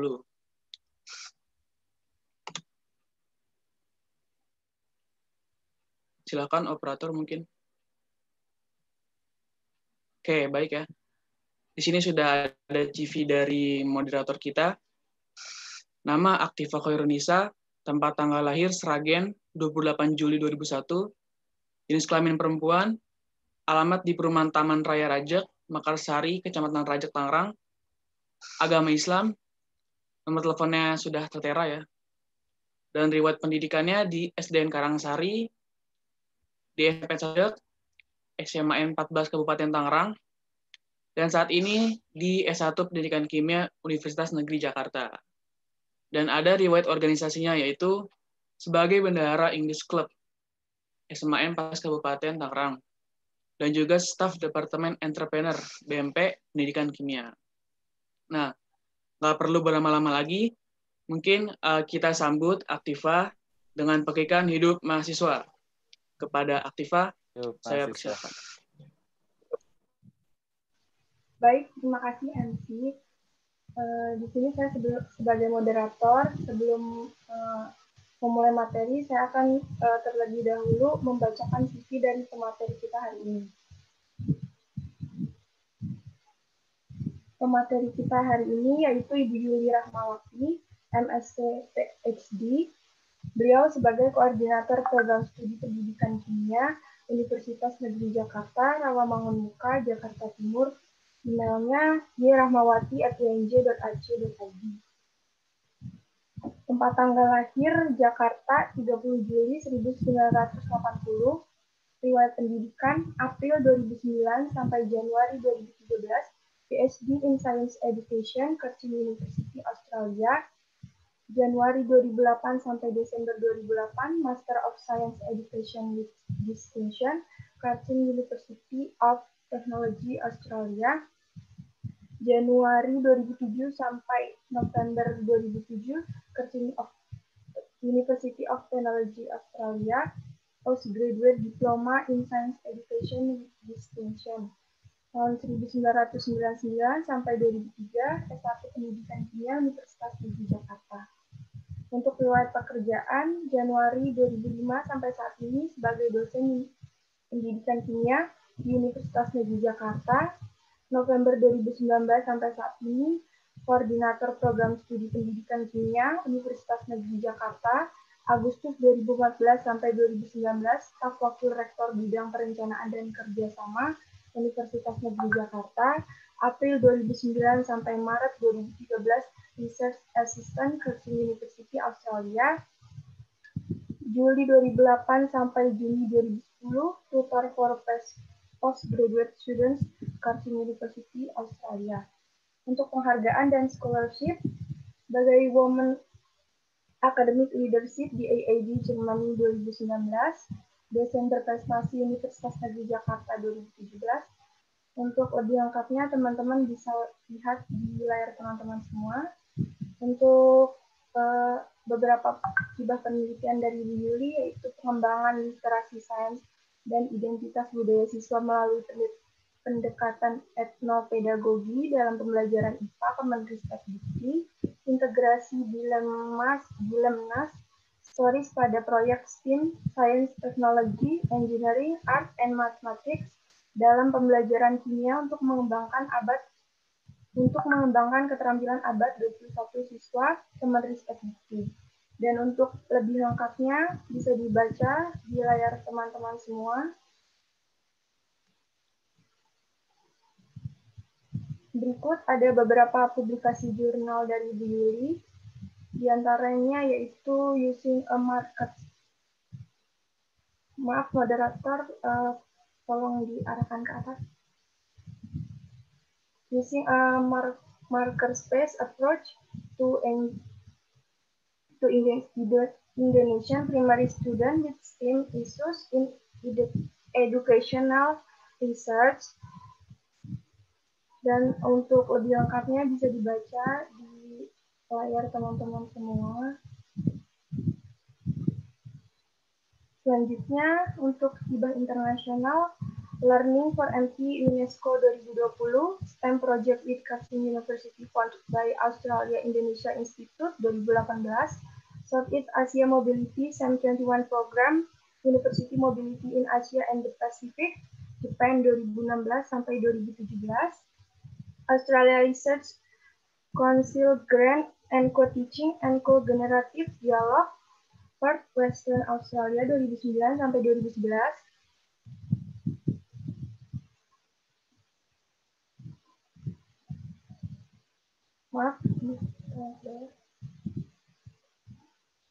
dulu. Silakan operator mungkin. Oke, baik ya. Di sini sudah ada CV dari moderator kita. Nama aktiva Khairunisa, tempat tanggal lahir Sragen, 28 Juli 2001, jenis kelamin perempuan, alamat di Perumahan Taman Raya Rajak, Makarsari, Kecamatan Rajak, Tangerang, agama Islam, Nomor teleponnya sudah tertera ya. Dan riwayat pendidikannya di SDN Karangsari, di SMP Sadek, SMA 14 Kabupaten Tangerang, dan saat ini di S1 Pendidikan Kimia Universitas Negeri Jakarta. Dan ada riwayat organisasinya yaitu sebagai bendahara English Club SMA 14 Kabupaten Tangerang dan juga staf Departemen Entrepreneur BMP Pendidikan Kimia. Nah, nggak perlu berlama-lama lagi, mungkin uh, kita sambut Aktiva dengan pekikan hidup mahasiswa. Kepada Aktiva, saya persilakan. Baik, terima kasih MC. Uh, eh, di sini saya sebagai moderator sebelum uh, memulai materi, saya akan uh, terlebih dahulu membacakan CV dari pemateri kita hari ini. pemateri kita hari ini yaitu Ibu Yuli Rahmawati, MSc PhD. Beliau sebagai koordinator program studi pendidikan kimia Universitas Negeri Jakarta, Rawamangun Muka, Jakarta Timur. Emailnya yrahmawati@unj.ac.id. Tempat tanggal lahir Jakarta 30 Juli 1980 riwayat pendidikan April 2009 sampai Januari 2013, PhD in Science Education, Curtin University, Australia, Januari 2008 sampai Desember 2008, Master of Science Education with Distinction, Curtin University of Technology, Australia, Januari 2007 sampai November 2007, Curtin of University of Technology, Australia, Postgraduate Diploma in Science Education with Distinction tahun 1999 sampai 2003 S1 Pendidikan Kimia Universitas Negeri Jakarta. Untuk riwayat pekerjaan, Januari 2005 sampai saat ini sebagai dosen pendidikan kimia di Universitas Negeri Jakarta, November 2019 sampai saat ini, Koordinator Program Studi Pendidikan Kimia Universitas Negeri Jakarta, Agustus 2014 sampai 2019, staf wakil rektor bidang perencanaan dan kerjasama Universitas Negeri Jakarta, April 2009 sampai Maret 2013 Research Assistant Curtin University Australia, Juli 2008 sampai Juni 2010 Tutor for Postgraduate Students Curtin University Australia. Untuk penghargaan dan scholarship, sebagai Women Academic Leadership di AAD Jerman 2019, Desain Berprestasi Universitas Negeri Jakarta 2017. Untuk lebih lengkapnya, teman-teman bisa lihat di layar teman-teman semua. Untuk uh, beberapa kibah penelitian dari Yuli, yaitu pengembangan literasi sains dan identitas budaya siswa melalui pendekatan etnopedagogi dalam pembelajaran IPA Kemenristek Dikti, integrasi dilemas, dilemnas Stories pada proyek STEAM, Science, Technology, Engineering, Art, and Mathematics dalam pembelajaran kimia untuk mengembangkan abad untuk mengembangkan keterampilan abad 21 siswa Kemenris FDP. Dan untuk lebih lengkapnya bisa dibaca di layar teman-teman semua. Berikut ada beberapa publikasi jurnal dari Bu Yuli di antaranya yaitu using a market. Maaf moderator, uh, tolong diarahkan ke atas. Using a mar marker space approach to en to Indonesian primary student with STEM issues in edu educational research dan untuk lebih lengkapnya bisa dibaca di layar teman-teman semua. Selanjutnya, untuk hibah internasional, Learning for MT UNESCO 2020, STEM Project with Kasing University Fund by Australia Indonesia Institute 2018, Southeast Asia Mobility SEM 21 Program, University Mobility in Asia and the Pacific, Japan 2016 sampai 2017, Australia Research Council Grant and Co-Teaching and Co-Generative Dialog Perth Western Australia 2009 sampai 2011. Maaf. Eh,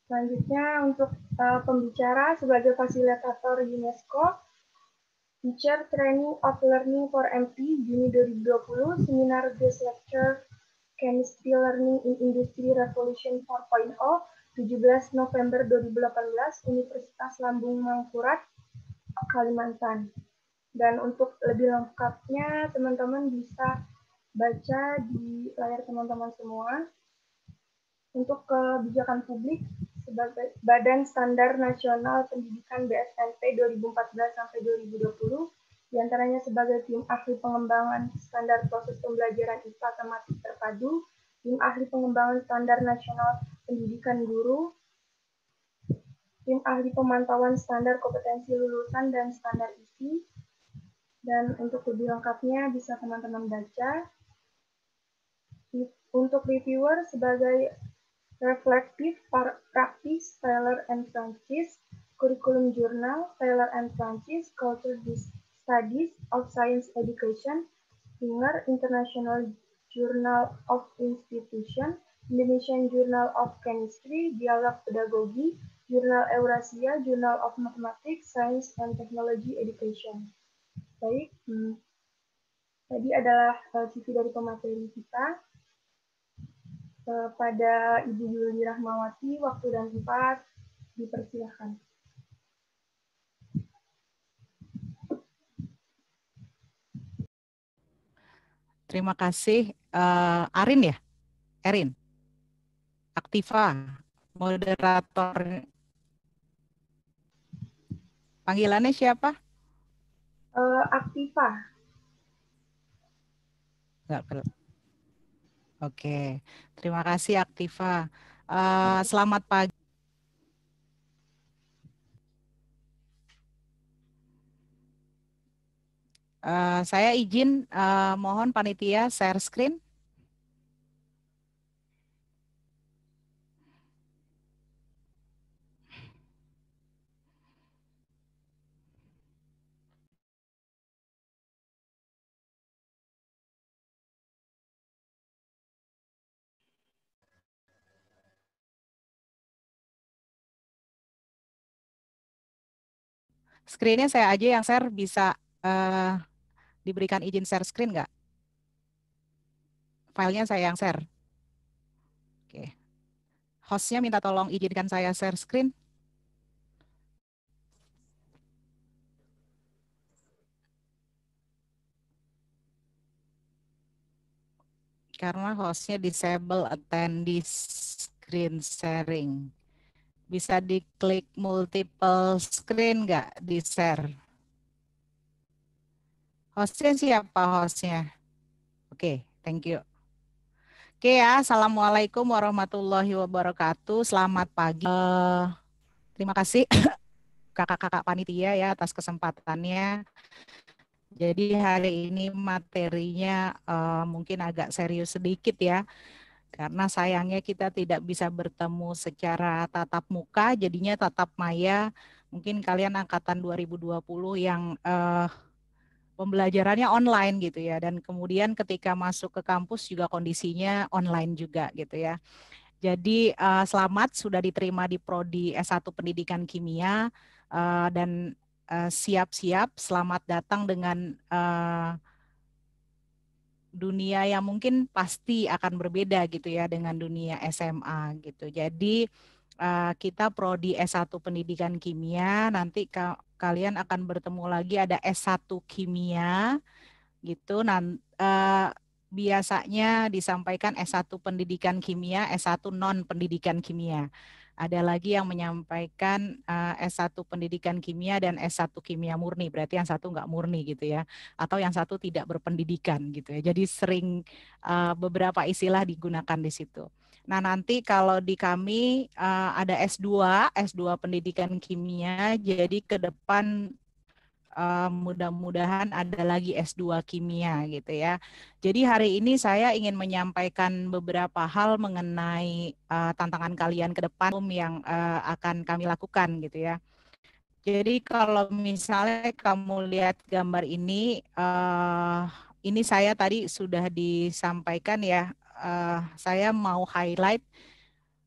selanjutnya untuk uh, pembicara sebagai fasilitator UNESCO Teacher Training of Learning for MP Juni 2020 Seminar Guest Lecture Chemistry Learning in Industry Revolution 4.0, 17 November 2018, Universitas Lambung Mangkurat, Kalimantan. Dan untuk lebih lengkapnya, teman-teman bisa baca di layar teman-teman semua. Untuk kebijakan publik, sebagai Badan Standar Nasional Pendidikan BSNP 2014 sampai 2020 diantaranya sebagai tim ahli pengembangan standar proses pembelajaran IPA tematik terpadu, tim ahli pengembangan standar nasional pendidikan guru, tim ahli pemantauan standar kompetensi lulusan dan standar isi, dan untuk lebih lengkapnya bisa teman-teman baca. Untuk reviewer sebagai reflektif, praktis, Taylor and Francis, kurikulum jurnal, Taylor and Francis, culture dis Studies of Science Education, Singer International Journal of Institution, Indonesian Journal of Chemistry, Dialog Pedagogi, Jurnal Eurasia, Journal of Mathematics, Science and Technology Education. Baik, hmm. tadi adalah eh, CV dari pemateri kita. Eh, pada Ibu Yuli Rahmawati, waktu dan tempat dipersilahkan. Terima kasih uh, Arin ya. Erin. Aktiva moderator Panggilannya siapa? Uh, Aktiva. Enggak perlu. Oke, terima kasih Aktiva. Uh, selamat pagi. Eh, saya izin uh, mohon panitia share screen. Screennya saya aja yang share bisa uh, diberikan izin share screen nggak? Filenya saya yang share. Oke. Hostnya minta tolong izinkan saya share screen. Karena hostnya disable attendee screen sharing. Bisa diklik multiple screen nggak di share? Hostnya siapa hostnya? Oke, okay, thank you. Oke okay ya, assalamualaikum warahmatullahi wabarakatuh. Selamat pagi. Uh, terima kasih kakak-kakak panitia ya atas kesempatannya. Jadi hari ini materinya uh, mungkin agak serius sedikit ya, karena sayangnya kita tidak bisa bertemu secara tatap muka, jadinya tatap maya. Mungkin kalian angkatan 2020 yang uh, pembelajarannya online gitu ya dan kemudian ketika masuk ke kampus juga kondisinya online juga gitu ya. Jadi uh, selamat sudah diterima di prodi S1 Pendidikan Kimia uh, dan eh, siap-siap uh, selamat datang dengan uh, dunia yang mungkin pasti akan berbeda gitu ya dengan dunia SMA gitu. Jadi Eh, kita prodi S1 Pendidikan Kimia, nanti ka kalian akan bertemu lagi ada S1 Kimia gitu. nan uh, biasanya disampaikan S1 Pendidikan Kimia, S1 non Pendidikan Kimia. Ada lagi yang menyampaikan eh, S1 Pendidikan Kimia dan S1 Kimia murni, berarti yang satu nggak murni gitu ya, atau yang satu tidak berpendidikan gitu ya. Jadi sering beberapa istilah digunakan di situ. Nah, nanti kalau di kami uh, ada S2, S2 Pendidikan Kimia, jadi ke depan uh, mudah-mudahan ada lagi S2 Kimia gitu ya. Jadi hari ini saya ingin menyampaikan beberapa hal mengenai uh, tantangan kalian ke depan yang uh, akan kami lakukan gitu ya. Jadi kalau misalnya kamu lihat gambar ini, uh, ini saya tadi sudah disampaikan ya uh, saya mau highlight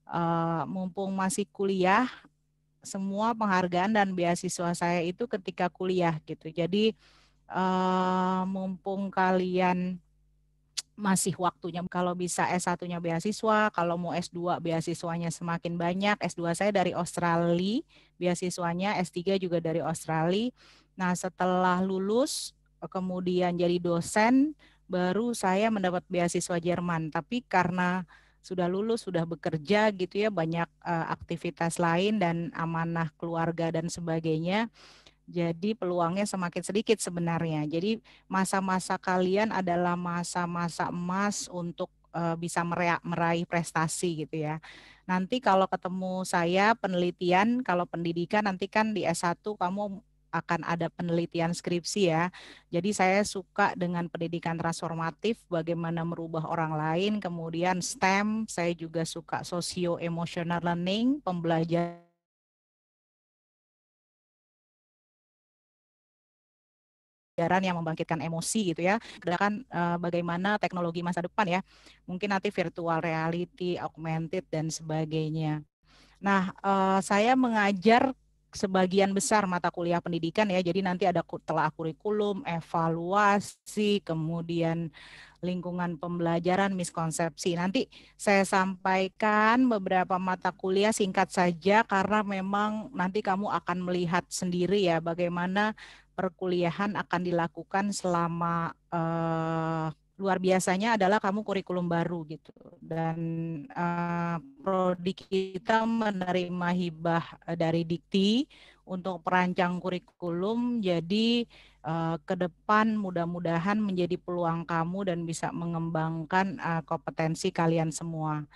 uh, mumpung masih kuliah semua penghargaan dan beasiswa saya itu ketika kuliah gitu. Jadi uh, mumpung kalian masih waktunya kalau bisa S1-nya beasiswa, kalau mau S2 beasiswanya semakin banyak. S2 saya dari Australia, beasiswanya S3 juga dari Australia. Nah, setelah lulus kemudian jadi dosen, baru saya mendapat beasiswa Jerman. Tapi karena sudah lulus, sudah bekerja gitu ya, banyak uh, aktivitas lain dan amanah keluarga dan sebagainya. Jadi peluangnya semakin sedikit sebenarnya. Jadi masa-masa kalian adalah masa-masa emas untuk uh, bisa mereak, meraih prestasi gitu ya. Nanti kalau ketemu saya penelitian, kalau pendidikan nanti kan di S1 kamu akan ada penelitian skripsi ya. Jadi saya suka dengan pendidikan transformatif, bagaimana merubah orang lain, kemudian STEM, saya juga suka socio emotional learning, pembelajaran pelajaran yang membangkitkan emosi gitu ya. Gerakan uh, bagaimana teknologi masa depan ya. Mungkin nanti virtual reality, augmented dan sebagainya. Nah, uh, saya mengajar sebagian besar mata kuliah pendidikan ya. Jadi nanti ada telah kurikulum, evaluasi, kemudian lingkungan pembelajaran miskonsepsi. Nanti saya sampaikan beberapa mata kuliah singkat saja karena memang nanti kamu akan melihat sendiri ya bagaimana perkuliahan akan dilakukan selama eh, luar biasanya adalah kamu kurikulum baru gitu dan uh, prodi kita menerima hibah eh, dari Dikti untuk perancang kurikulum jadi uh, ke depan mudah-mudahan menjadi peluang kamu dan bisa mengembangkan uh, kompetensi kalian semua.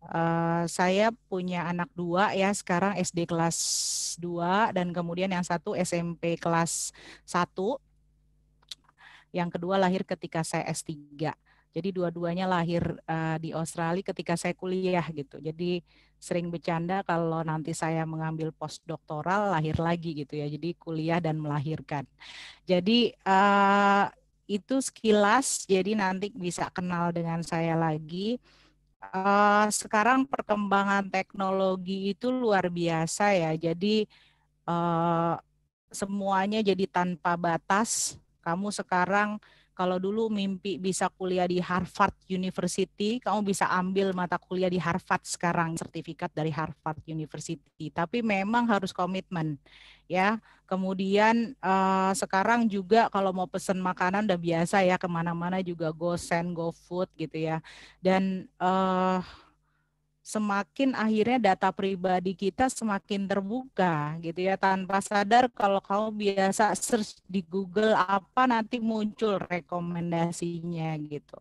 Uh, saya punya anak dua ya sekarang SD kelas 2 dan kemudian yang satu SMP kelas 1 yang kedua lahir ketika saya S3. Jadi dua-duanya lahir uh, di Australia ketika saya kuliah gitu. Jadi sering bercanda kalau nanti saya mengambil doktoral lahir lagi gitu ya. Jadi kuliah dan melahirkan. Jadi uh, itu sekilas. Jadi nanti bisa kenal dengan saya lagi. Uh, sekarang perkembangan teknologi itu luar biasa ya. Jadi uh, semuanya jadi tanpa batas kamu sekarang kalau dulu mimpi bisa kuliah di Harvard University, kamu bisa ambil mata kuliah di Harvard sekarang, sertifikat dari Harvard University. Tapi memang harus komitmen, ya. Kemudian uh, sekarang juga kalau mau pesen makanan udah biasa ya, kemana-mana juga go send go food gitu ya. Dan uh, semakin akhirnya data pribadi kita semakin terbuka gitu ya tanpa sadar kalau kamu biasa search di Google apa nanti muncul rekomendasinya gitu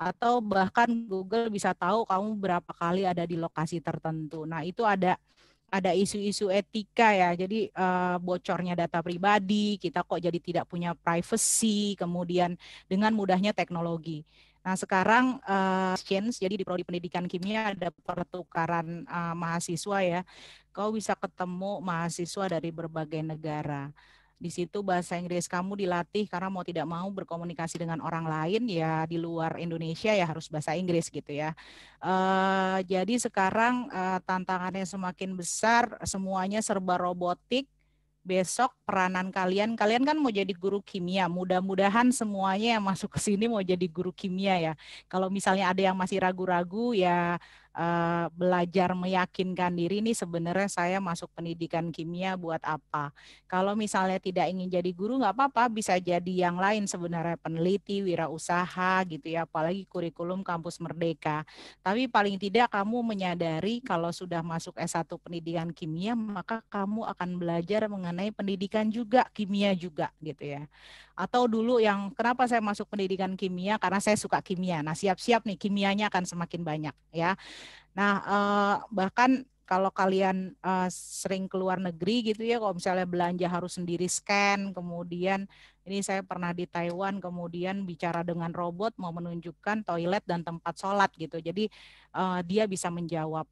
atau bahkan Google bisa tahu kamu berapa kali ada di lokasi tertentu nah itu ada ada isu-isu etika ya jadi uh, bocornya data pribadi kita kok jadi tidak punya privacy kemudian dengan mudahnya teknologi Nah, sekarang uh, eh, change jadi di prodi pendidikan kimia ada pertukaran uh, mahasiswa ya. Kau bisa ketemu mahasiswa dari berbagai negara. Di situ bahasa Inggris kamu dilatih karena mau tidak mau berkomunikasi dengan orang lain ya di luar Indonesia ya harus bahasa Inggris gitu ya. Uh, jadi sekarang uh, tantangannya semakin besar, semuanya serba robotik, besok peranan kalian. Kalian kan mau jadi guru kimia. Mudah-mudahan semuanya yang masuk ke sini mau jadi guru kimia ya. Kalau misalnya ada yang masih ragu-ragu ya uh, belajar meyakinkan diri ini sebenarnya saya masuk pendidikan kimia buat apa. Kalau misalnya tidak ingin jadi guru nggak apa-apa, bisa jadi yang lain sebenarnya peneliti, wirausaha gitu ya, apalagi kurikulum kampus merdeka. Tapi paling tidak kamu menyadari kalau sudah masuk S1 pendidikan kimia, maka kamu akan belajar mengenai pendidikan juga kimia juga gitu ya atau dulu yang kenapa saya masuk pendidikan kimia karena saya suka kimia. Nah, siap-siap nih kimianya akan semakin banyak ya. Nah, eh, bahkan kalau kalian eh, sering keluar negeri gitu ya, kalau misalnya belanja harus sendiri scan, kemudian ini saya pernah di Taiwan, kemudian bicara dengan robot mau menunjukkan toilet dan tempat sholat gitu. Jadi eh, dia bisa menjawab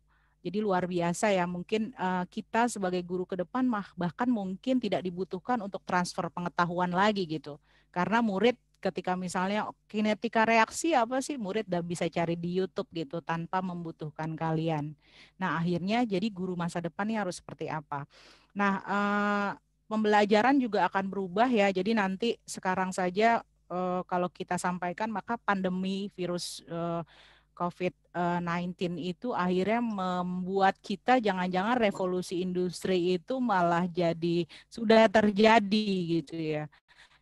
jadi luar biasa ya, mungkin uh, kita sebagai guru ke depan mah, bahkan mungkin tidak dibutuhkan untuk transfer pengetahuan lagi gitu. Karena murid ketika misalnya kinetika reaksi apa sih murid dan bisa cari di YouTube gitu tanpa membutuhkan kalian. Nah akhirnya jadi guru masa depan ini harus seperti apa? Nah uh, pembelajaran juga akan berubah ya. Jadi nanti sekarang saja uh, kalau kita sampaikan maka pandemi virus uh, COVID-19 eh, itu akhirnya membuat kita jangan-jangan revolusi industri itu malah jadi sudah terjadi gitu ya.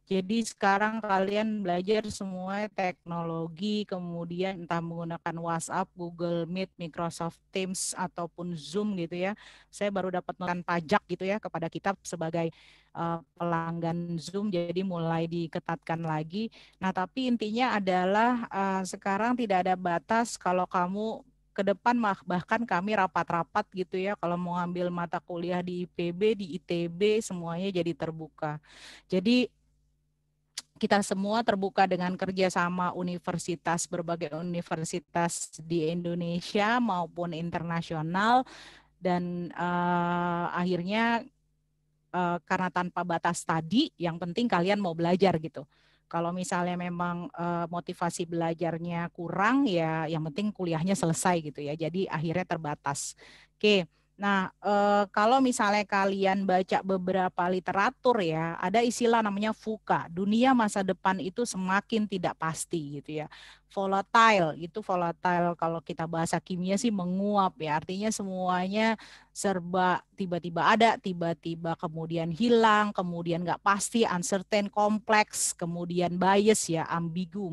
Jadi sekarang kalian belajar semua teknologi, kemudian entah menggunakan WhatsApp, Google Meet, Microsoft Teams ataupun Zoom gitu ya. Saya baru dapat notan pajak gitu ya kepada kita sebagai uh, pelanggan Zoom. Jadi mulai diketatkan lagi. Nah tapi intinya adalah uh, sekarang tidak ada batas kalau kamu ke depan bahkan kami rapat-rapat gitu ya kalau mau ambil mata kuliah di IPB, di ITB semuanya jadi terbuka. Jadi kita semua terbuka dengan kerjasama universitas berbagai universitas di Indonesia maupun internasional dan uh, akhirnya uh, karena tanpa batas tadi yang penting kalian mau belajar gitu kalau misalnya memang uh, motivasi belajarnya kurang ya yang penting kuliahnya selesai gitu ya jadi akhirnya terbatas oke okay. Nah, e, kalau misalnya kalian baca beberapa literatur ya, ada istilah namanya fuka. dunia masa depan itu semakin tidak pasti gitu ya volatile. Itu volatile kalau kita bahasa kimia sih menguap ya. Artinya semuanya serba tiba-tiba ada, tiba-tiba kemudian hilang, kemudian nggak pasti, uncertain, kompleks, kemudian bias ya, ambigu,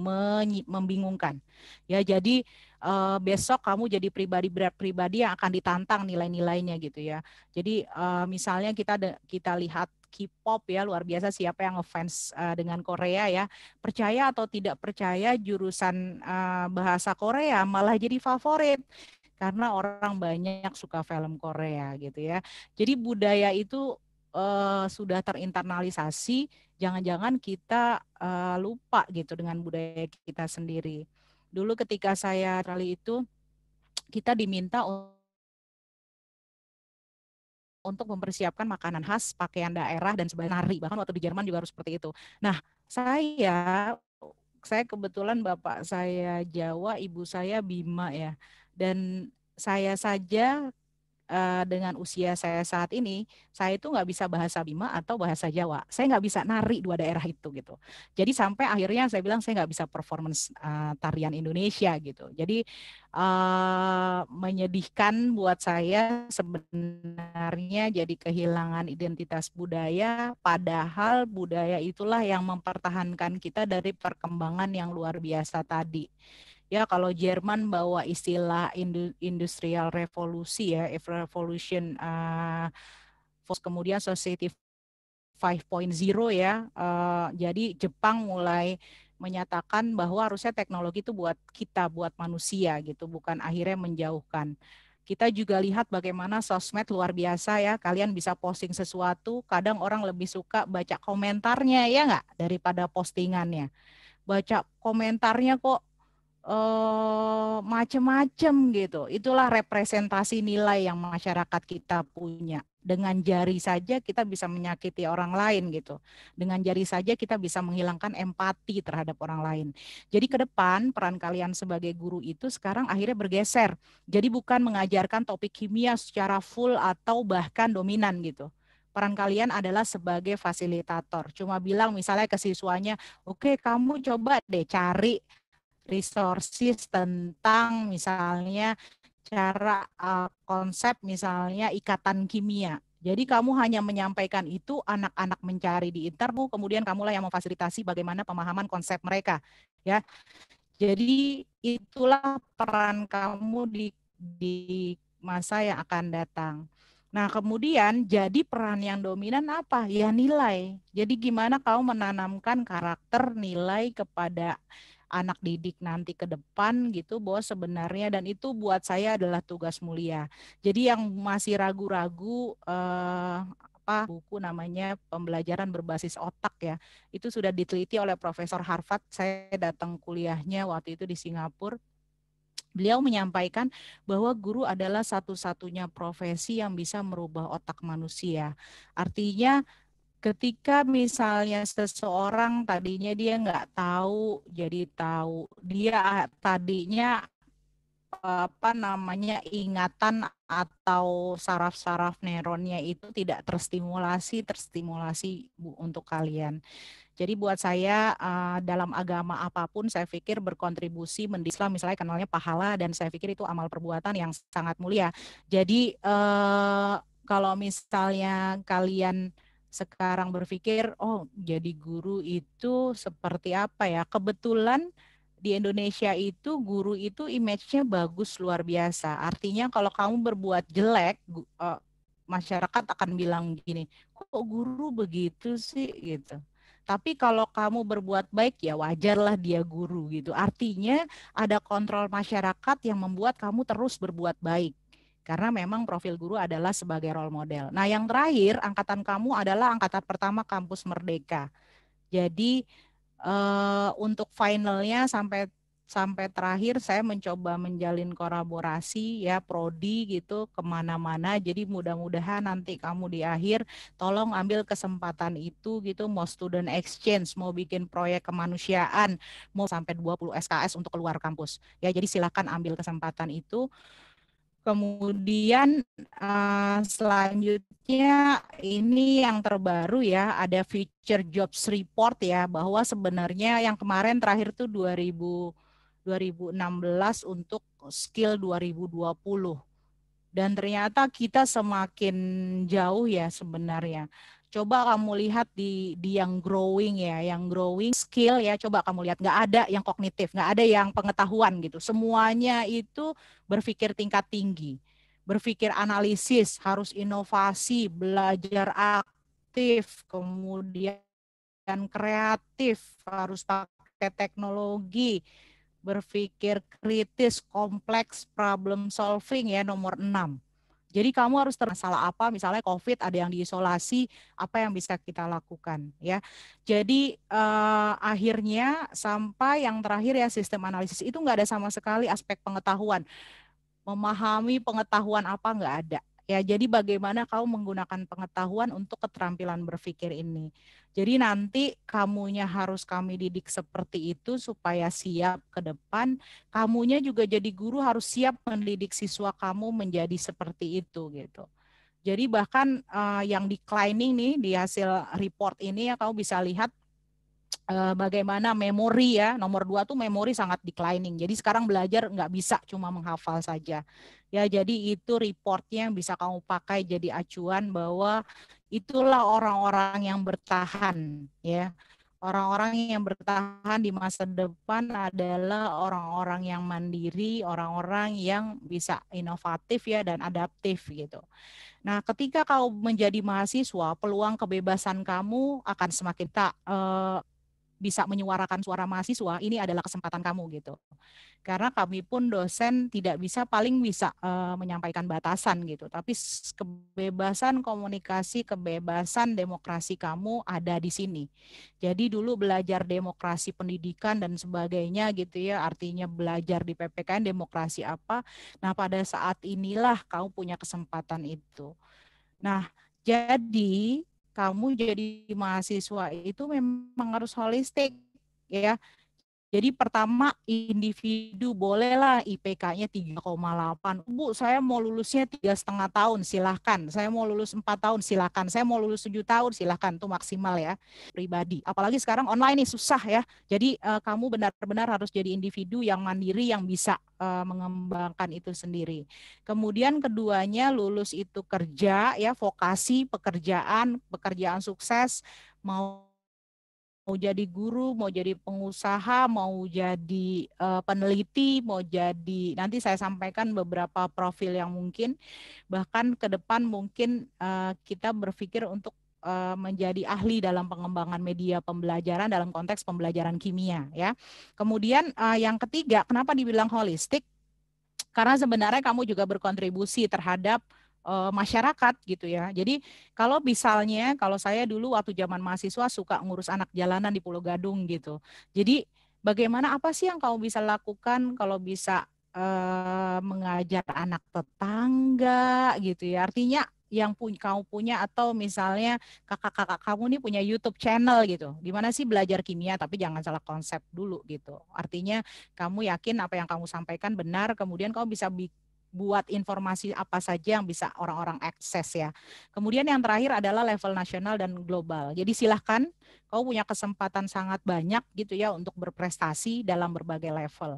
membingungkan. Ya jadi uh, besok kamu jadi pribadi pribadi yang akan ditantang nilai-nilainya gitu ya. Jadi uh, misalnya kita kita lihat K-pop ya luar biasa siapa yang ngefans uh, dengan Korea ya percaya atau tidak percaya jurusan uh, bahasa Korea malah jadi favorit karena orang banyak suka film Korea gitu ya jadi budaya itu uh, sudah terinternalisasi jangan-jangan kita uh, lupa gitu dengan budaya kita sendiri dulu ketika saya kali itu kita diminta untuk mempersiapkan makanan khas, pakaian daerah dan sebagainya nari. Bahkan waktu di Jerman juga harus seperti itu. Nah, saya saya kebetulan bapak saya Jawa, ibu saya Bima ya. Dan saya saja Eh, dengan usia saya saat ini, saya itu nggak bisa bahasa Bima atau bahasa Jawa. Saya nggak bisa nari dua daerah itu gitu. Jadi sampai akhirnya saya bilang saya nggak bisa performance uh, tarian Indonesia gitu. Jadi uh, menyedihkan buat saya sebenarnya jadi kehilangan identitas budaya. Padahal budaya itulah yang mempertahankan kita dari perkembangan yang luar biasa tadi ya kalau Jerman bawa istilah industrial revolusi ya revolution uh, kemudian society 5.0 ya uh, jadi Jepang mulai menyatakan bahwa harusnya teknologi itu buat kita buat manusia gitu bukan akhirnya menjauhkan kita juga lihat bagaimana sosmed luar biasa ya kalian bisa posting sesuatu kadang orang lebih suka baca komentarnya ya nggak daripada postingannya baca komentarnya kok uh, eh, macam-macam gitu. Itulah representasi nilai yang masyarakat kita punya. Dengan jari saja kita bisa menyakiti orang lain gitu. Dengan jari saja kita bisa menghilangkan empati terhadap orang lain. Jadi ke depan peran kalian sebagai guru itu sekarang akhirnya bergeser. Jadi bukan mengajarkan topik kimia secara full atau bahkan dominan gitu peran kalian adalah sebagai fasilitator. Cuma bilang misalnya ke siswanya, oke okay, kamu coba deh cari resources tentang misalnya cara uh, konsep misalnya ikatan kimia. Jadi kamu hanya menyampaikan itu anak-anak mencari di intermu, kemudian kamulah yang memfasilitasi bagaimana pemahaman konsep mereka, ya. Jadi itulah peran kamu di di masa yang akan datang. Nah, kemudian jadi peran yang dominan apa? Ya nilai. Jadi gimana kamu menanamkan karakter nilai kepada anak didik nanti ke depan gitu bahwa sebenarnya dan itu buat saya adalah tugas mulia. Jadi yang masih ragu-ragu eh, apa buku namanya pembelajaran berbasis otak ya. Itu sudah diteliti oleh Profesor Harvard. Saya datang kuliahnya waktu itu di Singapura. Beliau menyampaikan bahwa guru adalah satu-satunya profesi yang bisa merubah otak manusia. Artinya ketika misalnya seseorang tadinya dia nggak tahu jadi tahu dia tadinya apa namanya ingatan atau saraf-saraf neuronnya itu tidak terstimulasi terstimulasi bu untuk kalian jadi buat saya dalam agama apapun saya pikir berkontribusi mendislam misalnya kenalnya pahala dan saya pikir itu amal perbuatan yang sangat mulia jadi e, kalau misalnya kalian sekarang berpikir oh jadi guru itu seperti apa ya kebetulan di Indonesia itu guru itu image-nya bagus luar biasa. Artinya kalau kamu berbuat jelek, e, masyarakat akan bilang gini, kok guru begitu sih gitu. Tapi kalau kamu berbuat baik ya wajarlah dia guru gitu. Artinya ada kontrol masyarakat yang membuat kamu terus berbuat baik karena memang profil guru adalah sebagai role model. Nah, yang terakhir angkatan kamu adalah angkatan pertama kampus Merdeka. Jadi eh, untuk finalnya sampai sampai terakhir saya mencoba menjalin kolaborasi ya prodi gitu kemana-mana jadi mudah-mudahan nanti kamu di akhir tolong ambil kesempatan itu gitu mau student exchange mau bikin proyek kemanusiaan mau sampai 20 SKS untuk keluar kampus ya jadi silakan ambil kesempatan itu Kemudian uh, selanjutnya ini yang terbaru ya ada future jobs report ya bahwa sebenarnya yang kemarin terakhir tuh 2000 2016 untuk skill 2020 dan ternyata kita semakin jauh ya sebenarnya coba kamu lihat di di yang growing ya, yang growing skill ya, coba kamu lihat nggak ada yang kognitif, nggak ada yang pengetahuan gitu. Semuanya itu berpikir tingkat tinggi, berpikir analisis, harus inovasi, belajar aktif, kemudian kreatif, harus pakai teknologi, berpikir kritis, kompleks, problem solving ya nomor enam. Jadi kamu harus termasalah apa, misalnya COVID ada yang diisolasi, apa yang bisa kita lakukan ya. Jadi eh, akhirnya sampai yang terakhir ya sistem analisis itu nggak ada sama sekali aspek pengetahuan, memahami pengetahuan apa nggak ada Ya, jadi bagaimana kau menggunakan pengetahuan untuk keterampilan berpikir ini. Jadi nanti kamunya harus kami didik seperti itu supaya siap ke depan. Kamunya juga jadi guru harus siap mendidik siswa kamu menjadi seperti itu gitu. Jadi bahkan uh, yang declining nih di hasil report ini ya kamu bisa lihat eh, bagaimana memori ya nomor dua tuh memori sangat declining. Jadi sekarang belajar nggak bisa cuma menghafal saja. Ya, jadi itu reportnya yang bisa kamu pakai jadi acuan bahwa itulah orang-orang yang bertahan, ya. Orang-orang yang bertahan di masa depan adalah orang-orang yang mandiri, orang-orang yang bisa inovatif ya dan adaptif gitu. Nah, ketika kau menjadi mahasiswa, peluang kebebasan kamu akan semakin tak uh, bisa menyuarakan suara mahasiswa, ini adalah kesempatan kamu gitu. Karena kami pun dosen tidak bisa paling bisa uh, menyampaikan batasan gitu, tapi kebebasan komunikasi, kebebasan demokrasi kamu ada di sini. Jadi dulu belajar demokrasi pendidikan dan sebagainya gitu ya, artinya belajar di PPKN demokrasi apa. Nah, pada saat inilah kamu punya kesempatan itu. Nah, jadi kamu jadi mahasiswa itu memang harus holistik ya jadi pertama individu bolehlah IPK-nya 3,8. Bu, saya mau lulusnya tiga setengah tahun, silahkan. Saya mau lulus empat tahun, silahkan. Saya mau lulus tujuh tahun, silahkan. Itu maksimal ya pribadi. Apalagi sekarang online ini susah ya. Jadi uh, kamu benar-benar harus jadi individu yang mandiri yang bisa uh, mengembangkan itu sendiri. Kemudian keduanya lulus itu kerja ya, vokasi, pekerjaan, pekerjaan sukses mau mau jadi guru, mau jadi pengusaha, mau jadi uh, peneliti, mau jadi nanti saya sampaikan beberapa profil yang mungkin bahkan ke depan mungkin uh, kita berpikir untuk uh, menjadi ahli dalam pengembangan media pembelajaran dalam konteks pembelajaran kimia ya. Kemudian uh, yang ketiga, kenapa dibilang holistik? Karena sebenarnya kamu juga berkontribusi terhadap Eh, masyarakat gitu ya. Jadi kalau misalnya kalau saya dulu waktu zaman mahasiswa suka ngurus anak jalanan di Pulau Gadung gitu. Jadi bagaimana apa sih yang kamu bisa lakukan kalau bisa eh, mengajar anak tetangga gitu ya artinya yang punya kamu punya atau misalnya kakak-kakak kamu nih punya YouTube channel gitu. Gimana sih belajar kimia tapi jangan salah konsep dulu gitu. Artinya kamu yakin apa yang kamu sampaikan benar, kemudian kamu bisa buat informasi apa saja yang bisa orang-orang akses ya. Kemudian yang terakhir adalah level nasional dan global. Jadi silahkan kau punya kesempatan sangat banyak gitu ya untuk berprestasi dalam berbagai level.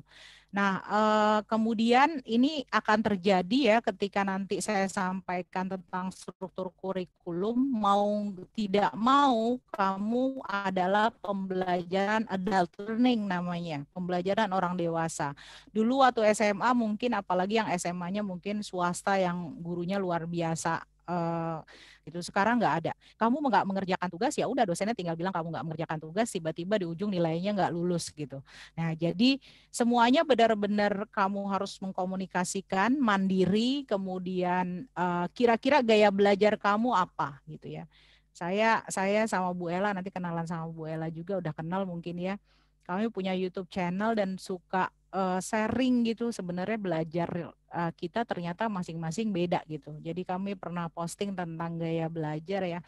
Nah, eh, kemudian ini akan terjadi ya ketika nanti saya sampaikan tentang struktur kurikulum, mau tidak mau kamu adalah pembelajaran adult learning namanya, pembelajaran orang dewasa. Dulu waktu SMA mungkin apalagi yang SMA-nya mungkin swasta yang gurunya luar biasa eh, gitu sekarang nggak ada kamu nggak mengerjakan tugas ya udah dosennya tinggal bilang kamu nggak mengerjakan tugas tiba-tiba di ujung nilainya nggak lulus gitu nah jadi semuanya benar-benar kamu harus mengkomunikasikan mandiri kemudian eh, kira-kira uh, gaya belajar kamu apa gitu ya saya saya sama Bu Ella nanti kenalan sama Bu Ella juga udah kenal mungkin ya kami punya YouTube channel dan suka Eh, sharing gitu sebenarnya belajar eh, kita ternyata masing-masing beda gitu. Jadi kami pernah posting tentang gaya belajar ya.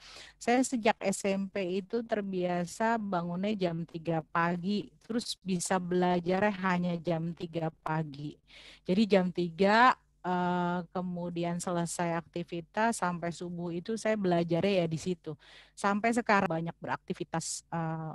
Saya sejak SMP itu terbiasa bangunnya jam 3 pagi, terus bisa belajar hanya jam 3 pagi. Jadi jam 3 eh, kemudian selesai aktivitas sampai subuh itu saya belajarnya ya di situ. Sampai sekarang banyak beraktivitas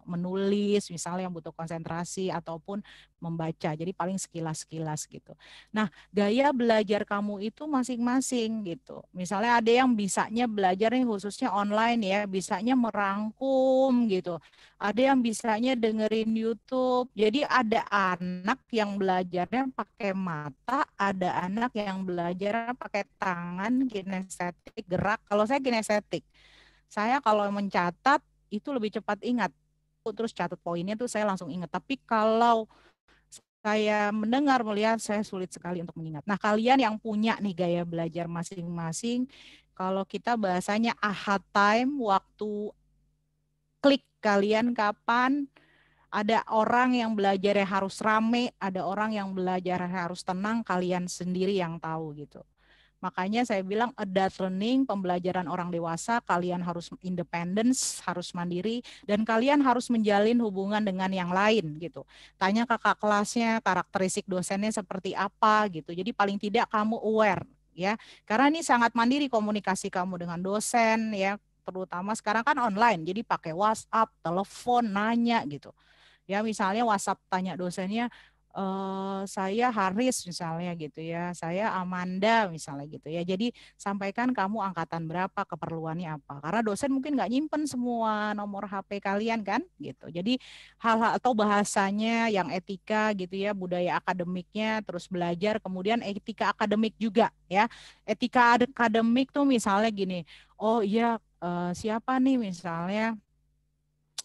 menulis misalnya yang butuh konsentrasi ataupun membaca. Jadi paling sekilas-sekilas gitu. Nah, gaya belajar kamu itu masing-masing gitu. Misalnya ada yang bisanya belajar nih khususnya online ya, bisanya merangkum gitu. Ada yang bisanya dengerin YouTube. Jadi ada anak yang belajarnya pakai mata, ada anak yang belajar pakai tangan kinestetik gerak. Kalau saya kinestetik. Saya kalau mencatat itu lebih cepat ingat terus catat poinnya tuh saya langsung ingat. Tapi kalau saya mendengar melihat saya sulit sekali untuk mengingat. Nah, kalian yang punya nih gaya belajar masing-masing, kalau kita bahasanya aha time, waktu klik kalian kapan ada orang yang belajarnya harus rame, ada orang yang belajar harus tenang, kalian sendiri yang tahu gitu. Makanya saya bilang adult learning, pembelajaran orang dewasa, kalian harus independence, harus mandiri, dan kalian harus menjalin hubungan dengan yang lain gitu. Tanya kakak kelasnya, karakteristik dosennya seperti apa gitu. Jadi paling tidak kamu aware ya. Karena ini sangat mandiri komunikasi kamu dengan dosen ya, terutama sekarang kan online. Jadi pakai WhatsApp, telepon, nanya gitu. Ya misalnya WhatsApp tanya dosennya, Eh, saya Haris misalnya gitu ya, saya Amanda misalnya gitu ya. Jadi sampaikan kamu angkatan berapa, keperluannya apa. Karena dosen mungkin nggak nyimpen semua nomor HP kalian kan gitu. Jadi hal-hal atau bahasanya yang etika gitu ya, budaya akademiknya terus belajar kemudian etika akademik juga ya. Etika akademik tuh misalnya gini, oh iya eh, siapa nih misalnya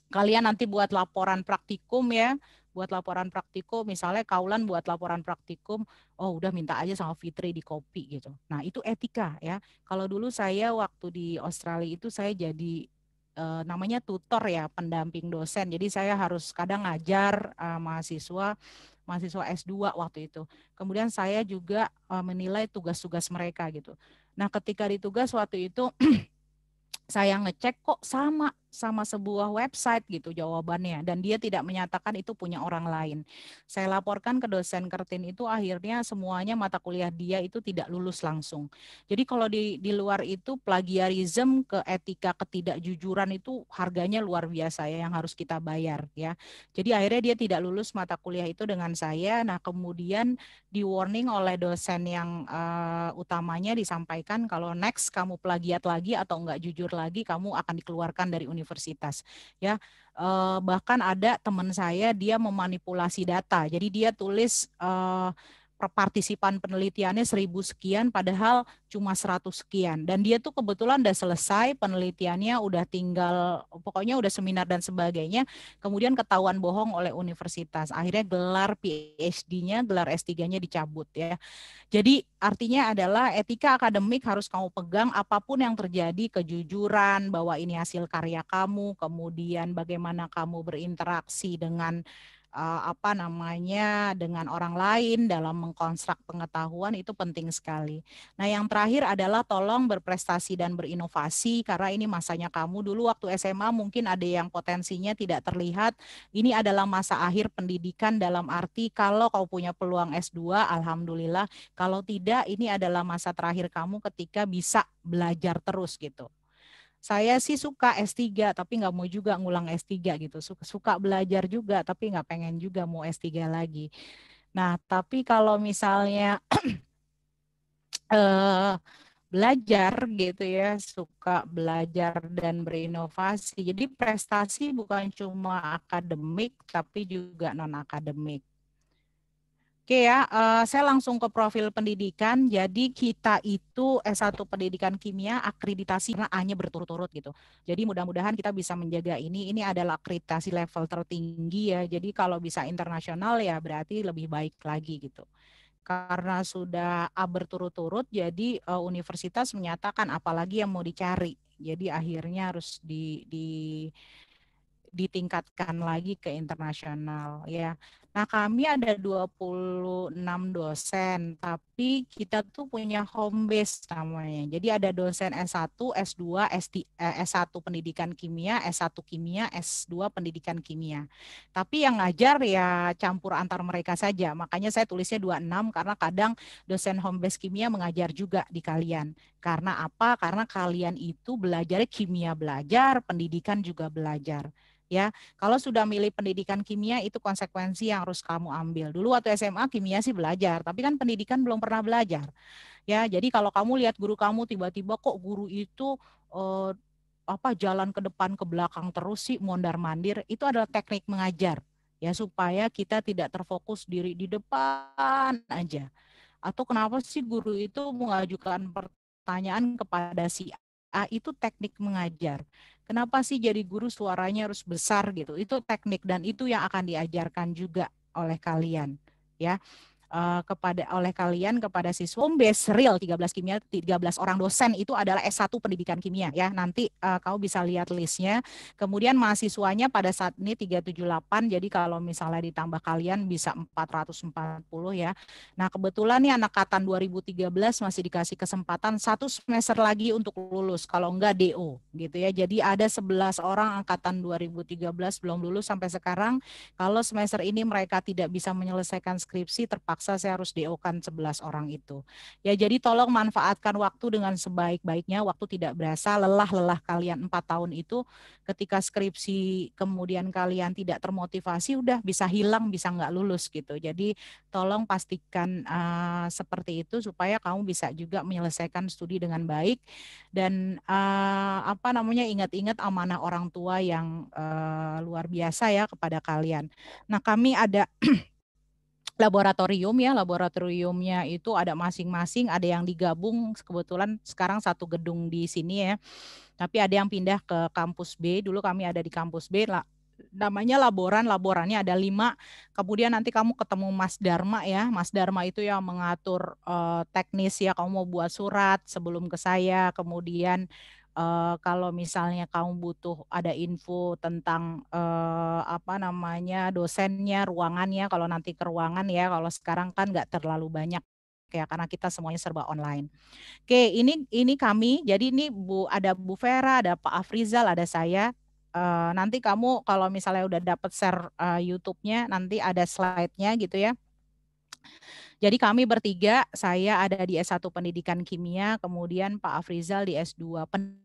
kalian nanti buat laporan praktikum ya buat laporan praktikum, misalnya Kaulan buat laporan praktikum, oh udah minta aja sama Fitri di kopi gitu. Nah itu etika ya. Kalau dulu saya waktu di Australia itu saya jadi eh, namanya tutor ya, pendamping dosen. Jadi saya harus kadang ngajar eh, mahasiswa mahasiswa S2 waktu itu. Kemudian saya juga eh, menilai tugas-tugas mereka gitu. Nah, ketika ditugas waktu itu saya ngecek kok sama sama sebuah website gitu jawabannya dan dia tidak menyatakan itu punya orang lain. Saya laporkan ke dosen Kertin itu akhirnya semuanya mata kuliah dia itu tidak lulus langsung. Jadi kalau di di luar itu plagiarism ke etika ketidakjujuran itu harganya luar biasa ya yang harus kita bayar ya. Jadi akhirnya dia tidak lulus mata kuliah itu dengan saya. Nah, kemudian di warning oleh dosen yang uh, utamanya disampaikan kalau next kamu plagiat lagi atau enggak jujur lagi kamu akan dikeluarkan dari universitas universitas ya eh, bahkan ada teman saya dia memanipulasi data jadi dia tulis eh, partisipan penelitiannya seribu sekian padahal cuma seratus sekian dan dia tuh kebetulan udah selesai penelitiannya udah tinggal pokoknya udah seminar dan sebagainya kemudian ketahuan bohong oleh universitas akhirnya gelar PhD-nya gelar S3-nya dicabut ya jadi artinya adalah etika akademik harus kamu pegang apapun yang terjadi kejujuran bahwa ini hasil karya kamu kemudian bagaimana kamu berinteraksi dengan Eh, apa namanya dengan orang lain dalam mengkonstruk pengetahuan itu penting sekali. Nah, yang terakhir adalah tolong berprestasi dan berinovasi karena ini masanya kamu dulu waktu SMA mungkin ada yang potensinya tidak terlihat. Ini adalah masa akhir pendidikan dalam arti kalau kau punya peluang S2 alhamdulillah, kalau tidak ini adalah masa terakhir kamu ketika bisa belajar terus gitu saya sih suka S3 tapi nggak mau juga ngulang S3 gitu suka, suka belajar juga tapi nggak pengen juga mau S3 lagi nah tapi kalau misalnya eh, belajar gitu ya suka belajar dan berinovasi jadi prestasi bukan cuma akademik tapi juga non akademik Oke ya, eh, saya langsung ke profil pendidikan. Jadi kita itu eh, S1 Pendidikan Kimia akreditasi karena A-nya berturut-turut gitu. Jadi mudah-mudahan kita bisa menjaga ini. Ini adalah akreditasi level tertinggi ya. Jadi kalau bisa internasional ya berarti lebih baik lagi gitu. Karena sudah A berturut-turut, jadi eh, universitas menyatakan apalagi yang mau dicari. Jadi akhirnya harus di, di ditingkatkan lagi ke internasional ya. Nah, kami ada 26 dosen, tapi kita tuh punya home base namanya. Jadi ada dosen S1, S2, S3, S1 Pendidikan Kimia, S1 Kimia, S2 Pendidikan Kimia. Tapi yang ngajar ya campur antar mereka saja. Makanya saya tulisnya 26 karena kadang dosen home base kimia mengajar juga di kalian. Karena apa? Karena kalian itu belajar kimia belajar, pendidikan juga belajar ya. Kalau sudah milih pendidikan kimia itu konsekuensi yang harus kamu ambil. Dulu waktu SMA kimia sih belajar, tapi kan pendidikan belum pernah belajar. Ya, jadi kalau kamu lihat guru kamu tiba-tiba kok guru itu eh, apa jalan ke depan ke belakang terus sih mondar-mandir, itu adalah teknik mengajar ya supaya kita tidak terfokus diri di depan aja. Atau kenapa sih guru itu mengajukan pertanyaan kepada si A itu teknik mengajar. Kenapa sih jadi guru suaranya harus besar gitu? Itu teknik dan itu yang akan diajarkan juga oleh kalian ya uh, kepada oleh kalian kepada siswa home base real 13 kimia 13 orang dosen itu adalah S1 pendidikan kimia ya. Nanti uh, kau bisa lihat listnya. Kemudian mahasiswanya pada saat ini 378 jadi kalau misalnya ditambah kalian bisa 440 ya. Nah, kebetulan nih anak angkatan 2013 masih dikasih kesempatan satu semester lagi untuk lulus kalau enggak DO gitu ya. Jadi ada 11 orang angkatan 2013 belum lulus sampai sekarang. Kalau semester ini mereka tidak bisa menyelesaikan skripsi terpaksa terpaksa saya harus DO-kan 11 orang itu. Ya jadi tolong manfaatkan waktu dengan sebaik-baiknya, waktu tidak berasa, lelah-lelah kalian 4 tahun itu ketika skripsi kemudian kalian tidak termotivasi udah bisa hilang, bisa nggak lulus gitu. Jadi tolong pastikan uh, seperti itu supaya kamu bisa juga menyelesaikan studi dengan baik dan uh, apa namanya ingat-ingat amanah orang tua yang uh, luar biasa ya kepada kalian. Nah, kami ada laboratorium ya laboratoriumnya itu ada masing-masing ada yang digabung kebetulan sekarang satu gedung di sini ya tapi ada yang pindah ke kampus B dulu kami ada di kampus B lah namanya laboran laborannya ada lima kemudian nanti kamu ketemu Mas Dharma ya Mas Dharma itu yang mengatur uh, teknis ya kamu mau buat surat sebelum ke saya kemudian uh, kalau misalnya kamu butuh ada info tentang uh, apa namanya dosennya, ruangannya, kalau nanti ke ruangan ya, kalau sekarang kan nggak terlalu banyak ya karena kita semuanya serba online. Oke, ini ini kami. Jadi ini Bu ada Bu Vera, ada Pak Afrizal, ada saya. Uh, nanti kamu kalau misalnya udah dapat share uh, YouTube-nya, nanti ada slide-nya gitu ya. Jadi kami bertiga, saya ada di S1 Pendidikan Kimia, kemudian Pak Afrizal di S2 Pendidikan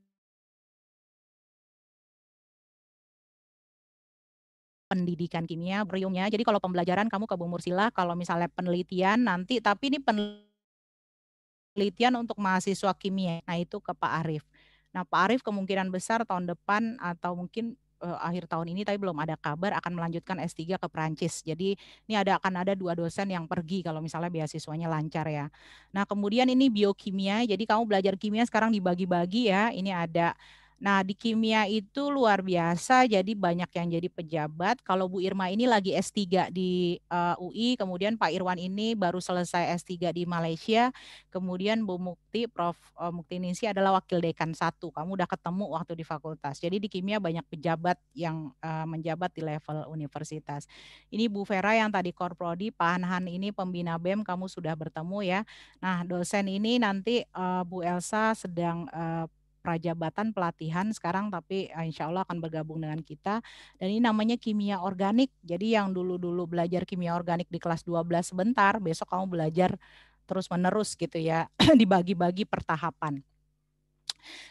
pendidikan kimia beriumnya. Jadi kalau pembelajaran kamu ke Bu Mursila, kalau misalnya penelitian nanti tapi ini penelitian untuk mahasiswa kimia. Nah, itu ke Pak Arif. Nah, Pak Arif kemungkinan besar tahun depan atau mungkin eh, akhir tahun ini tapi belum ada kabar akan melanjutkan S3 ke Perancis. Jadi ini ada akan ada dua dosen yang pergi kalau misalnya beasiswanya lancar ya. Nah, kemudian ini biokimia. Jadi kamu belajar kimia sekarang dibagi-bagi ya. Ini ada Nah, di kimia itu luar biasa, jadi banyak yang jadi pejabat. Kalau Bu Irma ini lagi S3 di uh, eh, UI, kemudian Pak Irwan ini baru selesai S3 di Malaysia, kemudian Bu Mukti, Prof uh, Mukti Ningsi adalah wakil dekan satu. Kamu udah ketemu waktu di fakultas. Jadi di kimia banyak pejabat yang uh, menjabat di level universitas. Ini Bu Vera yang tadi korprodi, Pak Hanhan ini pembina BEM, kamu sudah bertemu ya. Nah, dosen ini nanti uh, Bu Elsa sedang uh, prajabatan pelatihan sekarang tapi eh, insya Allah akan bergabung dengan kita dan ini namanya kimia organik jadi yang dulu-dulu belajar kimia organik di kelas 12 sebentar besok kamu belajar terus menerus gitu ya dibagi-bagi pertahapan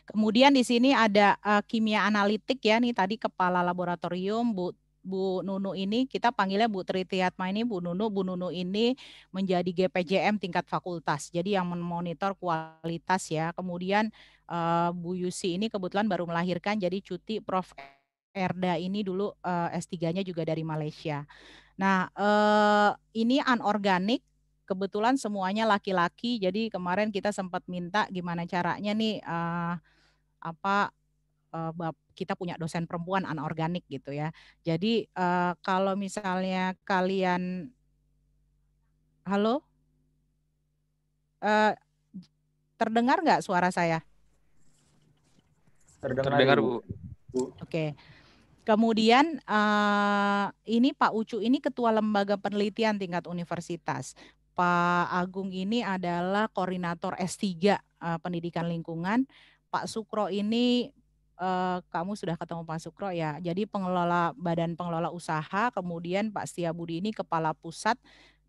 Kemudian di sini ada eh, kimia analitik ya nih tadi kepala laboratorium Bu Bu Nunu ini kita panggilnya Bu Tritiatma ini Bu Nunu Bu Nunu ini menjadi GPJM tingkat fakultas jadi yang memonitor kualitas ya kemudian uh, Bu Yusi ini kebetulan baru melahirkan jadi cuti Prof Erda ini dulu uh, eh, S3-nya juga dari Malaysia nah uh, ini anorganik kebetulan semuanya laki-laki jadi kemarin kita sempat minta gimana caranya nih uh, apa uh, Bapak kita punya dosen perempuan anorganik gitu ya. Jadi uh, kalau misalnya kalian halo uh, terdengar nggak suara saya? Terdengar, terdengar Bu. Bu. Oke. Kemudian eh, ini Pak Ucu ini ketua lembaga penelitian tingkat universitas. Pak Agung ini adalah koordinator S3 pendidikan lingkungan. Pak Sukro ini uh, kamu sudah ketemu Pak Sukro ya. Jadi pengelola badan pengelola usaha, kemudian Pak Setia Budi ini kepala pusat,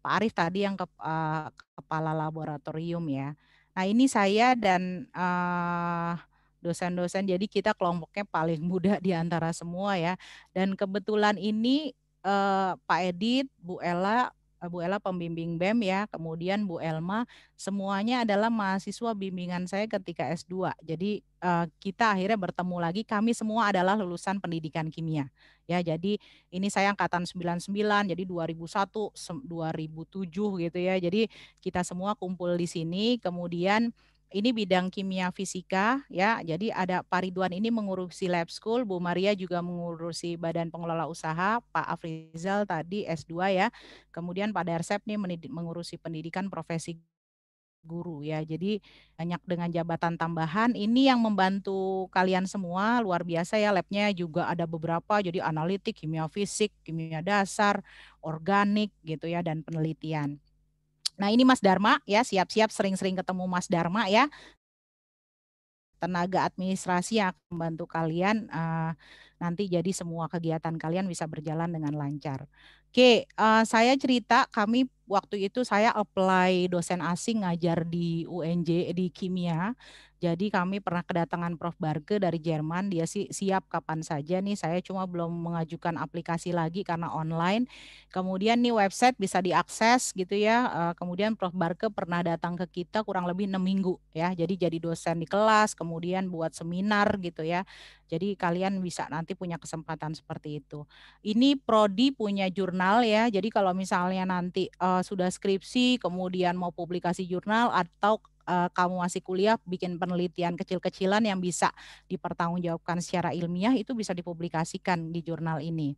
Pak Arif tadi yang ke, uh, kepala laboratorium ya. Nah ini saya dan uh, dosen-dosen, jadi kita kelompoknya paling muda di antara semua ya. Dan kebetulan ini uh, Pak Edit, Bu Ella, Eh, Bu Ella pembimbing BEM ya, kemudian Bu Elma, semuanya adalah mahasiswa bimbingan saya ketika S2. Jadi uh, kita akhirnya bertemu lagi, kami semua adalah lulusan pendidikan kimia. Ya, jadi ini saya angkatan 99, jadi 2001, 2007 gitu ya. Jadi kita semua kumpul di sini, kemudian ini bidang kimia fisika ya. Jadi ada Pak Ridwan ini mengurusi lab school, Bu Maria juga mengurusi badan pengelola usaha, Pak Afrizal tadi S2 ya. Kemudian Pak Darsep nih mengurusi pendidikan profesi guru ya. Jadi banyak dengan jabatan tambahan ini yang membantu kalian semua luar biasa ya labnya juga ada beberapa jadi analitik, kimia fisik, kimia dasar, organik gitu ya dan penelitian. Nah, ini Mas Dharma ya, siap-siap sering-sering ketemu Mas Dharma ya. Tenaga administrasi yang membantu kalian uh, nanti jadi semua kegiatan kalian bisa berjalan dengan lancar. Oke, uh, saya cerita kami waktu itu saya apply dosen asing ngajar di UNJ di kimia jadi kami pernah kedatangan Prof. Barke dari Jerman, dia si siap kapan saja nih, saya cuma belum mengajukan aplikasi lagi karena online. Kemudian nih website bisa diakses gitu ya, eh, kemudian Prof. Barke pernah datang ke kita kurang lebih enam minggu ya, jadi jadi dosen di kelas, kemudian buat seminar gitu ya. Jadi kalian bisa nanti punya kesempatan seperti itu. Ini prodi punya jurnal ya. Jadi kalau misalnya nanti uh, sudah skripsi kemudian mau publikasi jurnal atau uh, kamu masih kuliah bikin penelitian kecil-kecilan yang bisa dipertanggungjawabkan secara ilmiah itu bisa dipublikasikan di jurnal ini.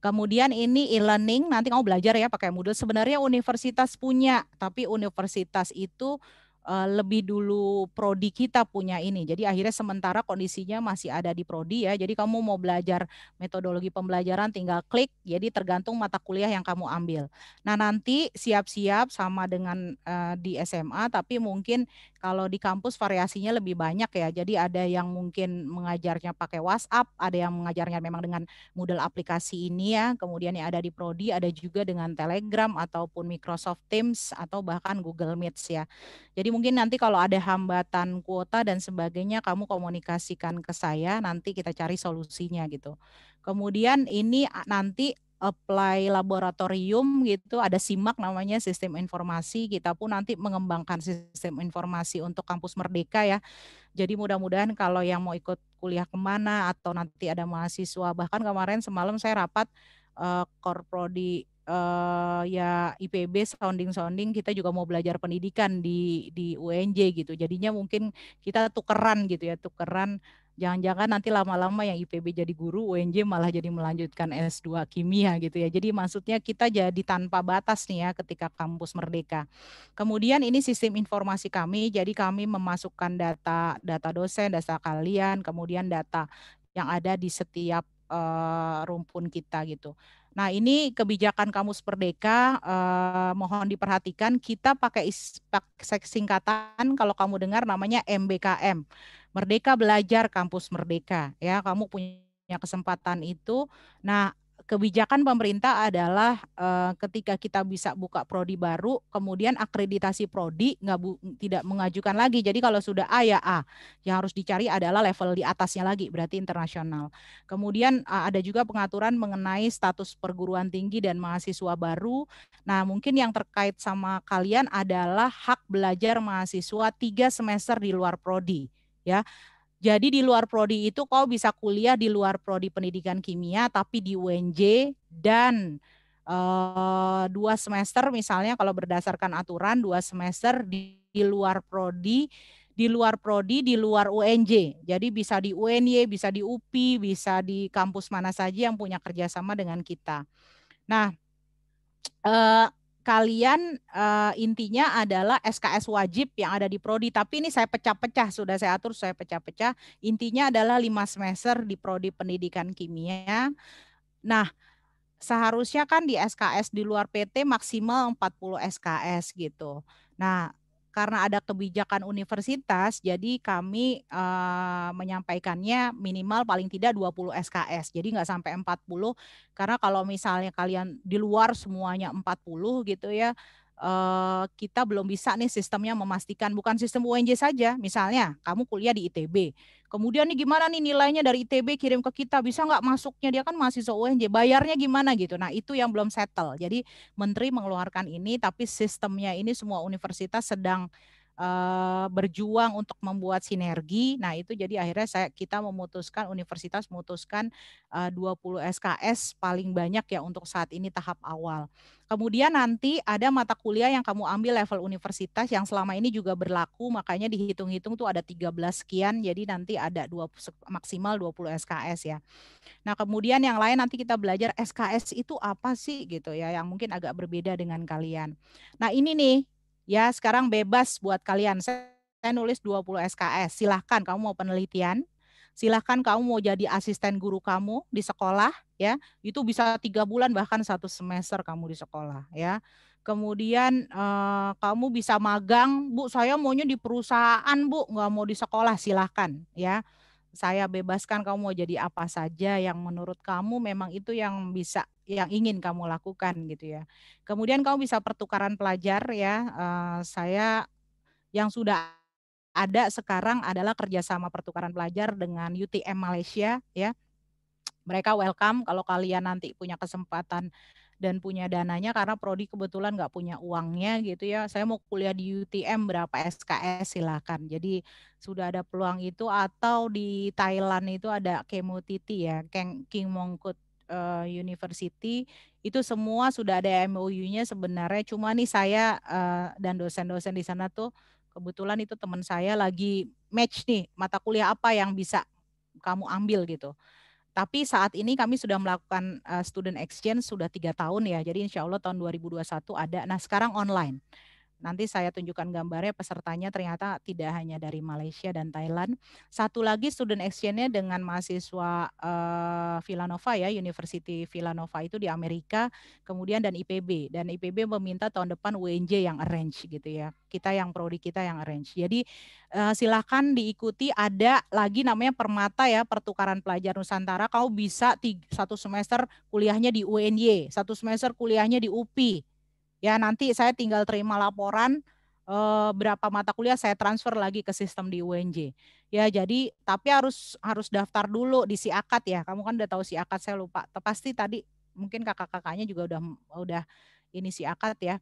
Kemudian ini e-learning nanti kamu belajar ya pakai Moodle. Sebenarnya universitas punya, tapi universitas itu uh, lebih dulu prodi kita punya ini. Jadi akhirnya sementara kondisinya masih ada di prodi ya. Jadi kamu mau belajar metodologi pembelajaran tinggal klik. Jadi tergantung mata kuliah yang kamu ambil. Nah nanti siap-siap sama dengan uh, di SMA, tapi mungkin kalau di kampus variasinya lebih banyak ya. Jadi ada yang mungkin mengajarnya pakai WhatsApp, ada yang mengajarnya memang dengan model aplikasi ini ya. Kemudian yang ada di prodi ada juga dengan Telegram ataupun Microsoft Teams atau bahkan Google Meet ya. Jadi mungkin nanti kalau ada hambatan kuota dan sebagainya kamu komunikasikan ke saya nanti kita cari solusinya gitu. Kemudian ini nanti apply laboratorium gitu ada SIMAK namanya sistem informasi kita pun nanti mengembangkan sistem informasi untuk kampus merdeka ya jadi mudah-mudahan kalau yang mau ikut kuliah kemana atau nanti ada mahasiswa bahkan kemarin semalam saya rapat uh, korprodi uh, ya IPB sounding-sounding kita juga mau belajar pendidikan di di UNJ gitu jadinya mungkin kita tukeran gitu ya tukeran Jangan-jangan nanti lama-lama yang IPB jadi guru, UNJ malah jadi melanjutkan S2 kimia gitu ya. Jadi maksudnya kita jadi tanpa batas nih ya ketika kampus merdeka. Kemudian ini sistem informasi kami, jadi kami memasukkan data data dosen, data kalian, kemudian data yang ada di setiap uh, rumpun kita gitu. Nah ini kebijakan kampus merdeka, eh, mohon diperhatikan kita pakai is, pakai singkatan kalau kamu dengar namanya MBKM Merdeka Belajar Kampus Merdeka ya kamu punya kesempatan itu. Nah, kebijakan pemerintah adalah eh, ketika kita bisa buka prodi baru, kemudian akreditasi prodi nggak bu, tidak mengajukan lagi. Jadi kalau sudah A ya A, yang harus dicari adalah level di atasnya lagi, berarti internasional. Kemudian eh, ada juga pengaturan mengenai status perguruan tinggi dan mahasiswa baru. Nah mungkin yang terkait sama kalian adalah hak belajar mahasiswa tiga semester di luar prodi ya. Jadi di luar prodi itu kau bisa kuliah di luar prodi pendidikan kimia tapi di UNJ dan uh, dua semester misalnya kalau berdasarkan aturan dua semester di, di luar prodi di luar prodi, di luar UNJ. Jadi bisa di UNY, bisa di UPI, bisa di kampus mana saja yang punya kerjasama dengan kita. Nah, eh, kalian uh, intinya adalah SKS wajib yang ada di prodi tapi ini saya pecah-pecah sudah saya atur saya pecah-pecah intinya adalah lima semester di prodi pendidikan kimia nah seharusnya kan di SKS di luar PT maksimal 40 SKS gitu nah karena ada kebijakan universitas, jadi kami e, menyampaikannya minimal paling tidak 20 SKS. Jadi nggak sampai 40 karena kalau misalnya kalian di luar semuanya 40 gitu ya, Eh, kita belum bisa nih sistemnya memastikan bukan sistem UNJ saja misalnya kamu kuliah di ITB kemudian nih gimana nih nilainya dari ITB kirim ke kita bisa nggak masuknya dia kan mahasiswa UNJ bayarnya gimana gitu nah itu yang belum settle jadi menteri mengeluarkan ini tapi sistemnya ini semua universitas sedang Eh, berjuang untuk membuat sinergi. Nah, itu jadi akhirnya saya kita memutuskan universitas memutuskan 20 eh, SKS paling banyak ya untuk saat ini tahap awal. Kemudian nanti ada mata kuliah yang kamu ambil level universitas yang selama ini juga berlaku, makanya dihitung-hitung tuh ada 13 sekian, jadi nanti ada 20, maksimal 20 SKS ya. Nah kemudian yang lain nanti kita belajar SKS itu apa sih gitu ya, yang mungkin agak berbeda dengan kalian. Nah ini nih ya sekarang bebas buat kalian. Saya, nulis 20 SKS. Silahkan kamu mau penelitian, silahkan kamu mau jadi asisten guru kamu di sekolah ya. Itu bisa tiga bulan bahkan satu semester kamu di sekolah ya. Kemudian eh, kamu bisa magang, Bu. Saya maunya di perusahaan, Bu. Nggak mau di sekolah, silahkan ya saya bebaskan kamu mau jadi apa saja yang menurut kamu memang itu yang bisa yang ingin kamu lakukan gitu ya. Kemudian kamu bisa pertukaran pelajar ya. Uh, saya yang sudah ada sekarang adalah kerjasama pertukaran pelajar dengan UTM Malaysia ya. Mereka welcome kalau kalian nanti punya kesempatan dan punya dananya karena prodi kebetulan nggak punya uangnya gitu ya saya mau kuliah di UTM berapa SKS silakan jadi sudah ada peluang itu atau di Thailand itu ada Kemotiti ya King Mongkut uh, University itu semua sudah ada MOU-nya sebenarnya cuma nih saya uh, dan dosen-dosen di sana tuh kebetulan itu teman saya lagi match nih mata kuliah apa yang bisa kamu ambil gitu tapi saat ini kami sudah melakukan uh, student exchange sudah tiga tahun ya. Jadi insya Allah tahun 2021 ada. Nah sekarang online. Nanti saya tunjukkan gambarnya pesertanya ternyata tidak hanya dari Malaysia dan Thailand. Satu lagi student exchange-nya dengan mahasiswa uh, Villanova ya, University Villanova itu di Amerika, kemudian dan IPB. Dan IPB meminta tahun depan UNJ yang arrange gitu ya. Kita yang prodi kita yang arrange. Jadi uh, eh, silakan diikuti ada lagi namanya permata ya, pertukaran pelajar Nusantara. Kau bisa tiga, satu semester kuliahnya di UNY, satu semester kuliahnya di UPI Ya nanti saya tinggal terima laporan eh, berapa mata kuliah saya transfer lagi ke sistem di UNJ. Ya jadi tapi harus harus daftar dulu di si akad ya. Kamu kan udah tahu akad saya lupa. Pasti tadi mungkin kakak-kakaknya juga udah udah ini si akad ya.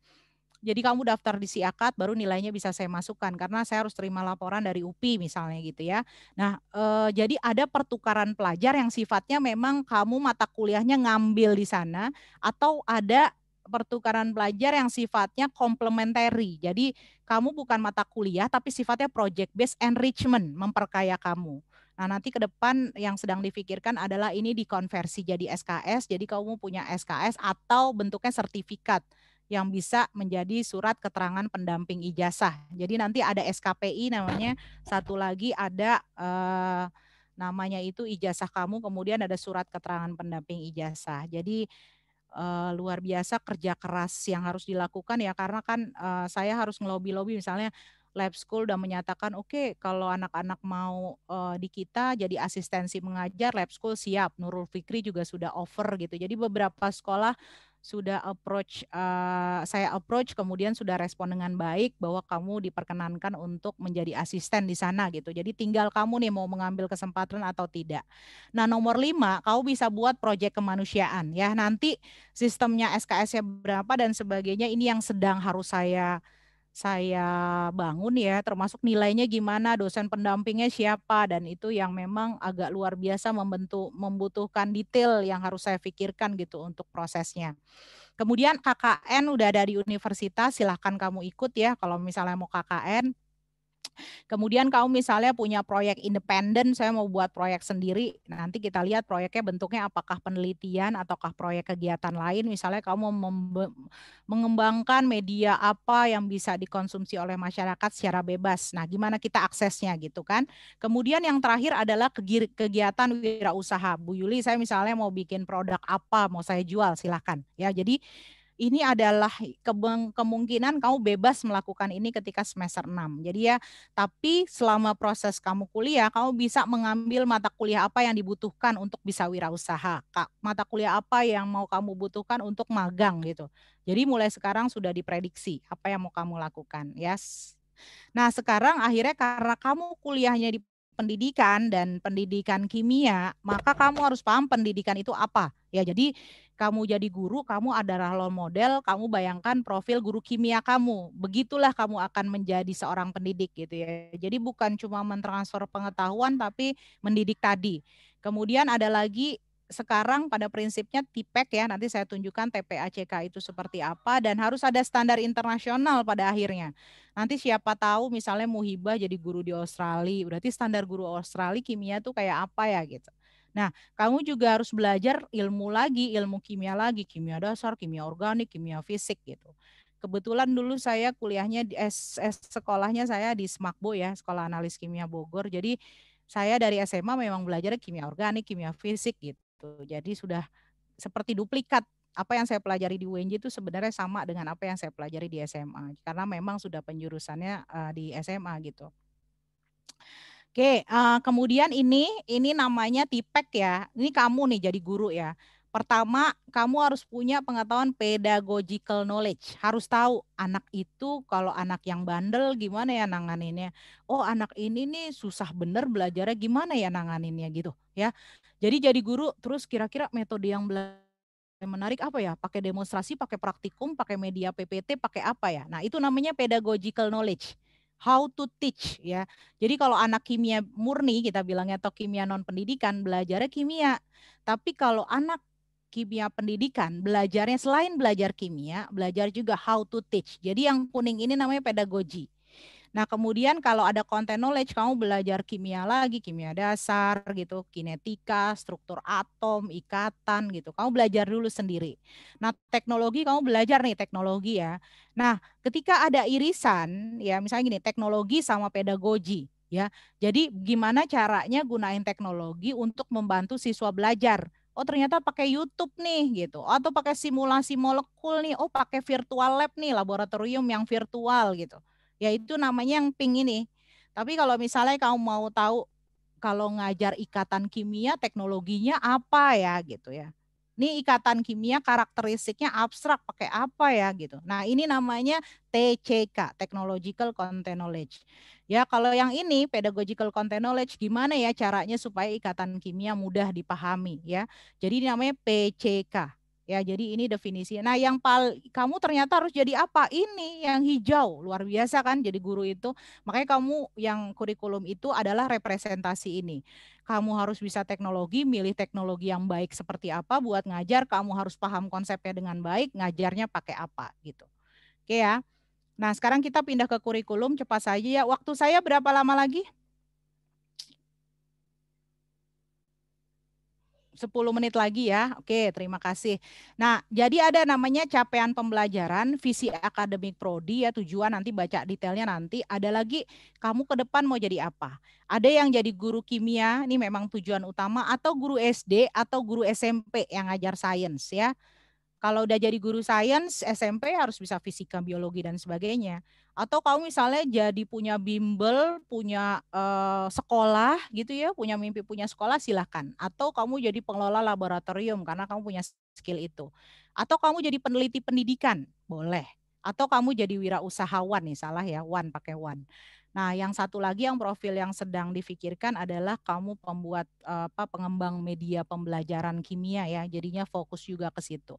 Jadi kamu daftar di si akad baru nilainya bisa saya masukkan karena saya harus terima laporan dari UPI misalnya gitu ya. Nah, e, jadi ada pertukaran pelajar yang sifatnya memang kamu mata kuliahnya ngambil di sana atau ada pertukaran pelajar yang sifatnya komplementer. Jadi kamu bukan mata kuliah tapi sifatnya project based enrichment memperkaya kamu. Nah, nanti ke depan yang sedang difikirkan adalah ini dikonversi jadi SKS. Jadi kamu punya SKS atau bentuknya sertifikat yang bisa menjadi surat keterangan pendamping ijazah. Jadi nanti ada SKPI namanya, satu lagi ada eh, namanya itu ijazah kamu, kemudian ada surat keterangan pendamping ijazah. Jadi uh, luar biasa kerja keras yang harus dilakukan ya karena kan uh, saya harus ngelobi-lobi misalnya lab school udah menyatakan oke okay, kalau anak-anak mau uh, di kita jadi asistensi mengajar lab school siap Nurul Fikri juga sudah over gitu jadi beberapa sekolah sudah approach uh, saya approach kemudian sudah respon dengan baik bahwa kamu diperkenankan untuk menjadi asisten di sana gitu. Jadi tinggal kamu nih mau mengambil kesempatan atau tidak. Nah, nomor lima kau bisa buat proyek kemanusiaan ya. Nanti sistemnya SKS-nya berapa dan sebagainya ini yang sedang harus saya saya bangun ya termasuk nilainya gimana dosen pendampingnya siapa dan itu yang memang agak luar biasa membentuk membutuhkan detail yang harus saya pikirkan gitu untuk prosesnya. Kemudian KKN udah ada di universitas silahkan kamu ikut ya kalau misalnya mau KKN Kemudian kamu misalnya punya proyek independen, saya mau buat proyek sendiri. Nanti kita lihat proyeknya bentuknya apakah penelitian ataukah proyek kegiatan lain. Misalnya kamu mengembangkan media apa yang bisa dikonsumsi oleh masyarakat secara bebas. Nah, gimana kita aksesnya gitu kan? Kemudian yang terakhir adalah kegiatan wirausaha. Bu Yuli, saya misalnya mau bikin produk apa, mau saya jual, silahkan. Ya, jadi ini adalah kemungkinan kamu bebas melakukan ini ketika semester 6. Jadi ya, tapi selama proses kamu kuliah, kamu bisa mengambil mata kuliah apa yang dibutuhkan untuk bisa wirausaha. Kak, Mata kuliah apa yang mau kamu butuhkan untuk magang gitu. Jadi mulai sekarang sudah diprediksi apa yang mau kamu lakukan. Yes. Nah, sekarang akhirnya karena kamu kuliahnya di pendidikan dan pendidikan kimia, maka kamu harus paham pendidikan itu apa. Ya, jadi kamu jadi guru, kamu adalah role model, kamu bayangkan profil guru kimia kamu. Begitulah kamu akan menjadi seorang pendidik gitu ya. Jadi bukan cuma mentransfer pengetahuan tapi mendidik tadi. Kemudian ada lagi sekarang pada prinsipnya TPEK ya, nanti saya tunjukkan TPACK itu seperti apa dan harus ada standar internasional pada akhirnya. Nanti siapa tahu misalnya Muhibah jadi guru di Australia, berarti standar guru Australia kimia tuh kayak apa ya gitu. Nah, kamu juga harus belajar ilmu lagi, ilmu kimia lagi, kimia dasar, kimia organik, kimia fisik gitu. Kebetulan dulu saya kuliahnya di eh, sekolahnya saya di Smakbo ya, Sekolah Analis Kimia Bogor. Jadi saya dari SMA memang belajar kimia organik, kimia fisik gitu. Jadi sudah seperti duplikat apa yang saya pelajari di UNJ itu sebenarnya sama dengan apa yang saya pelajari di SMA karena memang sudah penjurusannya uh, di SMA gitu. Oke, uh, kemudian ini ini namanya tipek ya. Ini kamu nih jadi guru ya. Pertama, kamu harus punya pengetahuan pedagogical knowledge. Harus tahu anak itu kalau anak yang bandel gimana ya nanganinnya. Oh, anak ini nih susah bener belajarnya gimana ya nanganinnya gitu ya. Jadi jadi guru terus kira-kira metode yang yang menarik apa ya? Pakai demonstrasi, pakai praktikum, pakai media PPT, pakai apa ya? Nah, itu namanya pedagogical knowledge how to teach ya. Jadi kalau anak kimia murni kita bilangnya atau kimia non pendidikan belajarnya kimia. Tapi kalau anak kimia pendidikan belajarnya selain belajar kimia, belajar juga how to teach. Jadi yang kuning ini namanya pedagogi. Nah, kemudian kalau ada konten knowledge kamu belajar kimia lagi, kimia dasar gitu, kinetika, struktur atom, ikatan gitu. Kamu belajar dulu sendiri. Nah, teknologi kamu belajar nih teknologi ya. Nah, ketika ada irisan ya misalnya gini, teknologi sama pedagogi ya. Jadi gimana caranya gunain teknologi untuk membantu siswa belajar? oh ternyata pakai YouTube nih gitu, atau pakai simulasi molekul nih, oh pakai virtual lab nih, laboratorium yang virtual gitu yaitu namanya yang pink ini. Tapi kalau misalnya kamu mau tahu kalau ngajar ikatan kimia teknologinya apa ya gitu ya. Ini ikatan kimia karakteristiknya abstrak pakai apa ya gitu. Nah, ini namanya TCK, Technological Content Knowledge. Ya, kalau yang ini Pedagogical Content Knowledge gimana ya caranya supaya ikatan kimia mudah dipahami ya. Jadi namanya PCK. Ya, jadi ini definisi. Nah, yang pal kamu ternyata harus jadi apa? Ini yang hijau, luar biasa kan jadi guru itu. Makanya kamu yang kurikulum itu adalah representasi ini. Kamu harus bisa teknologi, milih teknologi yang baik seperti apa buat ngajar, kamu harus paham konsepnya dengan baik, ngajarnya pakai apa gitu. Oke ya. Nah, sekarang kita pindah ke kurikulum cepat saja ya. Waktu saya berapa lama lagi? 10 menit lagi ya. Oke, terima kasih. Nah, jadi ada namanya capaian pembelajaran, visi akademik prodi ya, tujuan nanti baca detailnya nanti. Ada lagi kamu ke depan mau jadi apa? Ada yang jadi guru kimia, ini memang tujuan utama atau guru SD atau guru SMP yang ngajar sains ya. Kalau udah jadi guru sains SMP harus bisa fisika, biologi dan sebagainya. Atau kamu misalnya jadi punya bimbel, punya uh, sekolah gitu ya, punya mimpi punya sekolah silahkan. Atau kamu jadi pengelola laboratorium karena kamu punya skill itu. Atau kamu jadi peneliti pendidikan, boleh. Atau kamu jadi wirausahawan nih, salah ya, wan pakai wan Nah, yang satu lagi yang profil yang sedang difikirkan adalah kamu pembuat eh, apa pengembang media pembelajaran kimia ya. Jadinya fokus juga ke situ.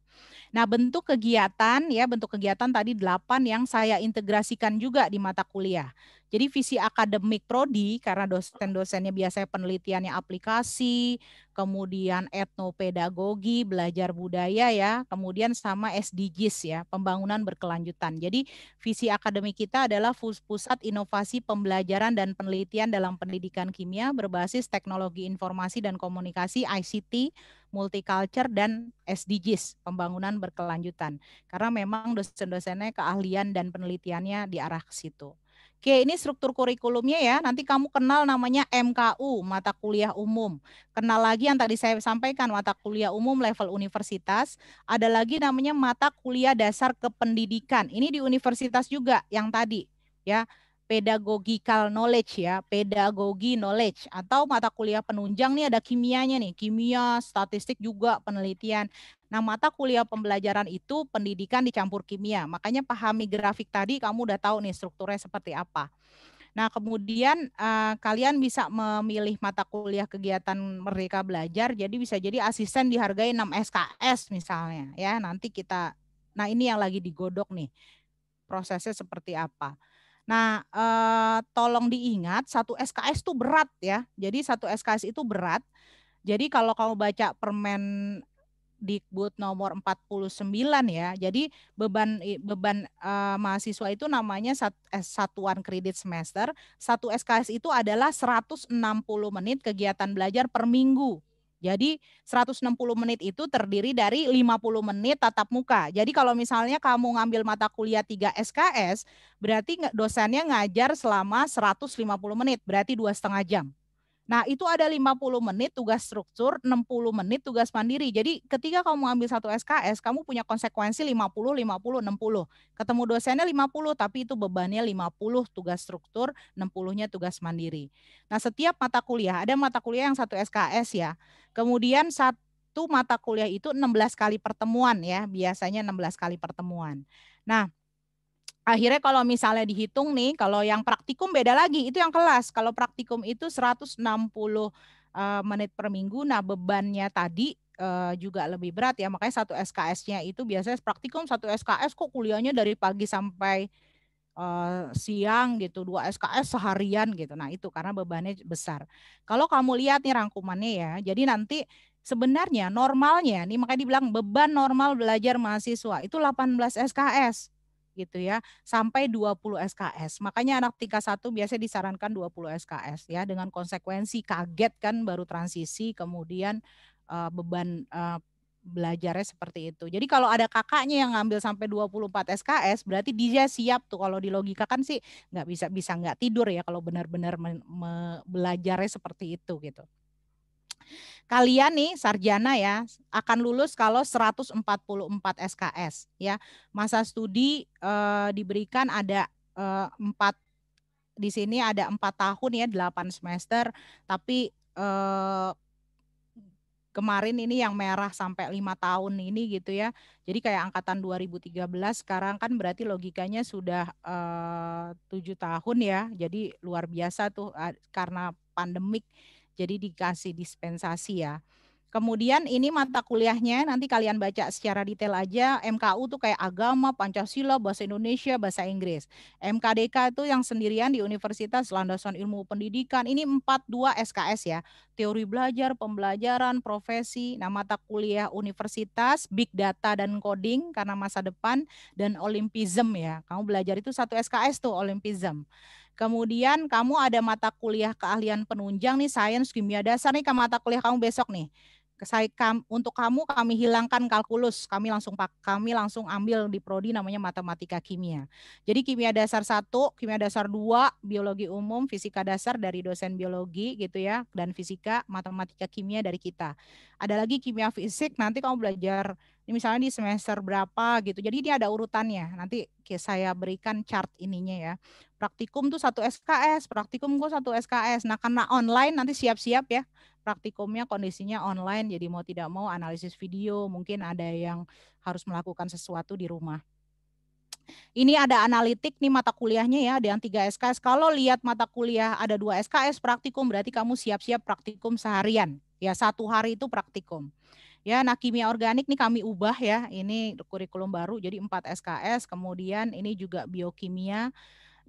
Nah, bentuk kegiatan ya, bentuk kegiatan tadi delapan yang saya integrasikan juga di mata kuliah. Jadi visi akademik prodi karena dosen-dosennya biasanya penelitiannya aplikasi, kemudian etnopedagogi, belajar budaya ya, kemudian sama SDGs ya, pembangunan berkelanjutan. Jadi visi akademik kita adalah pusat inovasi pembelajaran dan penelitian dalam pendidikan kimia berbasis teknologi informasi dan komunikasi ICT multiculture dan SDGs, pembangunan berkelanjutan. Karena memang dosen-dosennya keahlian dan penelitiannya diarah ke situ. Oke, ini struktur kurikulumnya ya. Nanti kamu kenal namanya MKU, mata kuliah umum. Kenal lagi yang tadi saya sampaikan, mata kuliah umum level universitas. Ada lagi namanya mata kuliah dasar kependidikan. Ini di universitas juga yang tadi ya. Pedagogical knowledge ya, pedagogi knowledge atau mata kuliah penunjang nih ada kimianya nih, kimia, statistik juga penelitian. Nah, mata kuliah pembelajaran itu pendidikan dicampur kimia. Makanya pahami grafik tadi kamu udah tahu nih strukturnya seperti apa. Nah, kemudian uh, kalian bisa memilih mata kuliah kegiatan mereka belajar. Jadi bisa jadi asisten dihargai 6 SKS misalnya ya. Nanti kita Nah, ini yang lagi digodok nih. Prosesnya seperti apa? Nah, eh, tolong diingat satu SKS itu berat ya. Jadi satu SKS itu berat. Jadi kalau kamu baca permen Dikbud nomor 49 ya. Jadi beban beban uh, mahasiswa itu namanya sat, eh, satuan kredit semester. Satu SKS itu adalah 160 menit kegiatan belajar per minggu. Jadi 160 menit itu terdiri dari 50 menit tatap muka. Jadi kalau misalnya kamu ngambil mata kuliah 3 SKS, berarti dosennya ngajar selama 150 menit, berarti dua setengah jam. Nah, itu ada 50 menit tugas struktur, 60 menit tugas mandiri. Jadi, ketika kamu ambil satu SKS, kamu punya konsekuensi 50, 50, 60. Ketemu dosennya 50, tapi itu bebannya 50 tugas struktur, 60-nya tugas mandiri. Nah, setiap mata kuliah, ada mata kuliah yang satu SKS ya. Kemudian satu mata kuliah itu 16 kali pertemuan ya, biasanya 16 kali pertemuan. Nah, akhirnya kalau misalnya dihitung nih, kalau yang praktikum beda lagi, itu yang kelas. Kalau praktikum itu 160 eh, menit per minggu, nah bebannya tadi eh, juga lebih berat ya, makanya satu SKS-nya itu biasanya praktikum satu SKS kok kuliahnya dari pagi sampai uh, siang gitu, dua SKS seharian gitu. Nah itu karena bebannya besar. Kalau kamu lihat nih rangkumannya ya, jadi nanti sebenarnya normalnya, nih makanya dibilang beban normal belajar mahasiswa itu 18 SKS gitu ya sampai 20 SKS. Makanya anak tingkat satu biasanya disarankan 20 SKS ya dengan konsekuensi kaget kan baru transisi kemudian uh, beban uh, belajarnya seperti itu. Jadi kalau ada kakaknya yang ngambil sampai 24 SKS berarti dia siap tuh kalau di logika kan sih nggak bisa bisa nggak tidur ya kalau benar-benar belajarnya seperti itu gitu kalian nih sarjana ya akan lulus kalau 144 SKS ya. Masa studi eh, diberikan ada eh, empat 4 di sini ada empat tahun ya 8 semester tapi eh, kemarin ini yang merah sampai lima tahun ini gitu ya. Jadi kayak angkatan 2013 sekarang kan berarti logikanya sudah eh, tujuh tahun ya. Jadi luar biasa tuh karena pandemik jadi dikasih dispensasi ya. Kemudian ini mata kuliahnya nanti kalian baca secara detail aja. MKU tuh kayak agama, Pancasila, bahasa Indonesia, bahasa Inggris. MKDK itu yang sendirian di Universitas Landasan Ilmu Pendidikan. Ini 42 SKS ya. Teori belajar, pembelajaran, profesi. Nah, mata kuliah universitas, big data dan coding karena masa depan dan olimpism ya. Kamu belajar itu satu SKS tuh olimpism. Kemudian kamu ada mata kuliah keahlian penunjang nih, sains kimia dasar nih ke mata kuliah kamu besok nih. untuk kamu kami hilangkan kalkulus, kami langsung kami langsung ambil di prodi namanya matematika kimia. Jadi kimia dasar satu, kimia dasar dua, biologi umum, fisika dasar dari dosen biologi gitu ya dan fisika, matematika kimia dari kita. Ada lagi kimia fisik, nanti kamu belajar ini misalnya di semester berapa gitu. Jadi ini ada urutannya. Nanti saya berikan chart ininya ya praktikum tuh satu SKS, praktikum gue satu SKS. Nah karena online nanti siap-siap ya praktikumnya kondisinya online jadi mau tidak mau analisis video mungkin ada yang harus melakukan sesuatu di rumah. Ini ada analitik nih mata kuliahnya ya, ada yang tiga SKS. Kalau lihat mata kuliah ada dua SKS praktikum berarti kamu siap-siap praktikum seharian. Ya, satu hari itu praktikum. Ya, nah kimia organik nih kami ubah ya. Ini kurikulum baru jadi 4 SKS, kemudian ini juga biokimia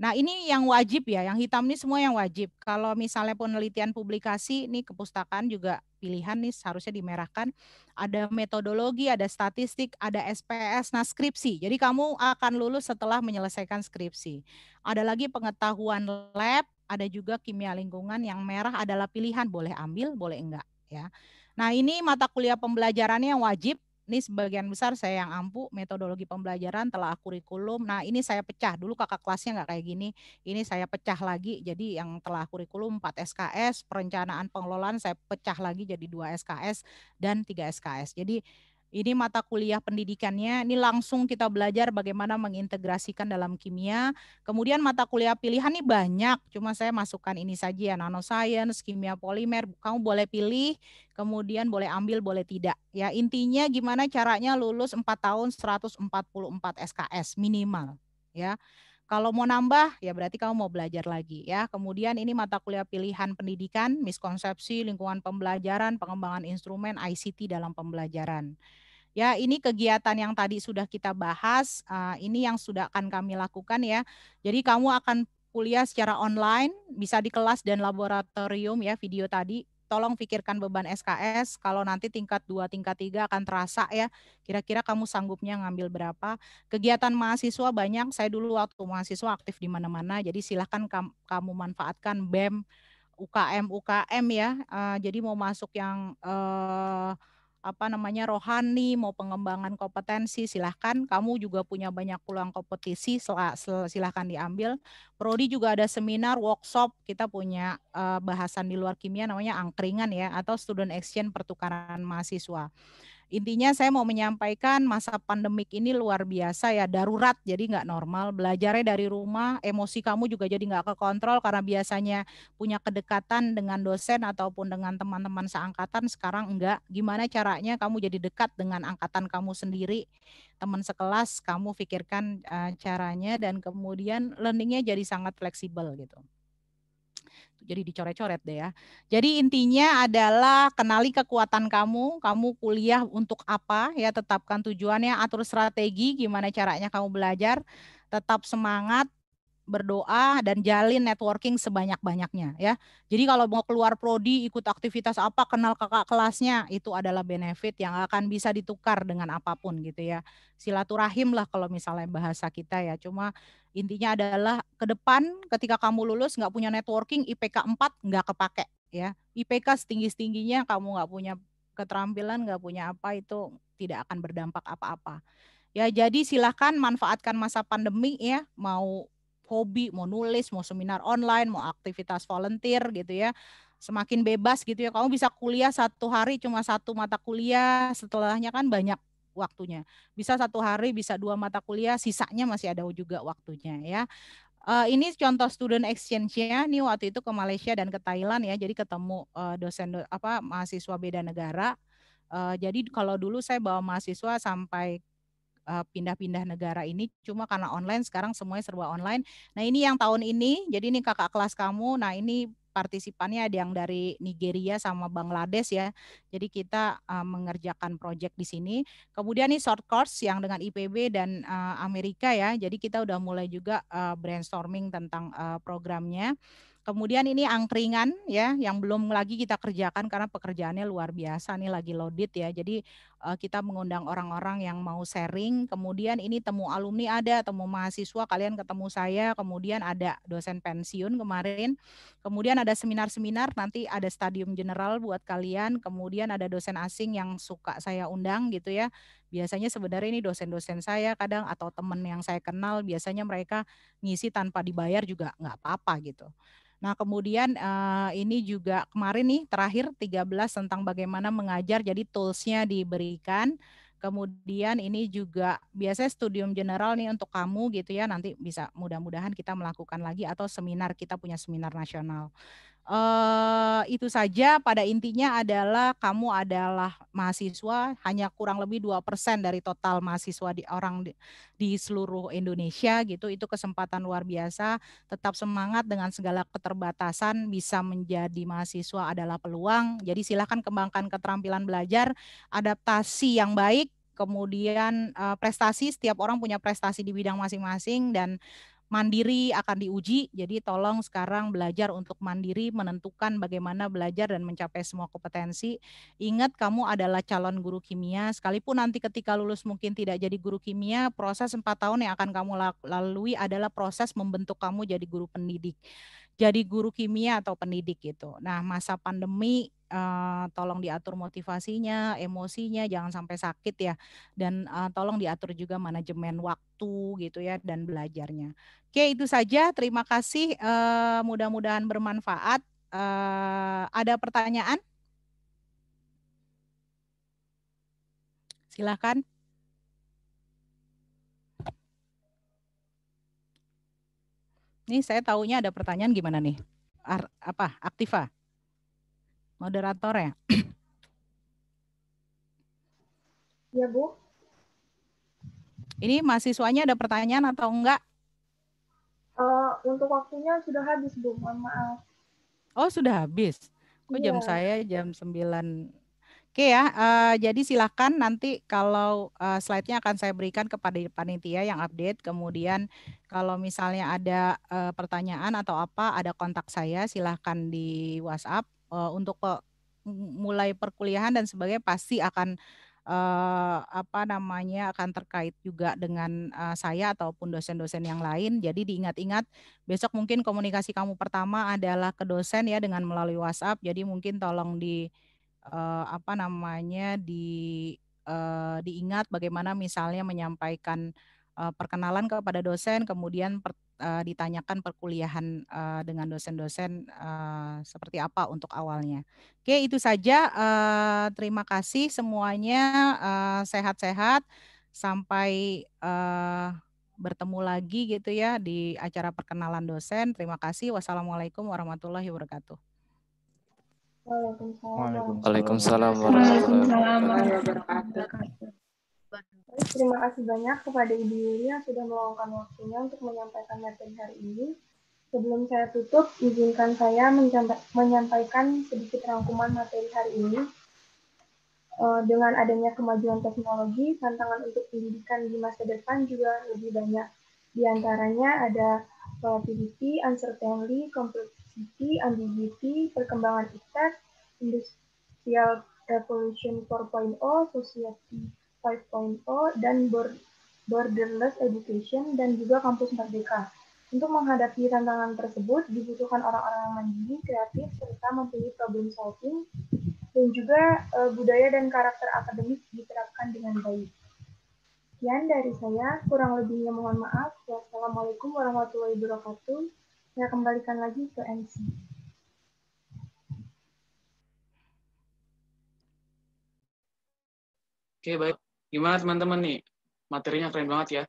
Nah, ini yang wajib ya, yang hitam ini semua yang wajib. Kalau misalnya penelitian publikasi, ini kepustakaan juga pilihan nih seharusnya dimerahkan. Ada metodologi, ada statistik, ada SPS, nah skripsi. Jadi kamu akan lulus setelah menyelesaikan skripsi. Ada lagi pengetahuan lab, ada juga kimia lingkungan yang merah adalah pilihan, boleh ambil, boleh enggak ya. Nah, ini mata kuliah pembelajarannya yang wajib ini sebagian besar saya yang ampuh metodologi pembelajaran telah kurikulum. Nah ini saya pecah dulu kakak kelasnya nggak kayak gini. Ini saya pecah lagi jadi yang telah kurikulum 4 SKS perencanaan pengelolaan saya pecah lagi jadi dua SKS dan 3 SKS. Jadi ini mata kuliah pendidikannya, ini langsung kita belajar bagaimana mengintegrasikan dalam kimia. Kemudian mata kuliah pilihan ini banyak, cuma saya masukkan ini saja ya, nanoscience, kimia polimer, kamu boleh pilih, kemudian boleh ambil, boleh tidak. Ya intinya gimana caranya lulus 4 tahun 144 SKS minimal ya. Kalau mau nambah, ya berarti kamu mau belajar lagi ya. Kemudian ini mata kuliah pilihan pendidikan, miskonsepsi, lingkungan pembelajaran, pengembangan instrumen ICT dalam pembelajaran. Ya, ini kegiatan yang tadi sudah kita bahas, eh, ini yang sudah akan kami lakukan ya. Jadi kamu akan kuliah secara online, bisa di kelas dan laboratorium ya video tadi tolong pikirkan beban SKS kalau nanti tingkat 2, tingkat 3 akan terasa ya. Kira-kira kamu sanggupnya ngambil berapa. Kegiatan mahasiswa banyak, saya dulu waktu mahasiswa aktif di mana-mana, jadi silahkan kamu manfaatkan BEM, UKM, UKM ya. Eh, jadi mau masuk yang eh, apa namanya rohani mau pengembangan kompetensi silahkan kamu juga punya banyak peluang kompetisi silahkan diambil prodi juga ada seminar workshop kita punya eh, bahasan di luar kimia namanya angkringan ya atau student exchange pertukaran mahasiswa Intinya saya mau menyampaikan masa pandemik ini luar biasa ya, darurat jadi nggak normal. Belajarnya dari rumah, emosi kamu juga jadi nggak kekontrol karena biasanya punya kedekatan dengan dosen ataupun dengan teman-teman seangkatan sekarang enggak. Gimana caranya kamu jadi dekat dengan angkatan kamu sendiri, teman sekelas, kamu pikirkan eh, caranya dan kemudian learningnya jadi sangat fleksibel gitu. Gitu. Jadi dicoret-coret deh ya. Jadi intinya adalah kenali kekuatan kamu, kamu kuliah untuk apa ya, tetapkan tujuannya, atur strategi gimana caranya kamu belajar, tetap semangat berdoa dan jalin networking sebanyak-banyaknya ya. Jadi kalau mau keluar prodi ikut aktivitas apa kenal kakak kelasnya itu adalah benefit yang akan bisa ditukar dengan apapun gitu ya. Silaturahim lah kalau misalnya bahasa kita ya. Cuma intinya adalah ke depan ketika kamu lulus nggak punya networking IPK 4 nggak kepake ya. IPK setinggi-tingginya kamu nggak punya keterampilan, nggak punya apa itu tidak akan berdampak apa-apa. Ya, jadi silahkan manfaatkan masa pandemi ya, mau hobi, mau nulis, mau seminar online, mau aktivitas volunteer gitu ya. Semakin bebas gitu ya. Kamu bisa kuliah satu hari cuma satu mata kuliah, setelahnya kan banyak waktunya. Bisa satu hari, bisa dua mata kuliah, sisanya masih ada juga waktunya ya. Uh, ini contoh student exchange-nya nih waktu itu ke Malaysia dan ke Thailand ya. Jadi ketemu uh, dosen apa mahasiswa beda negara. Uh, jadi kalau dulu saya bawa mahasiswa sampai Eh, pindah-pindah negara ini cuma karena online sekarang semuanya serba online. Nah, ini yang tahun ini. Jadi ini kakak kelas kamu. Nah, ini partisipannya ada yang dari Nigeria sama Bangladesh ya. Jadi kita uh, mengerjakan project di sini. Kemudian ini short course yang dengan IPB dan uh, Amerika ya. Jadi kita udah mulai juga uh, brainstorming tentang uh, programnya. Kemudian ini angkringan ya yang belum lagi kita kerjakan karena pekerjaannya luar biasa nih lagi loaded ya. Jadi uh, kita mengundang orang-orang yang mau sharing. Kemudian ini temu alumni ada, temu mahasiswa kalian ketemu saya, kemudian ada dosen pensiun kemarin. Kemudian ada seminar-seminar nanti ada stadium general buat kalian, kemudian ada dosen asing yang suka saya undang gitu ya. Biasanya sebenarnya ini dosen-dosen saya kadang atau teman yang saya kenal biasanya mereka ngisi tanpa dibayar juga nggak apa-apa gitu. Nah, kemudian eh, ini juga kemarin nih terakhir 13 tentang bagaimana mengajar jadi toolsnya diberi pendidikan. Kemudian ini juga biasanya studium general nih untuk kamu gitu ya nanti bisa mudah-mudahan kita melakukan lagi atau seminar kita punya seminar nasional. Uh, itu saja pada intinya adalah kamu adalah mahasiswa hanya kurang lebih dua persen dari total mahasiswa di orang di, di seluruh Indonesia gitu itu kesempatan luar biasa tetap semangat dengan segala keterbatasan bisa menjadi mahasiswa adalah peluang jadi silahkan kembangkan keterampilan belajar adaptasi yang baik kemudian uh, prestasi setiap orang punya prestasi di bidang masing-masing dan mandiri akan diuji. Jadi tolong sekarang belajar untuk mandiri menentukan bagaimana belajar dan mencapai semua kompetensi. Ingat kamu adalah calon guru kimia. Sekalipun nanti ketika lulus mungkin tidak jadi guru kimia, proses 4 tahun yang akan kamu lalui adalah proses membentuk kamu jadi guru pendidik jadi guru kimia atau pendidik gitu. Nah, masa pandemi eh, tolong diatur motivasinya, emosinya, jangan sampai sakit ya, dan eh, tolong diatur juga manajemen waktu gitu ya dan belajarnya. Oke itu saja, terima kasih, eh, mudah-mudahan bermanfaat. ada pertanyaan? Silahkan. Ini saya tahunya ada pertanyaan gimana nih? Ar, apa? Aktiva. Moderator ya? Iya, Bu. Ini mahasiswanya ada pertanyaan atau enggak? Uh, untuk waktunya sudah habis, Bu. Mohon maaf. Oh, sudah habis. Kok iya. jam saya jam 9 Oke ya, uh, jadi silakan nanti kalau uh, slide-nya akan saya berikan kepada panitia yang update. Kemudian kalau misalnya ada uh, pertanyaan atau apa, ada kontak saya, silahkan di WhatsApp uh, untuk uh, mulai perkuliahan dan sebagainya pasti akan uh, apa namanya akan terkait juga dengan uh, saya ataupun dosen-dosen yang lain. Jadi diingat-ingat besok mungkin komunikasi kamu pertama adalah ke dosen ya dengan melalui WhatsApp. Jadi mungkin tolong di uh, apa namanya di uh, diingat bagaimana misalnya menyampaikan uh, perkenalan kepada dosen kemudian per, uh, ditanyakan perkuliahan uh, dengan dosen-dosen uh, seperti apa untuk awalnya. Oke, itu saja. Uh, terima kasih semuanya sehat-sehat uh, sampai uh, bertemu lagi gitu ya di acara perkenalan dosen. Terima kasih. Wassalamualaikum warahmatullahi wabarakatuh. Waalaikumsalam. warahmatullahi wabarakatuh. Terima kasih banyak kepada Ibu Yuli yang sudah meluangkan waktunya untuk menyampaikan materi hari ini. Sebelum saya tutup, izinkan saya menyampaikan sedikit rangkuman materi hari ini. Eh, dengan adanya kemajuan teknologi, tantangan untuk pendidikan di masa depan juga lebih banyak. Di antaranya ada volatility, uncertainty, complexity, complexity, ambiguity, perkembangan ikat, industrial revolution 4.0, society 5.0, dan borderless education, dan juga kampus merdeka. Untuk menghadapi tantangan tersebut, dibutuhkan orang-orang yang mandiri, kreatif, serta mempunyai problem solving, dan juga e, budaya dan karakter akademik diterapkan dengan baik. Sekian dari saya, kurang lebihnya mohon maaf. Wassalamualaikum warahmatullahi wabarakatuh saya kembalikan lagi ke MC. Oke, baik. Gimana teman-teman nih? Materinya keren banget ya.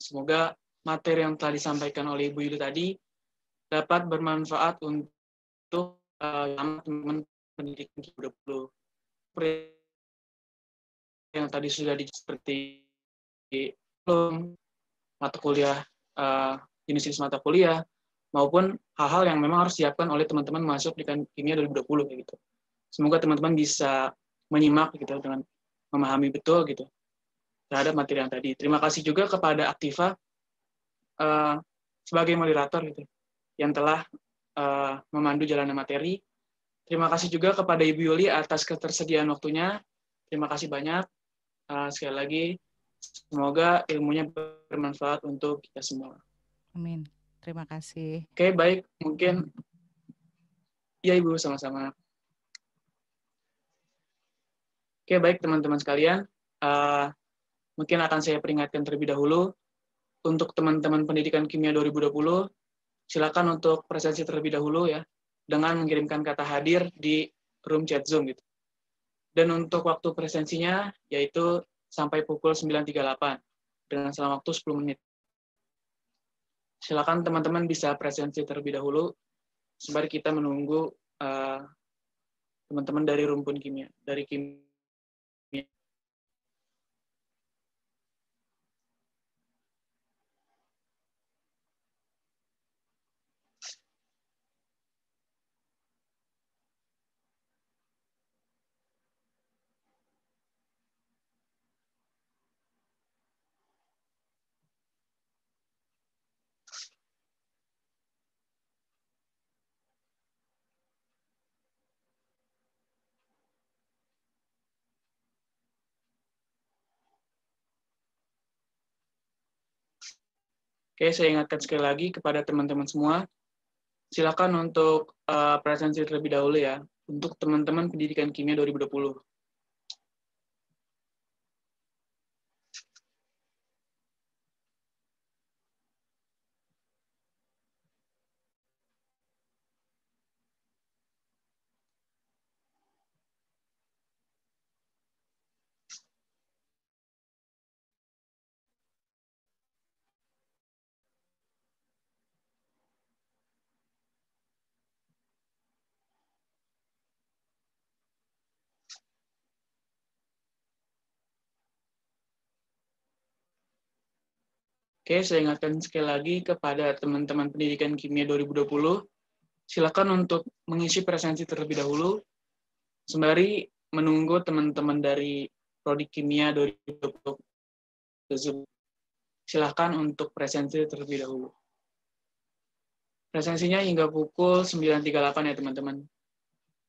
Semoga materi yang telah disampaikan oleh Ibu Yuli tadi dapat bermanfaat untuk eh, teman-teman uh, pendidikan 20. Yang tadi sudah di seperti belum mata kuliah uh, jenis-jenis mata kuliah, maupun hal-hal yang memang harus disiapkan oleh teman-teman masuk di kimia 2020 kayak gitu. Semoga teman-teman bisa menyimak gitu dengan memahami betul gitu terhadap materi yang tadi. Terima kasih juga kepada Aktiva uh, eh, sebagai moderator gitu yang telah uh, memandu jalannya materi. Terima kasih juga kepada Ibu Yuli atas ketersediaan waktunya. Terima kasih banyak. Uh, sekali lagi, semoga ilmunya bermanfaat untuk kita semua. Amin. Terima kasih. Oke, okay, baik. Mungkin ya Ibu sama-sama. Oke, okay, baik teman-teman sekalian. Uh, mungkin akan saya peringatkan terlebih dahulu untuk teman-teman pendidikan kimia 2020 silakan untuk presensi terlebih dahulu ya dengan mengirimkan kata hadir di room chat Zoom gitu. Dan untuk waktu presensinya yaitu sampai pukul 9.38 dengan selama waktu 10 menit silakan teman-teman bisa presensi terlebih dahulu sembari kita menunggu eh, teman-teman uh, dari rumpun kimia, dari kimia. Oke, saya ingatkan sekali lagi kepada teman-teman semua, silakan untuk uh, eh, presensi terlebih dahulu ya, untuk teman-teman pendidikan kimia 2020. Oke, saya ingatkan sekali lagi kepada teman-teman pendidikan kimia 2020, silakan untuk mengisi presensi terlebih dahulu, sembari menunggu teman-teman dari Prodi Kimia 2020. Silakan untuk presensi terlebih dahulu. Presensinya hingga pukul 9.38 ya teman-teman.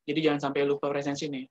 Jadi jangan sampai lupa presensi nih.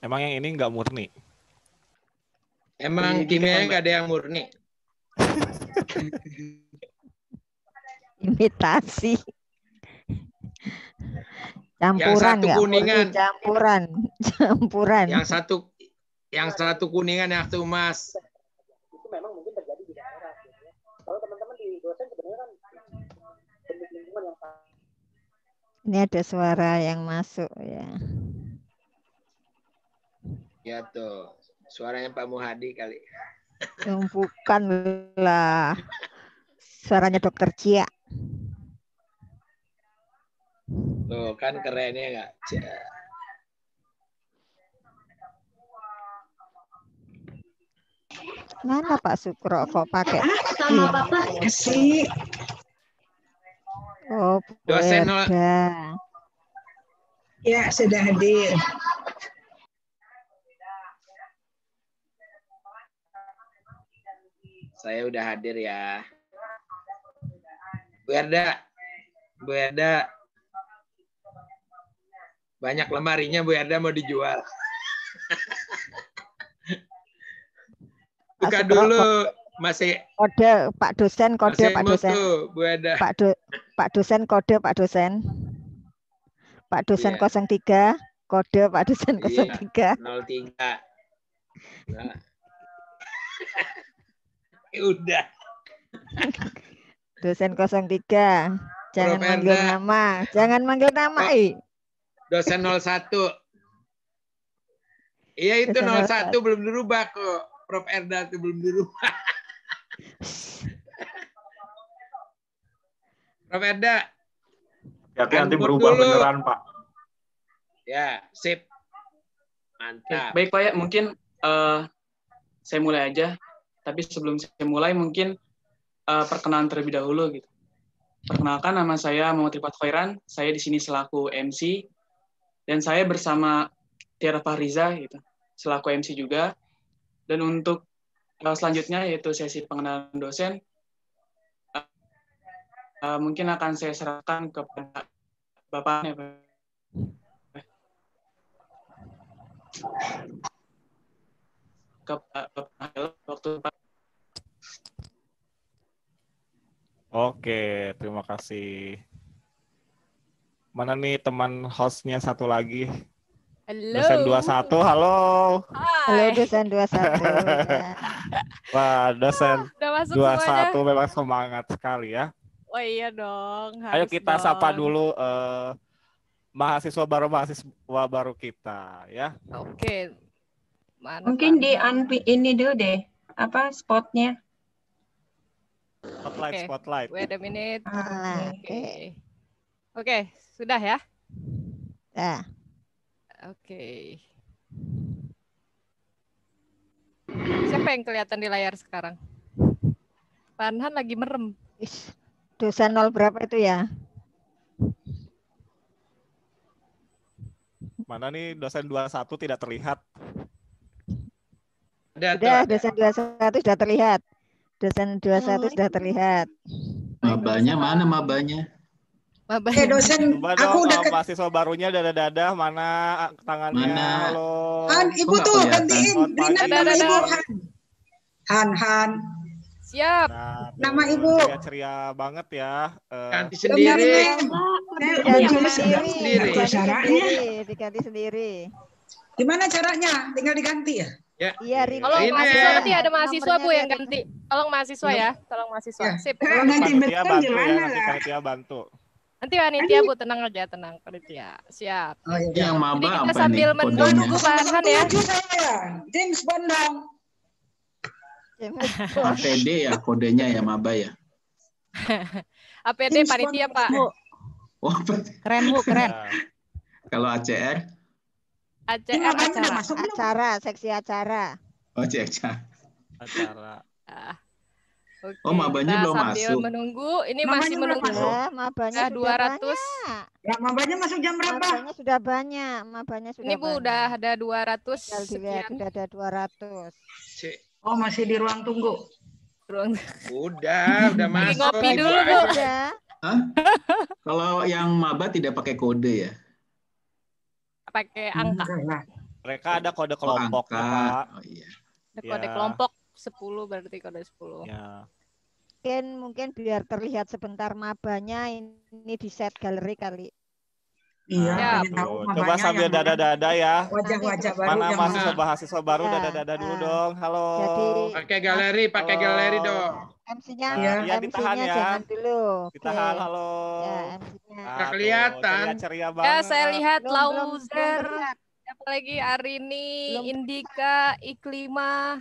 Emang yang ini nggak murni? Emang kimia nggak ada yang murni? Imitasi. Campuran yang satu kuningan. Murni, campuran, campuran. Yang satu yang satu kuningan yang satu emas. Itu memang mungkin terjadi di daerah. Gitu ya. Kalau teman-teman di dosen sebenarnya kan lingkungan yang Ini ada suara yang masuk ya. Ya tuh, suaranya Pak Muhadi kali. Bukan lah. Suaranya Dokter Cia. Tuh kan keren ya nggak? Mana Pak Sukro kok pakai? Ah, sama Bapak sih. Oh, dosen Ya, sudah hadir. Saya udah hadir ya. Bu Erda. Bu Erda. Banyak lemarinya Bu Erda mau dijual. Buka dulu masih kode Pak dosen kode Pak dosen. Tuh, Bu Erda. Pak do, Pak dosen kode Pak dosen. Pak dosen yeah. 03 kode Pak Dosen 03. Iya, 03. Nah. Ya udah. Dosen 03. Jangan Prof. manggil nama. Jangan manggil nama, I. Eh. Dosen 01. Iya itu dosen 01, 01 belum dirubah kok. Prof Erda itu belum dirubah. Prof Erda. ya hati kan nanti berubah dulu. beneran, Pak. Ya, sip. Mantap. Baik, Pak ya, mungkin uh, saya mulai aja. Tapi sebelum saya mulai mungkin uh, perkenalan terlebih dahulu gitu. Perkenalkan nama saya Muhammad Rifat Khairan, saya di sini selaku MC dan saya bersama Tiara Fahriza gitu, selaku MC juga. Dan untuk uh, selanjutnya yaitu sesi pengenalan dosen uh, uh, mungkin akan saya serahkan kepada Bapak. Bapak ke Pak eh, waktu Pak. Oke, terima kasih. Mana nih teman hostnya satu lagi? Halo. Dosen 21, halo. Hai. Halo dosen 21. Wah, dosen dua 21 semuanya. memang semangat sekali ya. Oh iya dong. Ayo kita dong. sapa dulu uh, mahasiswa baru mahasiswa baru kita ya. Oke. Mana Mungkin di ini dulu deh, apa spotnya? Spotlight, okay. spotlight. Wait a minute. Oke, oke, okay. okay. sudah ya? Yeah. Oke. Okay. Siapa yang kelihatan di layar sekarang? Panhan lagi merem. dosen dosa nol berapa itu ya? Mana nih dosen 21 tidak terlihat? Sudah, dosen 21 sudah terlihat. Dosen 21 oh. sudah iya. terlihat. Mabanya mana mabanya? Mabanya. Eh, dosen, dong, aku udah ke... mahasiswa barunya dada-dada mana ah, tangannya? Mana? Halo. Han, ibu tuh gantiin. Ya, nama ibu Han. Han, Han. Siap. Nah, Nama Ibu. Ceria banget ya. Eh. Ganti sendiri. Ganti sendiri. Ganti sendiri. Diganti sendiri. Gimana caranya? Tinggal diganti ya? Ya. Iya, Rina. Tolong Rina. mahasiswa nanti ada mahasiswa Bu yang ganti. Tolong mahasiswa iya. ya, tolong mahasiswa. Ya. Sip. Kalau ganti betul ya, gimana lah? Panitia bantu. Nanti panitia Bu tenang aja, tenang panitia. Siap. Oh, iya, yang maba Jadi kita sambil menunggu bahan ya. James Bond dong. APD ya kodenya ya maba ya. APD panitia Pak. Oh, Keren Bu, keren. Iya. Kalau ACR ACR acara. Masuk acara, seksi acara. Oh, acara. Acara. Ah. Okay. Oh, mabanya nah, belum sambil masuk. menunggu, ini mabanya masih menunggu. Ya, mabanya sudah 200. Banyak. Ya, mabanya masuk jam berapa? Mabanya sudah banyak, mabanya sudah Ini Bu udah ada dua ratus. Sudah ada dua ratus. Oh, masih di ruang tunggu. Ruang Udah, udah masuk. Ngopi dulu, Bu. Hah? Kalau yang maba tidak pakai kode ya? pakai hmm, angka. Nah, nah. Mereka ada kode oh, kelompok, oh, Pak. Oh, iya. Ada kode ya. kelompok 10 berarti kode 10. Ya. Mungkin mungkin biar terlihat sebentar mabanya ini di set galeri kali. Iya, nah, Coba sambil dada-dada ya. Wajah-wajah baru. Mana mahasiswa-mahasiswa baru ya. dada-dada dulu ya. dong. Halo. Jadi, pakai galeri, pakai galeri dong. MC-nya, ya, ya, ditahan ya. jangan dulu. Ditahan, okay. halo. Ya, MC-nya. kelihatan. Ceria, ceria banget. Ya, saya lihat Siapa Apalagi Arini, Indika, Iklima.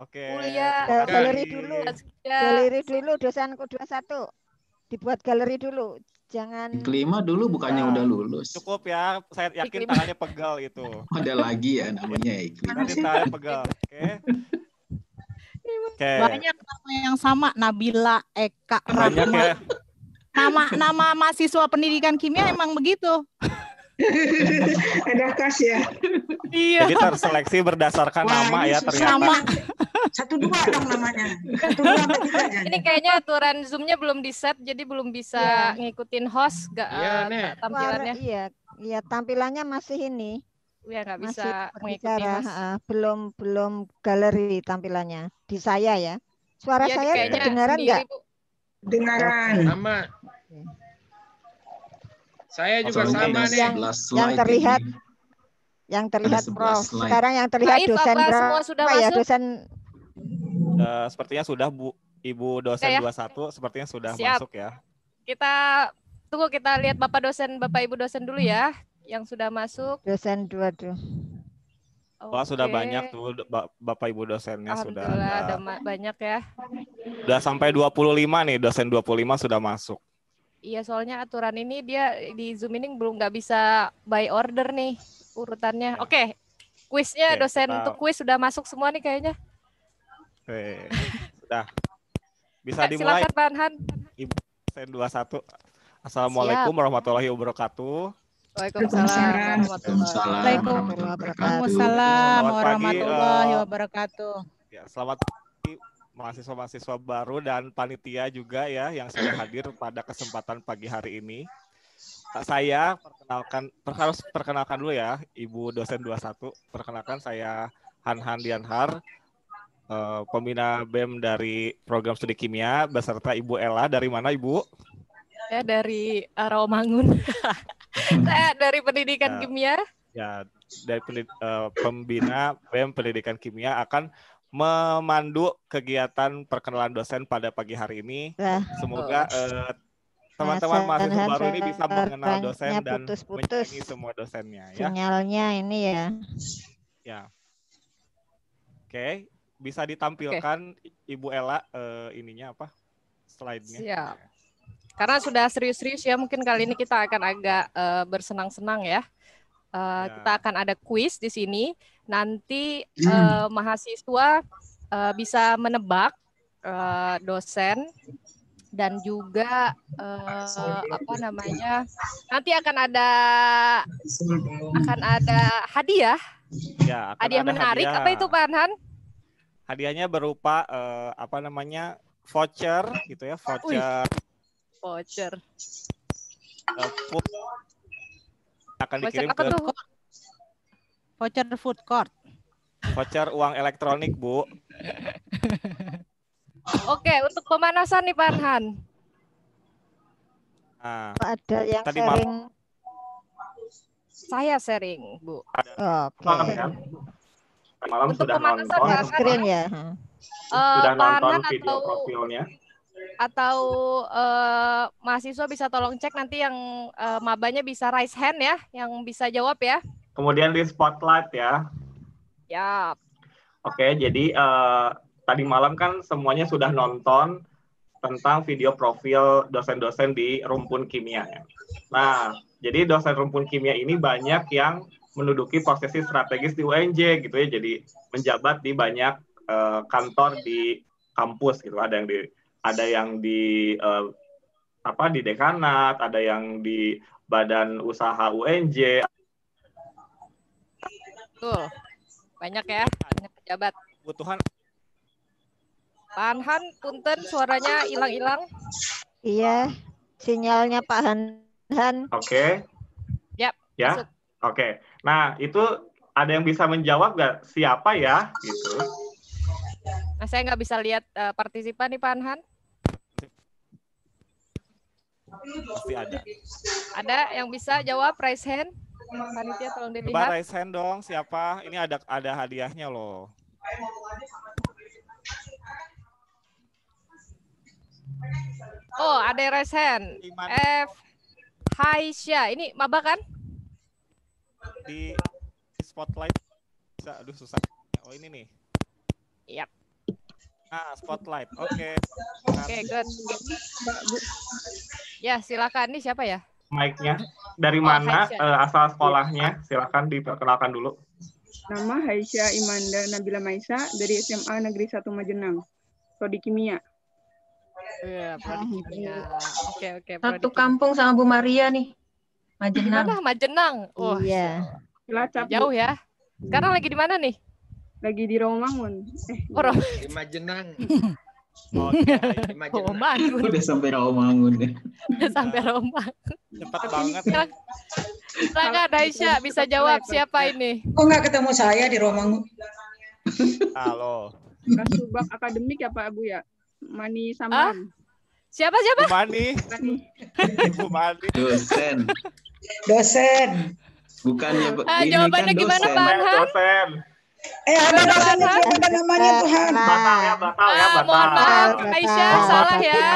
Oke. Mulia. Galeri dulu. Galeri dulu dosenku 21. Dibuat galeri dulu. Jangan. kelima dulu bukannya nah, udah lulus. Cukup ya, saya yakin tangannya pegal itu. Ada lagi ya namanya iklima ya, Nanti tangannya pegal. Oke. Okay. Iya, okay. Banyak nama yang sama Nabila, Eka, Banyak ya. Nama nama mahasiswa pendidikan kimia emang begitu. Ada kas ya. Iya. Jadi terseleksi berdasarkan Wah, nama ya ternyata. sama. Satu dua dong namanya. Satu dua apa tiga aja. Ini kayaknya aturan zoomnya belum di set, jadi belum bisa ya. ngikutin host gak, ya, uh, tampilannya. Wah, iya, iya tampilannya masih ini. Ya nggak bisa masih mengikuti bicara, Uh, belum belum galeri tampilannya di saya ya. Suara ya, saya kedengaran nggak? Dengaran. Sama. Saya juga Pasal sama nih. Yang, yang terlihat ini. yang terlihat Prof. Sekarang yang terlihat Baik, dosen ya, masuk? ya? Dosen uh, sepertinya sudah Bu Ibu dosen ya, ya. 21 sepertinya sudah Siap. masuk ya. Kita tunggu kita lihat Bapak dosen Bapak Ibu dosen dulu ya yang sudah masuk. Dosen dua Oh, Okay. Wah sudah banyak tuh Bapak Ibu dosennya sudah ada. banyak ya. Sudah sampai 25 nih dosen 25 sudah masuk. Iya soalnya aturan ini dia di Zoom ini belum nggak bisa by order nih urutannya. Ya. Oke, okay. kuisnya dosen kita... untuk kuis sudah masuk semua nih kayaknya sudah. Bisa dimulai. Silakan Pak Han. Ibu Sen 21. Assalamualaikum Siap. warahmatullahi wabarakatuh. Waalaikumsalam warahmatullahi wabarakatuh. Waalaikumsalam warahmatullahi eh, wabarakatuh. Ya, selamat pagi mahasiswa-mahasiswa baru dan panitia juga ya yang sudah hadir pada kesempatan pagi hari ini. Saya perkenalkan harus perkenalkan dulu ya Ibu dosen 21. Perkenalkan saya Hanhan Dianhar, uh, pembina BEM dari program studi kimia beserta Ibu Ella dari mana Ibu? Ya dari Rawamangun. Saya dari pendidikan ya, kimia. Ya, dari pendid, uh, pembina BEM pendidikan kimia akan memandu kegiatan perkenalan dosen pada pagi hari ini. Nah, Semoga uh, teman-teman mahasiswa baru ini bisa mengenal dosen dan putus semua dosennya ya. Sinyalnya ini ya. Ya. Oke, okay bisa ditampilkan okay. Ibu Ella uh, ininya apa slide-nya. Siap. Karena sudah serius-serius ya, mungkin kali ini kita akan agak uh, bersenang-senang ya. Uh, ya. Kita akan ada quiz di sini. Nanti uh, mahasiswa uh, bisa menebak uh, dosen dan juga uh, apa namanya? Nanti akan ada akan ada hadiah. Ya, akan hadiah ada menarik. Hadiah. Apa itu Pak Anhan? Hadiahnya berupa uh, apa namanya voucher gitu ya, voucher. Uy. Voucher. Uh, akan voucher dikirim ke tuh? voucher food court. Voucher uang elektronik, Bu. Oke, untuk pemanasan nih Panhan. Nah, ada yang tadi sharing. Malam. Saya sharing, Bu. Oke. Okay malam Untuk sudah nonton kan, screen ya. Uh, sudah nonton video atau, profilnya. Atau uh, mahasiswa bisa tolong cek nanti yang uh, mabanya bisa raise hand ya, yang bisa jawab ya. Kemudian di spotlight ya. Ya. Oke, okay, jadi uh, tadi malam kan semuanya sudah nonton tentang video profil dosen-dosen di rumpun kimia. Ya. Nah, jadi dosen rumpun kimia ini banyak yang menduduki posisi strategis di UNJ gitu ya jadi menjabat di banyak uh, kantor di kampus gitu ada yang di ada yang di uh, apa di dekanat ada yang di badan usaha UNJ Betul. banyak ya banyak pejabat kebutuhan Panhan punten suaranya hilang-hilang iya sinyalnya Pak Hanhan Oke okay. yep, ya ya Oke, okay. Nah, itu ada yang bisa menjawab nggak siapa ya? Gitu. Nah, saya nggak bisa lihat uh, partisipan nih Pak Anhan. ada. Ada yang bisa jawab raise hand? Panitia tolong dilihat. Coba raise hand dong siapa? Ini ada ada hadiahnya loh. Oh, ada raise hand. F Syah, Ini Maba kan? di spotlight bisa aduh susah oh ini nih yap ah spotlight oke okay. oke okay, good ya silakan nih siapa ya mic-nya dari oh, mana uh, eh, asal sekolahnya silakan diperkenalkan dulu nama Haisha Imanda Nabila Maisa dari SMA Negeri 1 Majenang prodi kimia Iya, yeah, prodi ah, kimia. Iya. Oke, oke. Satu kampung sama Bu Maria nih. Majenang. Mana Majenang? Oh, iya. Cilacap. Jauh ya. Sekarang lagi di mana nih? Lagi di Romangun. Eh, oh, di Majenang. Oh, okay. Udah sampai Romangun deh. Ya. Udah sampai Romangun. Cepat banget. Ya. Rangga Daisha bisa jawab siapa ini? Kok nggak ketemu saya di Romangun? Halo. Kasubag akademik ya Pak Abu ya? Mani Samran. Ah? Siapa siapa? Mani. Mani. Mani. Dosen. Dosen. Bukannya ah, ini jawabannya kan gimana dosen. Pak Dosen. Eh ada dosen apa namanya ya, Tuhan? Batal ya, batal ya, ah, batal. Ah, mohon maaf, Aisyah salah ya.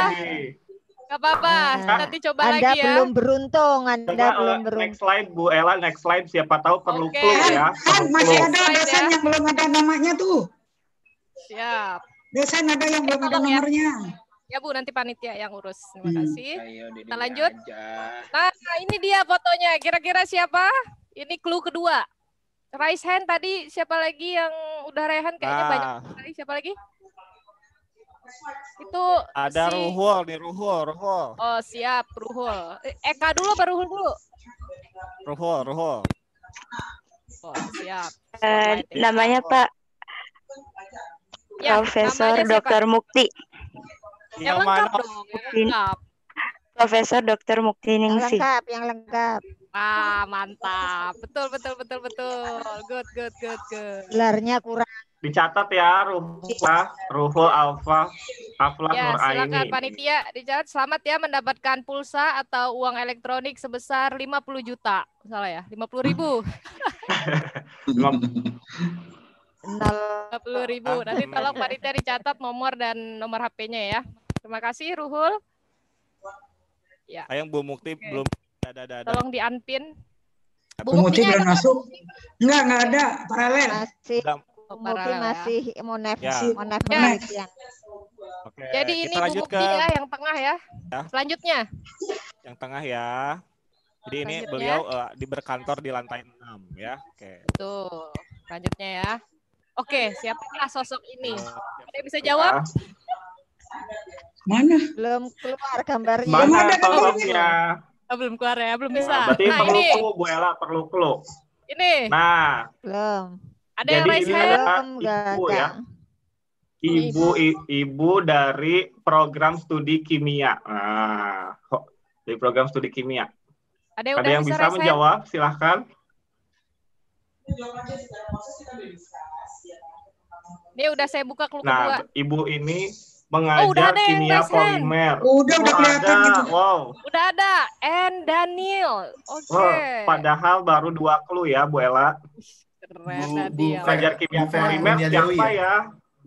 Gak apa-apa, nanti coba anda lagi ya. anda Belum beruntung, anda coba, belum eh, beruntung. Next slide Bu Ella, next slide siapa tahu perlu okay. clue ya. Kan, masih ada dosen yang belum ada namanya tuh. Siap. Dosen ada yang belum ada ya. nomornya. Ya. Ya Bu, nanti panitia yang urus. Terima hmm. kasih. Ayo, Kita lanjut. Nah, ini dia fotonya. Kira-kira siapa? Ini clue kedua. Raise hand tadi siapa lagi yang udah rehan kayaknya ah. banyak sekali. Siapa lagi? Itu ada si... Ruhul nih, Ruhul, Ruhul. Oh, siap, Ruhul. Eh, Eka dulu baru Ruhul dulu. Ruhul, Ruhul. Oh, siap. Eh, namanya Pak ya, Profesor ya, Profesor Dr. Mukti yang, yang lengkap mana? dong, yang lengkap. Profesor Dr. Mukti Ningsih. Lengkap, yang lengkap. Ah, mantap. Betul, betul, betul, betul. Good, good, good, good. Gelarnya kurang. Dicatat ya, Rufa, Rufo Alfa, Afla ya, Aini. silakan panitia dicatat. Selamat ya mendapatkan pulsa atau uang elektronik sebesar 50 juta. Salah ya, 50 ribu. 50 ribu. Nanti tolong panitia dicatat nomor dan nomor HP-nya ya. Terima kasih Ruhul. Ya. Ayang Bu Mukti okay. belum ada ada. Tolong diantin. Bu, Bu Mukti belum masuk. Enggak, enggak ada paralel. Masih. Mukti ya. masih mau ya. mau ya. ya. Oke, Jadi ini Bu Mukti ke... ya yang tengah ya. ya. Selanjutnya. Yang tengah ya. Jadi ini beliau uh, di berkantor di lantai 6 ya. Oke. Betul. Selanjutnya ya. Oke, siapakah sosok ini? Eh, ada yang bisa jawab? Mana? Belum keluar gambarnya. Mana belum ada ya? Oh, belum keluar ya, belum bisa. Nah, berarti nah, perlu ini. Clue, Bu Ella, perlu klu. Ini. Nah. Belum. Ada yang raise hand? Ibu ya. Ibu, i, ibu dari program studi kimia. Nah, dari program studi kimia. Ada yang, ada yang bisa, bisa menjawab? Silahkan. Ini udah saya buka klub nah, Ibu ini mengajar oh, udah ada kimia polimer. Udah udah kelihatan gitu. Wow. Udah ada N Daniel. Oke. Okay. Oh, padahal baru dua clue ya Bu Ela. Keren Bu, Mengajar kimia Bukan, polimer siapa ya? ya?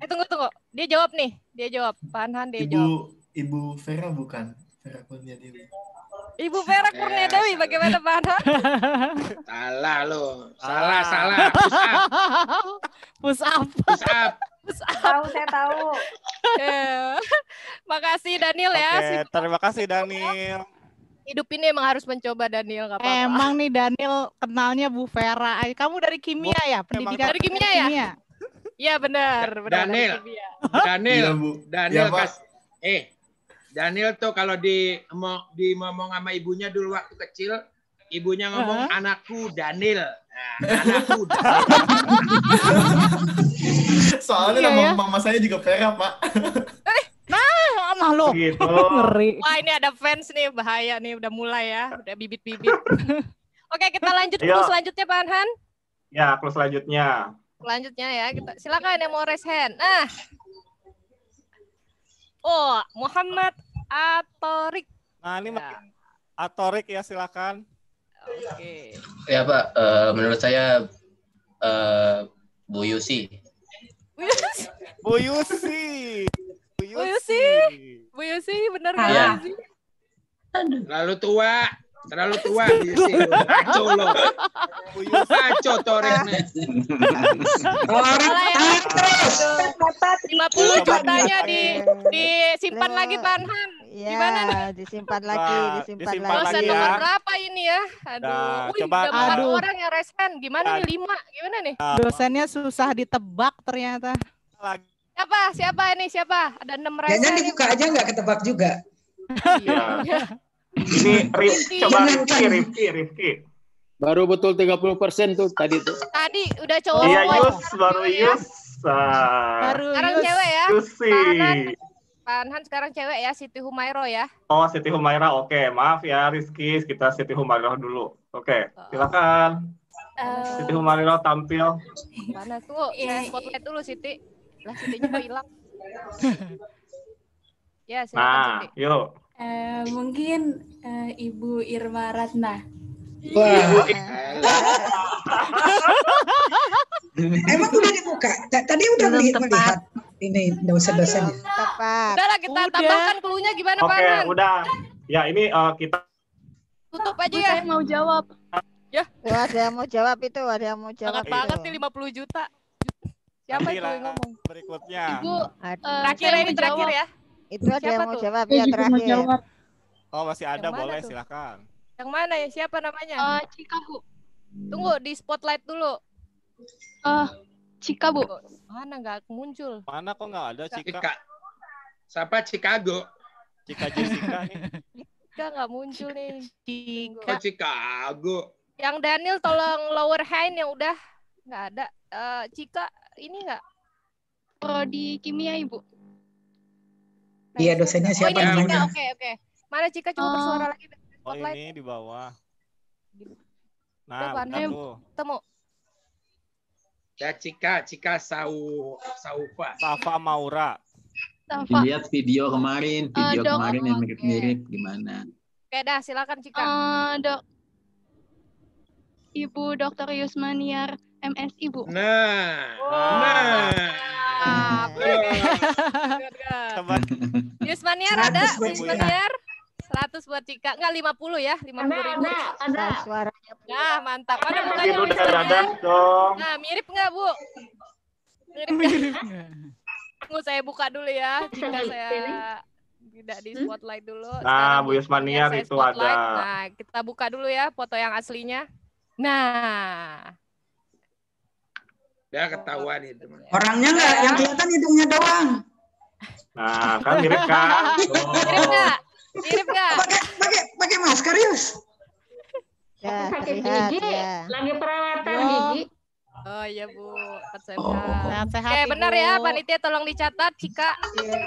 Eh tunggu tunggu. Dia jawab nih. Dia jawab. Panhan dia Ibu, jawab. Ibu Vera bukan. Vera Kurnia Dewi. Ibu Vera Kurnia Dewi bagaimana bagaimana Panhan? salah lo. Ah. Salah, salah. Push up. Push up. Push up. Terus Tahu, saya tahu. yeah. Makasih Daniel ya. okay, terima kasih Daniel. Hidup ini emang harus mencoba Daniel apa-apa. Emang nih Daniel kenalnya Bu Vera. Kamu dari kimia ya? Pendidikan dari kimia ya? Iya benar, benar. Daniel. Daniel, iya, Bu. Daniel ya, eh Daniel tuh kalau di mau di ngomong sama ibunya dulu waktu kecil, ibunya ngomong uh -huh. anakku Daniel. Nah, anakku Soalnya iya, nama ya? mama saya juga Vera, Pak. Eh, nah, mah lo. Gitu. Ngeri. Wah, ini ada fans nih, bahaya nih, udah mulai ya, udah bibit-bibit. Oke, kita lanjut ke iya. selanjutnya, Pak Anhan. Ya, ke selanjutnya. Selanjutnya ya, kita silakan yang mau raise hand. Nah. Oh, Muhammad Atorik. Nah, ini ya. Atorik ya, silakan. Oke. Okay. Ya, Pak, uh, menurut saya uh, eh, Bu Yusi Buyusi. sih, Buyusi. sih, Bu sih, benar nggak? Lalu tua. Terlalu tua sih. Saco lo. Puyuh saco lima puluh 50 jutanya di disimpan lagi Tanhan. Ya, Gimana disimpan lagi, disimpan, disimpan lagi. Dosen oh, nomor ya. berapa ini ya? Aduh, nah, Wih, coba aduh. orang yang resen. Gimana nih nah. lima? Gimana nih? Nah, Dosennya susah ditebak ternyata. Lagi Siapa? Siapa ini? Siapa? Ada enam ratus. Jangan dibuka aja nggak ketebak juga. Iya. Ini Rif, coba Rifki, Rifki, Rifki. Baru betul 30 persen tuh tadi tuh. Tadi udah cowok. Iya, Yus, baru iya. Yus. Baru Sekarang cewek ya. Yusi. Panhan sekarang cewek ya, Siti Humaira ya. Oh, Siti Humaira, oke. Okay. Maaf ya, Rizky, kita Siti Humaira dulu. Oke, okay. Oh. silakan. Uh, Siti Humaira tampil. Mana tuh? Ya, iya. spotlight dulu, Siti. Lah, Sitinya kok hilang. ya, silakan, nah, Siti. yuk. Eh, mungkin uh, Ibu Irma Ratna. Wah. Emang udah dibuka? Tadi udah Belum melihat, melihat ini dosen dosanya Tepat. Udah lah kita udah. tambahkan keluhnya gimana gimana Oke, okay, udah. Ya ini uh, kita tutup aja ya. Saya mau jawab. Ya. Wah, ada yang mau jawab itu, ada yang mau jawab. Banget nih 50 juta. Siapa Nanti itu yang ngomong? Berikutnya. Ibu, uh, terakhir ini terakhir ya. Itu ada yang mau tuh? jawab iya, ya terakhir. Oh, masih ada yang boleh silakan. Yang mana ya? Siapa namanya? Uh, eh, Cika, Bu. Tunggu di spotlight dulu. Eh, uh, Cika, Bu. Mana nggak muncul? Mana kok nggak ada Cika? Cika. Siapa Chicago? Cika Jessica nih. Cika nggak muncul nih. Cika. Oh, Chicago. Yang Daniel tolong lower hand yang udah nggak ada. Uh, eh, Cika ini nggak? di kimia ibu. Iya, dosennya siapa oh, ini Oke, okay, oke. Okay. Mana Cika coba oh. bersuara lagi Oh, ini di bawah. Gitu. Nah, Depannya temu. Ya Cika, Cika Sau Saufa. Safa Maura. Safa. Lihat video kemarin, eh, video uh, kemarin yang mirip-mirip okay. gimana? Oke, dah silakan Cika. Uh, dok. Ibu Dr. Yusmaniar MSI, ibu. Nah. Wow. Nah. Mantap. Iya. Yusmaniar ada? Ya. Yusmaniar? 100 buat Cika. Enggak 50 ya, 50 ribu. Ada, ada. Suaranya. Nah, mantap. Ada mukanya Bu Dadang dong. Nah, mirip enggak, Bu? Mirip. mirip. Tunggu saya buka dulu ya. Jika saya tidak di hmm? spotlight dulu. Nah, Sekarang Bu Yusmaniar itu ada. Nah, kita buka dulu ya foto yang aslinya. Nah, Ya ketahuan itu. Orangnya enggak, yang kelihatan hidungnya doang. Nah, kan mirip kan. Oh. Mirip Mirip enggak? Pakai pakai pakai masker, Yus. Ya, sakit gigi, ya. lagi perawatan oh. gigi. Oh iya Bu, sehat. Oh. Sehat, Oke, benar ya panitia tolong dicatat jika iya.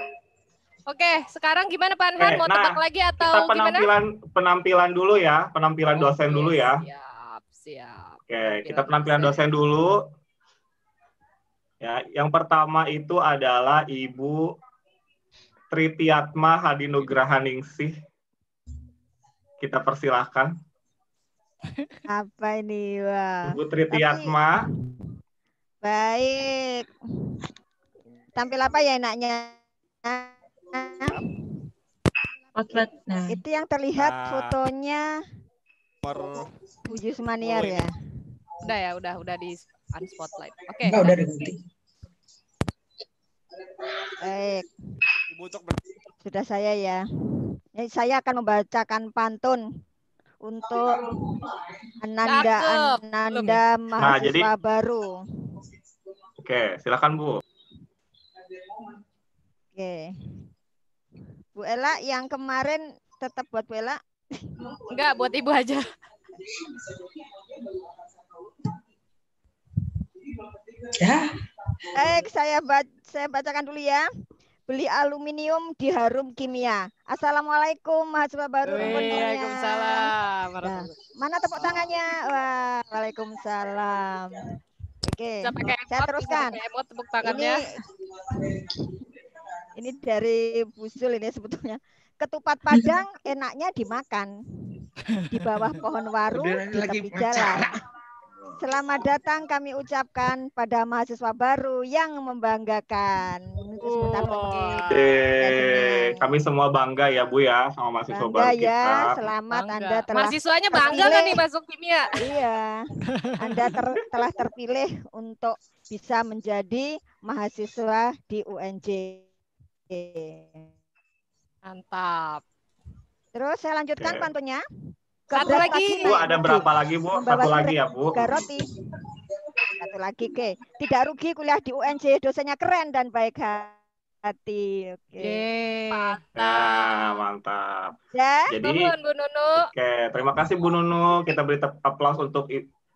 Oke, sekarang gimana Pak Anhan? Mau nah, tebak lagi atau penampilan, gimana? Penampilan penampilan dulu ya, penampilan oh, dosen dulu iya, ya. Siap, siap. Oke, penampilan kita penampilan dosen, dosen dulu. Ya, yang pertama itu adalah Ibu Tritiatma Hadinugrahaningsih. Kita persilahkan. Apa ini, Wah? Ibu Tritiatma. Tapi... Baik. Tampil apa ya enaknya? Potret. Nah. Itu yang terlihat nah. fotonya. Per... Bujus Maniar oh, iya. ya. Udah ya, udah udah di unspotlight. Oke. Okay. udah diganti. Baik. Sudah saya ya. Ini ya, saya akan membacakan pantun untuk Ananda Ananda ya? nah, mahasiswa nah, baru. Oke, silakan Bu. Oke. Bu Ella, yang kemarin tetap buat Bu Ela? Enggak, buat Ibu aja. Ya. Eh, saya baca, saya bacakan dulu ya. Beli aluminium di Harum Kimia. Assalamualaikum mahasiswa baru. Waalaikumsalam. Nah, mana tepuk tangannya? Wah, waalaikumsalam. Oke, okay. saya teruskan. tepuk Ini, ini dari Busul ini sebetulnya. Ketupat Padang enaknya dimakan di bawah pohon waru di tepi jalan. Selamat datang kami ucapkan pada mahasiswa baru yang membanggakan. Oh. kami semua bangga ya Bu ya sama mahasiswa bangga baru ya. kita. selamat bangga. Anda telah Mahasiswanya bangga terpilih. kan nih masuk kimia? Iya. Anda ter telah terpilih untuk bisa menjadi mahasiswa di UNJ. Mantap. Terus saya lanjutkan okay. pantunnya. Satu lagi. Bu, ada berapa lagi, Bu? Satu lagi ya, Bu. Garoti. roti. Satu lagi, ke. Tidak rugi kuliah di UNJ, dosennya keren dan baik hati. Oke. Mantap. mantap. Ya? Jadi, Bu Nunu. Oke, terima kasih Bu Nunu. Kita beri aplaus untuk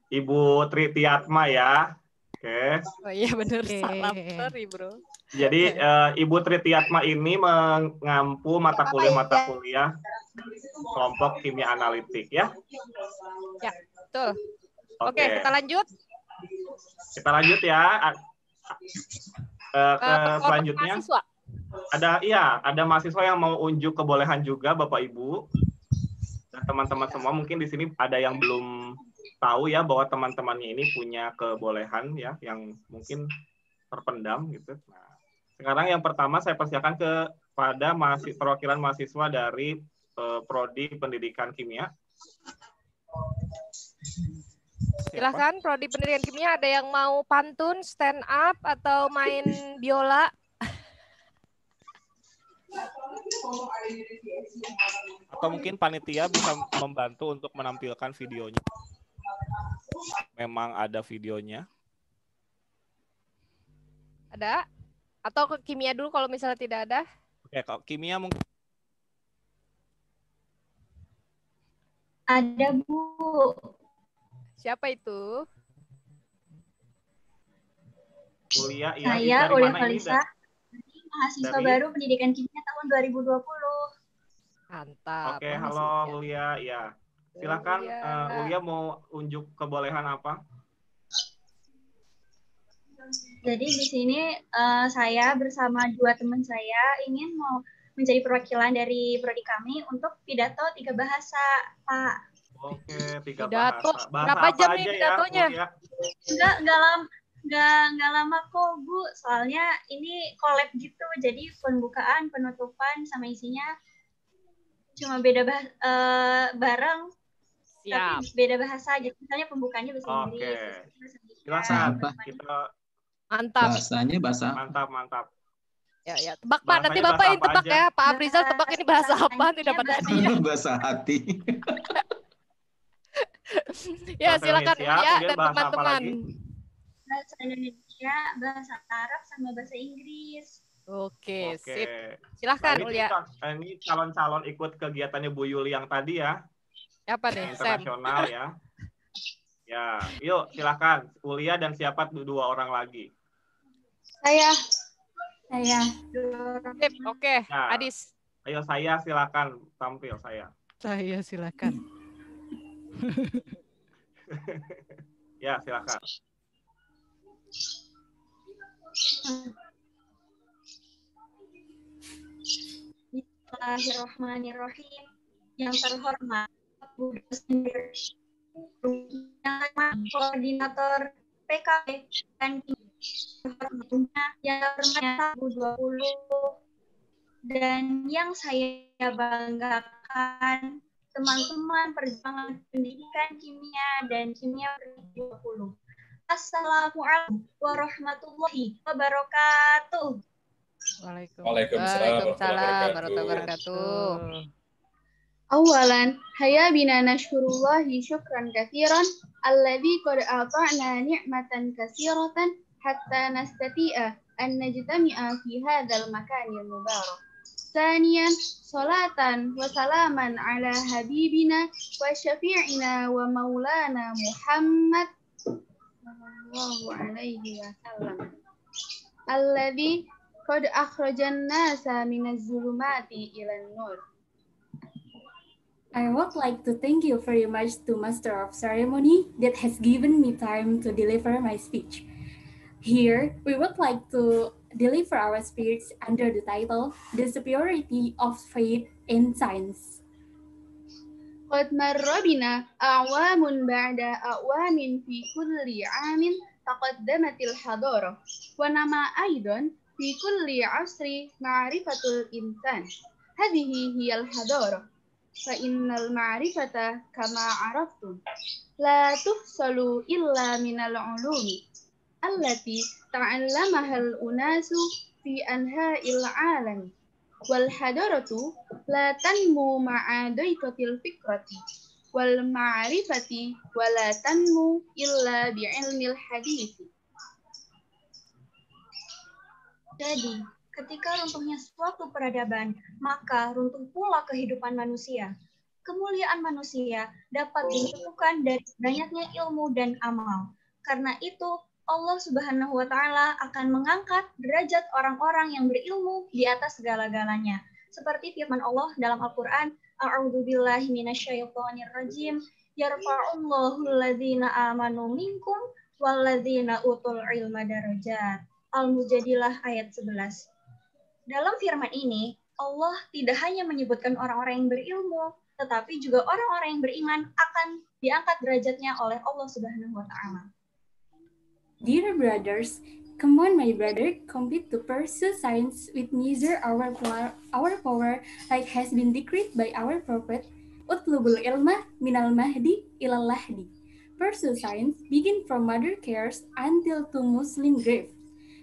Ibu Tri Tiatma ya podcast. Oh iya benar, okay. Salam Sorry bro. Jadi uh, Ibu Tritiatma ini mengampu mata kuliah-mata kuliah kelompok kimia analitik ya. Ya, betul. Oke, okay. okay, kita lanjut. Kita lanjut ya. Uh, ke uh, selanjutnya. Mahasiswa. Ada iya, ada mahasiswa yang mau unjuk kebolehan juga Bapak Ibu. Dan teman-teman semua mungkin di sini ada yang belum tahu ya bahwa teman-temannya ini punya kebolehan ya yang mungkin terpendam gitu. Nah, sekarang yang pertama saya persiapkan kepada mahasiswa, perwakilan mahasiswa dari uh, prodi Pendidikan Kimia. Silahkan prodi Pendidikan Kimia ada yang mau pantun, stand up atau main biola? Atau mungkin panitia bisa membantu untuk menampilkan videonya memang ada videonya? Ada? Atau ke kimia dulu kalau misalnya tidak ada? Oke, kalau kimia mungkin Ada, Bu. Siapa itu? Kuliah ya, Saya Uli Falisa, mahasiswa dari... baru pendidikan kimia tahun 2020. Mantap. Oke, halo Ulia, ya. Silakan Ulia. Uh, eh, Ulia mau unjuk kebolehan apa? Jadi di sini uh, saya bersama dua teman saya ingin mau menjadi perwakilan dari prodi kami untuk pidato tiga bahasa, Pak. Oke, tiga pidato. bahasa. bahasa Berapa jam nih ya, pidatonya? Ya, enggak, enggak lama. Enggak, enggak lama kok, Bu. Soalnya ini collab gitu, jadi pembukaan, penutupan, sama isinya cuma beda bah uh, bareng Siap. tapi beda bahasa aja. Misalnya pembukanya bahasa okay. Inggris, bahasa apa Kita mantap. Bahasanya bahasa. Mantap, mantap. Ya, ya. Tebak Pak, nanti Bapak yang tebak aja. ya. Pak Afrizal tebak ini bahasa apa? Tidak pada tadi. Bahasa hati. ya, bahasa silakan Indonesia, ya dan teman-teman. Bahasa Indonesia, bahasa Arab sama bahasa Inggris. Oke, Oke. sip. Silahkan, nah, ini, nah, Ini calon-calon ikut kegiatannya Bu Yuli yang tadi ya. Apa nih? Internasional ya. Ya, yuk silahkan. Kuliah dan siapa dua orang lagi? Saya. Saya. oke. Okay. Ya. Nah, Adis. Ayo saya silakan tampil saya. Saya silakan. ya, silakan. Bismillahirrahmanirrahim. Yang terhormat, Buddha Senders. Koordinator PKB dan yang ternyata U20 dan yang saya banggakan teman-teman perjuangan pendidikan kimia dan kimia 20. Assalamualaikum warahmatullahi wabarakatuh. Waalaikumsalam warahmatullahi wabarakatuh. Awalan, haya bina nashkurullahi syukran kathiran alladhi qad ata'na ni'matan kathiratan hatta nastati'a an najtami'a fi hadzal makanil mubarak. Tanian, salatan wa salaman ala habibina wa syafi'ina wa maulana Muhammad sallallahu alaihi wasallam. Alladhi qad akhrajan nasa minaz zulumati ilan nur. I would like to thank you very much to Master of Ceremony that has given me time to deliver my speech. Here, we would like to deliver our speech under the title The Superiority of Faith in Science. قد مر بنا أعوام بعد أعوام في كل عام تقدمت الحضارة ونما أيضا في كل عصر معرفة الإنسان هذه هي الحضارة fa innal ma'rifata kama araftum la tuhsalu illa minal ulumi allati al unasu fi anha'il 'alam wal hadaratu la tanmu ma'a daikatil fikrati wal ma'rifati wa la tanmu illa bi'ilmil hadithi. Jadi, Ketika runtuhnya suatu peradaban, maka runtuh pula kehidupan manusia. Kemuliaan manusia dapat ditentukan dari banyaknya ilmu dan amal. Karena itu, Allah Subhanahu wa taala akan mengangkat derajat orang-orang yang berilmu di atas segala-galanya. Seperti firman Allah dalam Al-Qur'an, "A'udzubillahi rajim. yarfa'ullahu alladzina amanu minkum walladzina utul ilma darajat." Al-Mujadilah ayat 11. Dalam firman ini, Allah tidak hanya menyebutkan orang-orang yang berilmu, tetapi juga orang-orang yang beriman akan diangkat derajatnya oleh Allah Subhanahu wa taala. Dear brothers, come on my brother, compete to pursue science with neither our power, our power like has been decreed by our prophet utlubul ilma minal mahdi ilal lahdi. Pursue science begin from mother cares until to Muslim grave.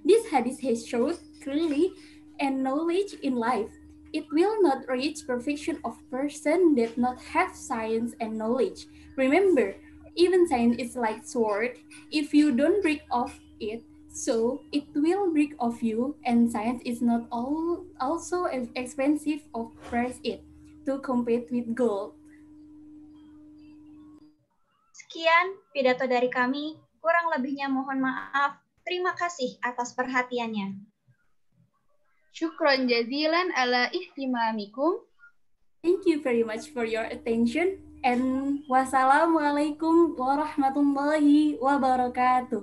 This hadith has showed clearly and knowledge in life. It will not reach perfection of person that not have science and knowledge. Remember, even science is like sword. If you don't break off it, so it will break off you. And science is not all also as expensive of price it to compete with gold. Sekian pidato dari kami. Kurang lebihnya mohon maaf. Terima kasih atas perhatiannya. Syukron jazilan ala ihtimamikum. Thank you very much for your attention and wassalamualaikum warahmatullahi wabarakatuh.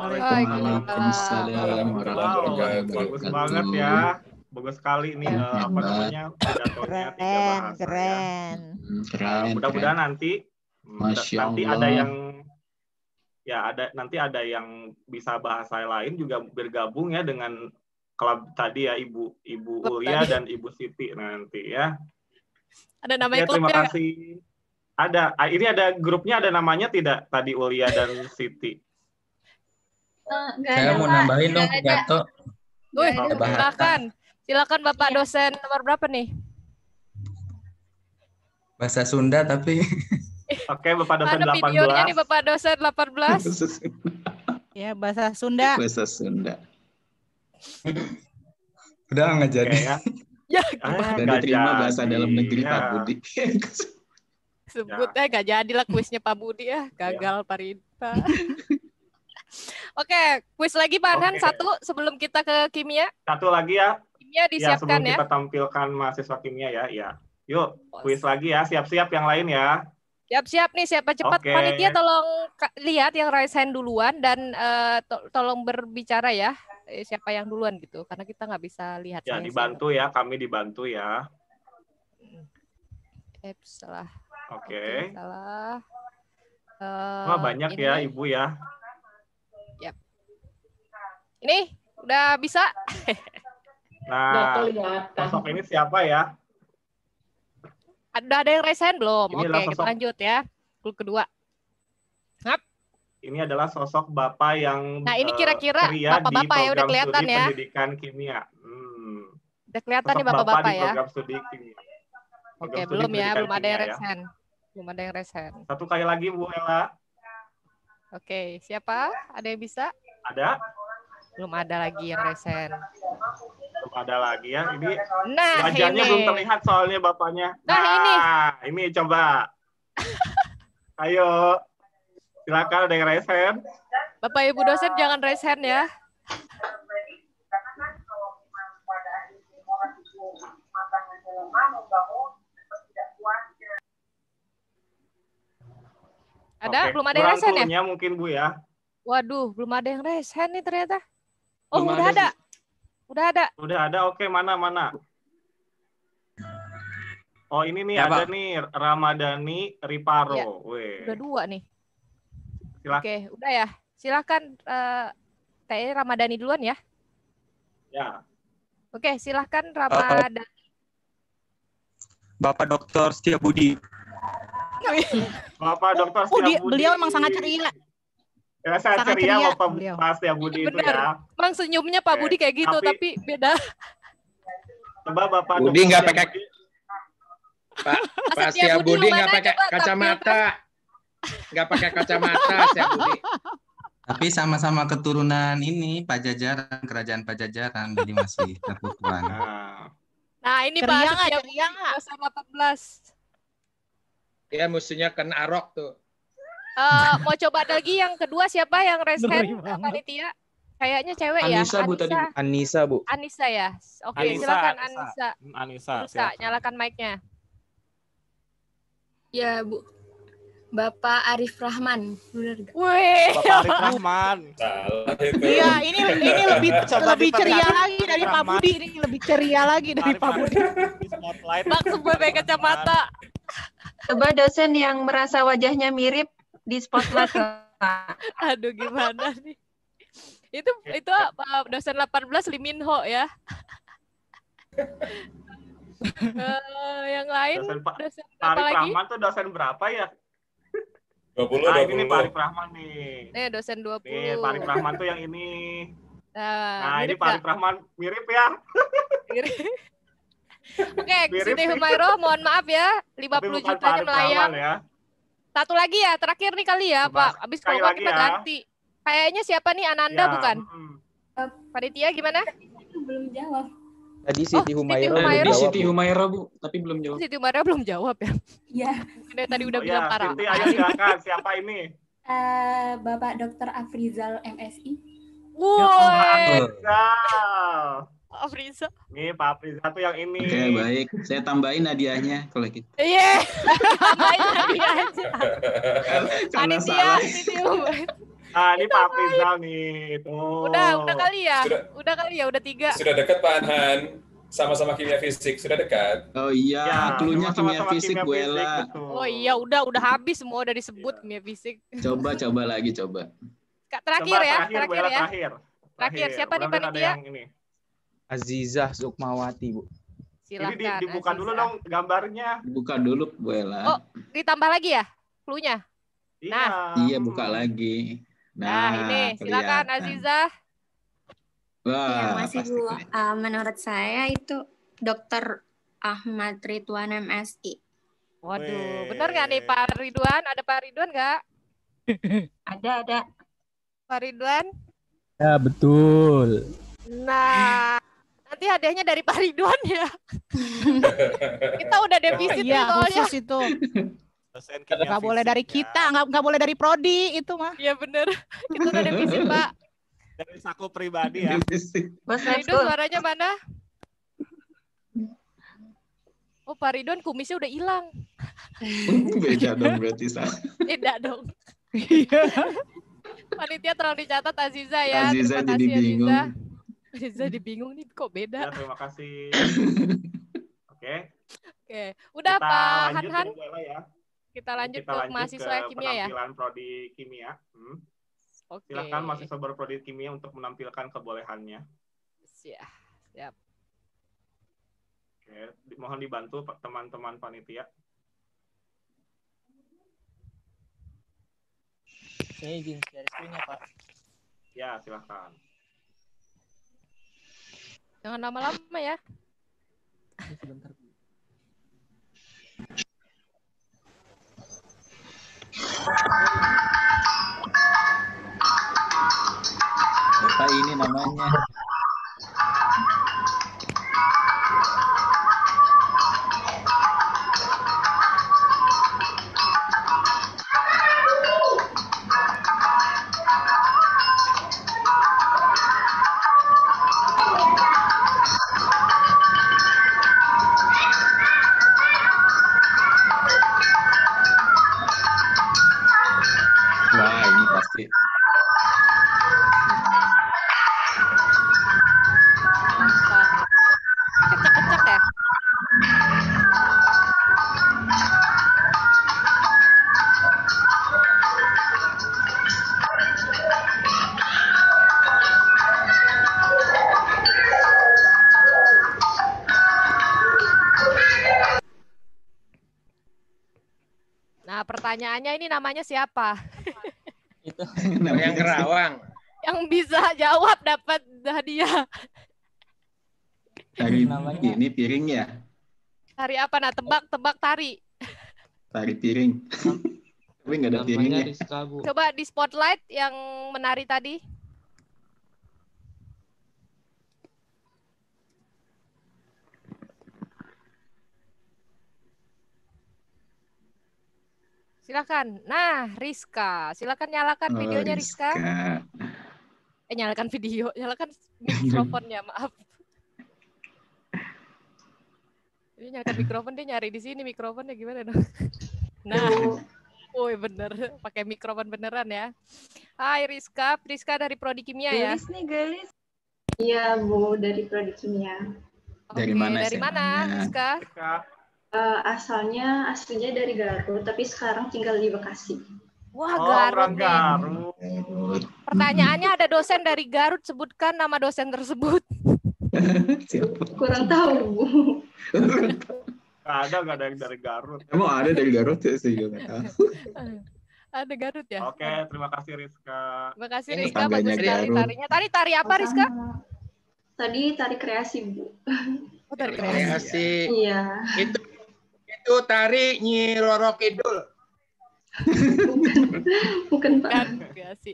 Waalaikumsalam warahmatullahi wabarakatuh. Bagus banget ya. Bagus sekali nih uh, apa namanya pidatonya tiga bahasa. Keren. Ya. Keren. Hmm, eh, mudah-mudahan nanti hmm, Masya nanti ada yang ya ada nanti ada yang bisa bahasa lain juga bergabung ya dengan klub tadi ya Ibu Ibu Uria dan Ibu Siti nanti ya. Ada namanya ya, terima kasih. Ada ini ada grupnya ada namanya tidak tadi Ulia dan Siti. Uh, Saya mau nambahin dong Gato gue silakan. Silakan Bapak iya. dosen nomor berapa nih? Bahasa Sunda tapi Oke, Bapak dosen delapan 18. nih Bapak dosen 18? ya, bahasa Sunda. Bahasa Sunda. Udah nggak jadi. ya ya, ah, Dan diterima jadi. bahasa dalam negeri ya. Pak Budi. sebutnya eh, nggak jadi lah kuisnya Pak Budi ya. ya. Gagal ya. Oke, kuis lagi Pak Han Okay. Satu sebelum kita ke kimia. Satu lagi ya. Kimia ya, disiapkan ya. ya. kita tampilkan mahasiswa kimia ya. ya. Yuk, kuis lagi ya. Siap-siap yang lain ya. Siap-siap nih, siapa cepat okay. panitia tolong lihat yang raise hand duluan dan uh, to tolong berbicara ya. Eh, siapa yang duluan gitu karena kita nggak bisa lihat ya dibantu siapa. ya kami dibantu ya mm. eh salah oke okay. salah uh, Wah, banyak ini. ya ibu ya yep. ini udah bisa nah sosok ini siapa ya ada ada yang resign belum Inilah oke sosok. kita lanjut ya Kul kedua ini adalah sosok bapak yang Nah, ini eh, kira-kira bapak-bapak ya udah kelihatan ya. Pendidikan kimia. Hmm. Udah kelihatan sosok nih bapak-bapak bapak ya. Program studi kimia. Program Oke, studi belum ya, belum ada yang resen. Ya. Belum ada yang resen. Satu kali lagi Bu Ella. Oke, siapa? Ada yang bisa? Ada. Belum ada lagi yang resen. Belum ada lagi ya. Ini nah, wajahnya ini. belum terlihat soalnya bapaknya. Nah, nah ini. Ini coba. Ayo. Silakan ada yang raise hand. Bapak Ibu dosen jangan raise hand ya. Ada? Oke. Belum ada yang raise hand ya? mungkin Bu ya. Waduh, belum ada yang raise hand nih ternyata. Oh, belum udah ada. ada. Udah ada. Udah ada. Oke, mana mana? Oh, ini nih ya, ada Pak. nih Ramadhani Riparo. Ya, Udah dua nih. Oke, udah ya. Silahkan uh, eh, TE Ramadhani duluan ya. Ya. Oke, silahkan eh, Ramadhani. Bapak Dokter Setia Budi. Bapak Dokter oh, Setia Budi. beliau memang sangat ceria. Ya, saya sangat ceria, ceria Bapak beliau. Pak Setia Budi Benar. itu ya. Emang senyumnya Pak Budi kayak gitu, tapi, tapi beda. Coba Bapak Budi nggak pakai Pak, Pak Setia Budi nggak pakai kacamata nggak pakai kacamata saya Tapi sama-sama keturunan ini Pajajaran, kerajaan Pajajaran, jadi masih keturunan. Nah. nah, ini Pak yang sama 14. Ya, musuhnya kena Arok tuh. Uh, mau coba lagi yang kedua siapa yang resen Panitia? Kayaknya cewek Anissa, ya. Anissa Bu tadi. Anissa Bu. Anissa ya. Oke, okay, Anissa, silakan Anissa. Anissa. Hmm, Anissa, Anissa nyalakan mic-nya. Ya Bu. Bapak Arif Rahman, bener gak? Wih. Bapak Arif Rahman. Iya, ini ini lebih Coba lebih ceria lagi dari Pak Budi, ini lebih ceria lagi dari Pak Budi. Bang sebagai kacamata. Coba dosen yang merasa wajahnya mirip di spotlight. Aduh gimana nih? Itu itu apa? Eh, dosen 18 Liminho ya. uh, yang lain dosen, Pak, dosen apa Arif lagi? Rahman tuh dosen berapa ya? 20, nah, 20. ini Pak Arif Rahman nih. Nih, dosen 20. Nih, Pak Arif Rahman tuh yang ini. Nah, nah ini Pak Arif Rahman mirip ya. Mirip. Oke, okay, Siti Humairo, mohon maaf ya, 50 jutanya melayang. Ya. Satu lagi ya, terakhir nih kali ya, Pak. Abis Pak kita ya. ganti. Kayaknya siapa nih Ananda ya. bukan? -hmm. Panitia gimana? Belum jawab. Tadi oh, Siti oh, Humaira. Siti Humaira. Tadi Siti ya? Humaira, Bu. Tapi belum jawab. Siti Humaira belum jawab ya? Iya. Yeah. Tadi udah oh, bilang ya, parah. Siti, ayo silakan. Siapa ini? Uh, Bapak Dr. Afrizal MSI. Woi. Ya Afrizal. Afrizal. Nih, Pak Afrizal tuh yang ini. Oke, okay, baik. Saya tambahin hadiahnya kalau gitu. Iya. Yeah. tambahin hadiahnya. Karena salah. Siti Humaira. Ah, ini Pak Rizal nih. Oh. Udah, udah kali ya. Sudah, udah kali ya, udah tiga. Sudah dekat Pak Anhan. Sama-sama kimia fisik, sudah dekat. Oh iya, ya, klunya kimia, fisik, kimia fisik, Oh iya, udah udah habis semua udah disebut ya. kimia fisik. Coba coba lagi coba. Kak, terakhir, coba, ya, terakhir, terakhir ya. Terakhir. Terakhir, terakhir. siapa nih panitia? Azizah Sukmawati, Bu. Silakan. Jadi dibuka Azizah. dulu dong gambarnya. Dibuka dulu, Bu Ella. Oh, ditambah lagi ya? Klunya? Iya. Nah. Iya, buka lagi. Nah, nah ini silakan Aziza. Iya, Wah, ya, masih Bu, uh, eh, menurut saya itu Dokter Ahmad Ridwan MSI. Waduh, Wee. benar nggak nih Pak Ridwan? Ada Pak Ridwan nggak? ada, ada. Pak Ridwan? Ya, betul. Nah, nanti hadiahnya dari Pak Ridwan ya. Kita udah defisit ya, soalnya. khusus itu. Gak boleh dari ya. kita, gak, gak boleh dari prodi itu mah. Iya bener, itu udah defisit Pak. Iya. Dari saku pribadi ya. Mas Rido suaranya mana? Oh Pak Ridwan kumisnya udah hilang. Beda dong berarti sah Beda dong. Iya. Panitia terlalu dicatat Aziza ya. Aziza terima jadi kasih, bingung. Aziza. Aziza dibingung nih kok beda. Ya, terima kasih. Oke. Okay. Oke, okay. udah Pak Han Han. Ya. Kita lanjut kita ke lanjut mahasiswa ke kimia ya. prodi kimia. Hmm. Okay. Silakan mahasiswa berprodi kimia untuk menampilkan kebolehannya. Siap. Siap. Oke, mohon dibantu teman-teman panitia. Saya izin dari sini, ya, Pak. Ya, silakan. Jangan lama-lama ya. Sebentar. apa ini namanya. pertanyaannya ini namanya siapa? Itu yang Kerawang. Yang bisa jawab dapat hadiah. Tari namanya. ini piring ya? Tari apa nah? Tebak tebak tari. Tari piring. Tapi nggak ada piringnya. Coba di spotlight yang menari tadi. Silakan. Nah, Rizka, silakan nyalakan oh, videonya Rizka. Rizka. Eh, nyalakan video, nyalakan mikrofonnya, maaf. ini nyalakan mikrofon, dia nyari di sini mikrofonnya gimana dong? Nah, woi bener, pakai mikrofon beneran ya. Hai Rizka, Rizka dari Prodi Kimia ya. Gelis nih, gelis. Iya, Bu, dari Prodi Kimia. dari mana? Dari mana, Rizka? Rizka. Uh, asalnya aslinya dari Garut, tapi sekarang tinggal di Bekasi. Wah, oh, Garut. Garut. Pertanyaannya ada dosen dari Garut, sebutkan nama dosen tersebut. Kurang tahu, Bu. ada nggak ada yang dari Garut? Emang ada dari Garut ya, sih, saya juga Ada Garut ya? Oke, terima kasih Rizka. Terima kasih Rizka, bagus sekali tarinya. Tadi tari apa Rizka? Tadi tari kreasi, Bu. Oh, tari kreasi. kreasi. Iya. Itu itu tari Nyi Roro Kidul. Bukan Pak.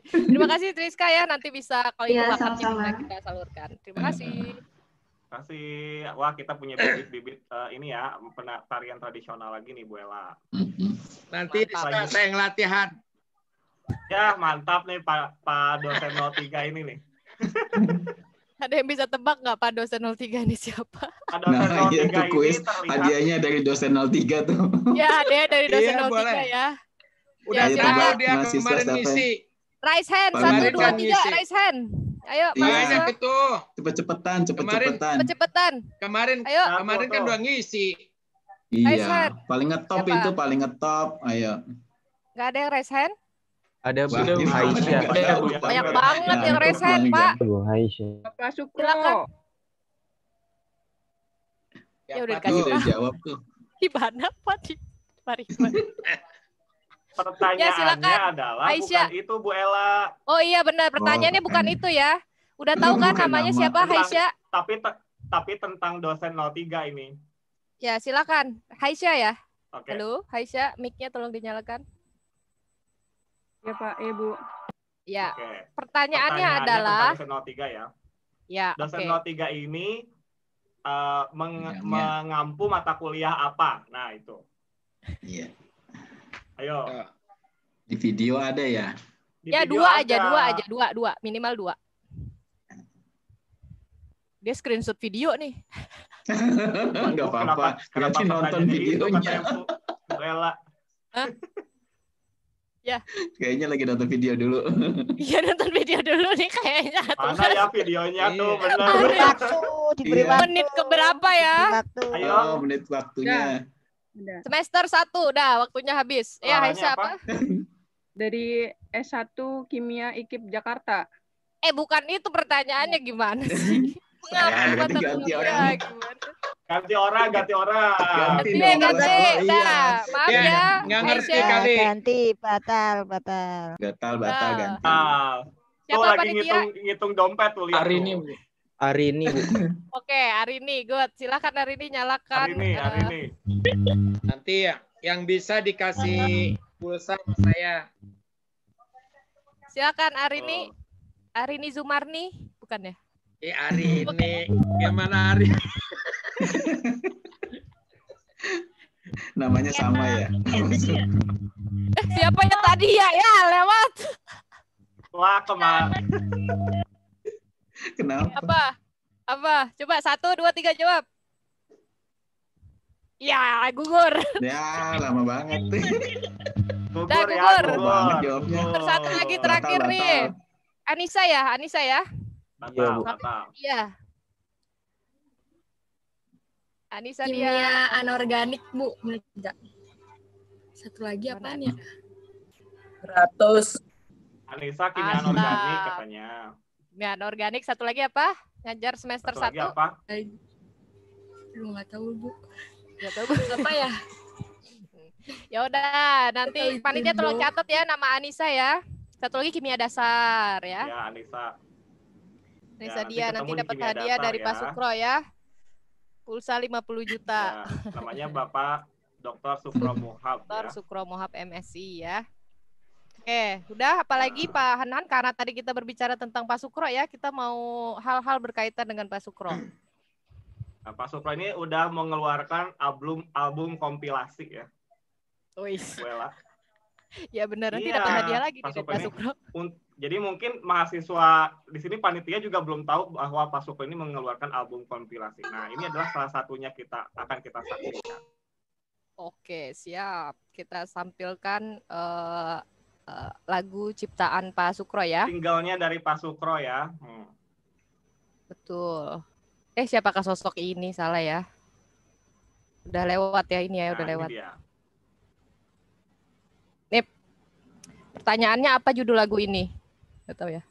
Terima kasih Triska ya, nanti bisa kalau ya, itu -sama. kita salurkan. Terima kasih. Terima kasih. Wah, kita punya bibit-bibit uh, ini ya, tarian tradisional lagi nih Bu Ella. Nanti Triska saya yang latihan. Ya, mantap nih Pak Pak dosen 03 ini nih. Ada yang bisa tebak nggak Pak dosen 03 ini siapa? Nah, nah, iya, itu kuis hadiahnya dari dosen 03 tuh. Ya, hadiah ya dari dosen iya, 03 boleh. ya. Udah ya, tahu dia kemarin ngisi. Raise hand, satu, dua, tiga, raise hand. Ayo, iya. Banyak itu. Cepet-cepetan, cepet-cepetan. Cepet-cepetan. Kemarin, Ayo. kemarin kan udah ngisi. Iya, paling ngetop itu, paling ngetop. Ayo. Gak ada yang raise hand? Ada Bu Aisyah. Banyak banget yang resen, Pak. Bu Aisyah. Pak Sukro. Ya udah dikasih tahu. Jawab tuh. Di mana, Pak? Di mari. Pertanyaannya ya, silakan. adalah Aisyah. bukan itu Bu Ella. Oh iya benar, pertanyaannya oh, bukan eh. itu ya. Udah tahu kan namanya nama. siapa Aisyah? Tapi te tapi tentang dosen 03 ini. Ya, silakan. Aisyah ya. Okay. Halo, Aisyah, mic-nya tolong dinyalakan. Ya Pak, ya Bu. Ya. Okay. Pertanyaannya, Pertanyaannya adalah tentang tiga ya. Ya. Dosen okay. 03 ini uh, meng ya, ya. mengampu mata kuliah apa? Nah, itu. Iya. Ayo. Di video ada ya? Di ya, dua ada. aja, dua aja, dua, dua, minimal dua. Dia screenshot video nih. Enggak apa-apa. Kenapa, kenapa nonton videonya? Rela. Ya. Kayaknya lagi nonton video dulu. Iya nonton video dulu nih kayaknya. Mana ya videonya tuh iya. benar. waktu, diberi iya. waktu. Menit ke berapa ya? Waktu. Ayo oh, menit waktunya. Udah. Semester satu, dah waktunya habis. ya Aisyah apa? Dari S1 Kimia IKIP Jakarta. Eh bukan itu pertanyaannya gimana sih? Mengapa ya, ganti, gimana? Ganti orang, ganti orang. Ganti, ganti. Orang. ganti. Orang. Iya. Nah, maaf ya. ya. Nggak ngerti kali. Ganti, batal, batal. Batal, batal, ganti. Siapa tuh lagi ngitung, ngitung dompet tuh. Lihat hari ini. Hari ini. Oke, hari ini. Good. Silakan hari ini nyalakan. Hari ini, hari eh, ini. Nanti ya, yang bisa dikasih pulsa saya. Silakan hari ini oh. hari ini Zumarni, bukan ya? Eh, ini Gimana hari Namanya ya, sama ya. Eh, siapa yang tadi ya? Ya lewat. Wah kemarin. Kenapa? Apa? Apa? Coba satu, dua, tiga jawab. Ya, gugur. Ya, lama banget. gugur, nah, gugur. Ya, gugur. jawabnya. Gugur. Satu lagi terakhir batal, nih. Anissa ya, Anissa ya. Batal, batal. Iya. Anissa Kimia dia anorganik, Bu. Enggak. Satu lagi apa ya? 100. Anissa kimia Asap. anorganik katanya. Kimia anorganik satu lagi apa? Ngajar semester satu. Lagi satu. apa? Lu nggak tahu, Bu. Nggak tahu, Bu. apa ya? ya udah, nanti panitia tolong catat ya nama Anissa ya. Satu lagi kimia dasar ya. Ya, Anissa. Anissa ya, dia nanti, nanti dapat hadiah dasar, dari ya. Pak Sukro ya. Pulsa 50 juta. Nah, namanya Bapak Dr. Sukro Mohab. Dr. Ya. Sukro MSI ya. Oke, udah apalagi ya. Pak Hanan karena tadi kita berbicara tentang Pak Sukro ya, kita mau hal-hal berkaitan dengan Pak Sukro. Nah, Pak Sukro ini udah mengeluarkan album album kompilasi ya. Wih. ya benar nanti iya, dapat hadiah lagi Pak Suko jadi mungkin mahasiswa di sini panitia juga belum tahu bahwa Pak Sukro ini mengeluarkan album kompilasi. Nah, ini adalah salah satunya kita akan kita saksikan. Oke, siap. Kita sampilkan uh, lagu ciptaan Pak Sukro ya. Tinggalnya dari Pak Sukro ya. Hmm. Betul. Eh, siapakah sosok ini? Salah ya. Udah lewat ya ini ya, nah, udah lewat. Dia. pertanyaannya apa judul lagu ini? Gak tahu ya.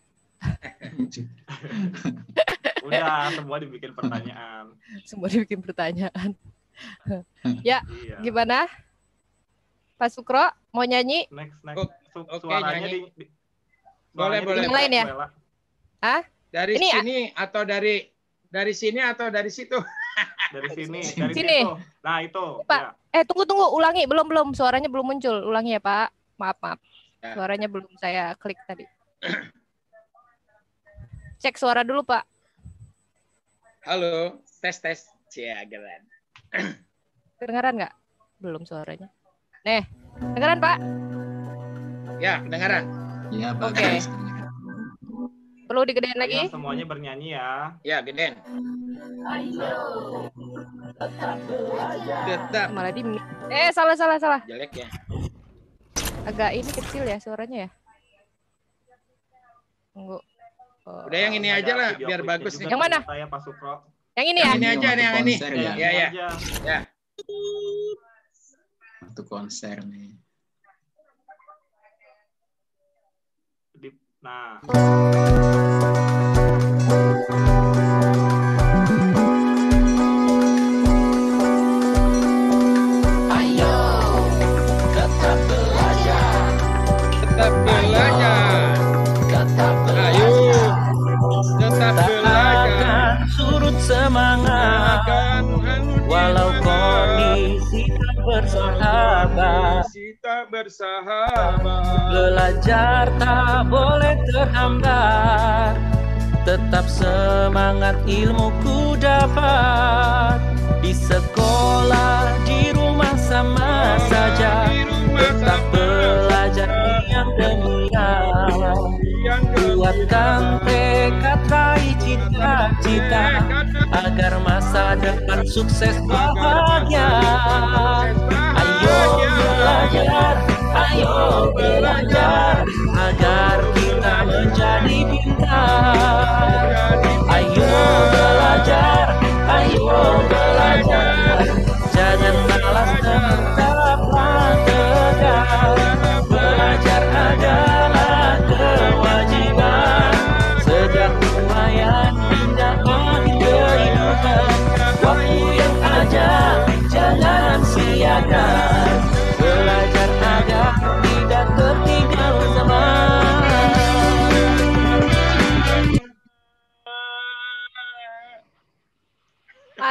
Udah, semua dibikin pertanyaan. Semua dibikin pertanyaan. ya, iya. gimana? Pak Sukro mau nyanyi? Next, next. Su okay, suaranya nyanyi. di, di boleh, boleh. Yang lain ya? Hah? Dari ini, sini atau dari dari sini atau dari situ? Dari sini, dari sini. Situ. Nah, itu. Pak, ya. eh tunggu tunggu, ulangi belum belum suaranya belum muncul. Ulangi ya, Pak. Maaf, maaf. Ya. Suaranya belum saya klik tadi. Cek suara dulu, Pak. Halo, tes tes. Cia, geran. Kedengaran nggak? Belum suaranya. Nih, kedengaran, Pak? Ya, kedengaran. Iya, Pak. Oke. Okay. Perlu digedein lagi? Ayo, semuanya bernyanyi ya. Ya, gedein. Ayo. Tetap. Malah di Eh, salah salah salah. Jelek ya. Agak ini kecil ya suaranya ya? Tunggu. Oh, Udah yang ini aja lah biar bagus nih. Yang mana? Saya Pak Yang ini ya? ini aja nih yang ini. Ya iya, iya. ya. Ya. ya. ya. Waktu konser nih. Nah. bersahabat Kita bersahabat Belajar tak boleh terhambat Tetap semangat ilmu ku dapat Di sekolah, di rumah sama saja rumah Tetap sama belajar yang demikian, Kuatkan tekad raih cita-cita Agar masa depan sukses bahagia belajar ayo belajar agar kita menjadi pintar ayo belajar ayo belajar jangan malas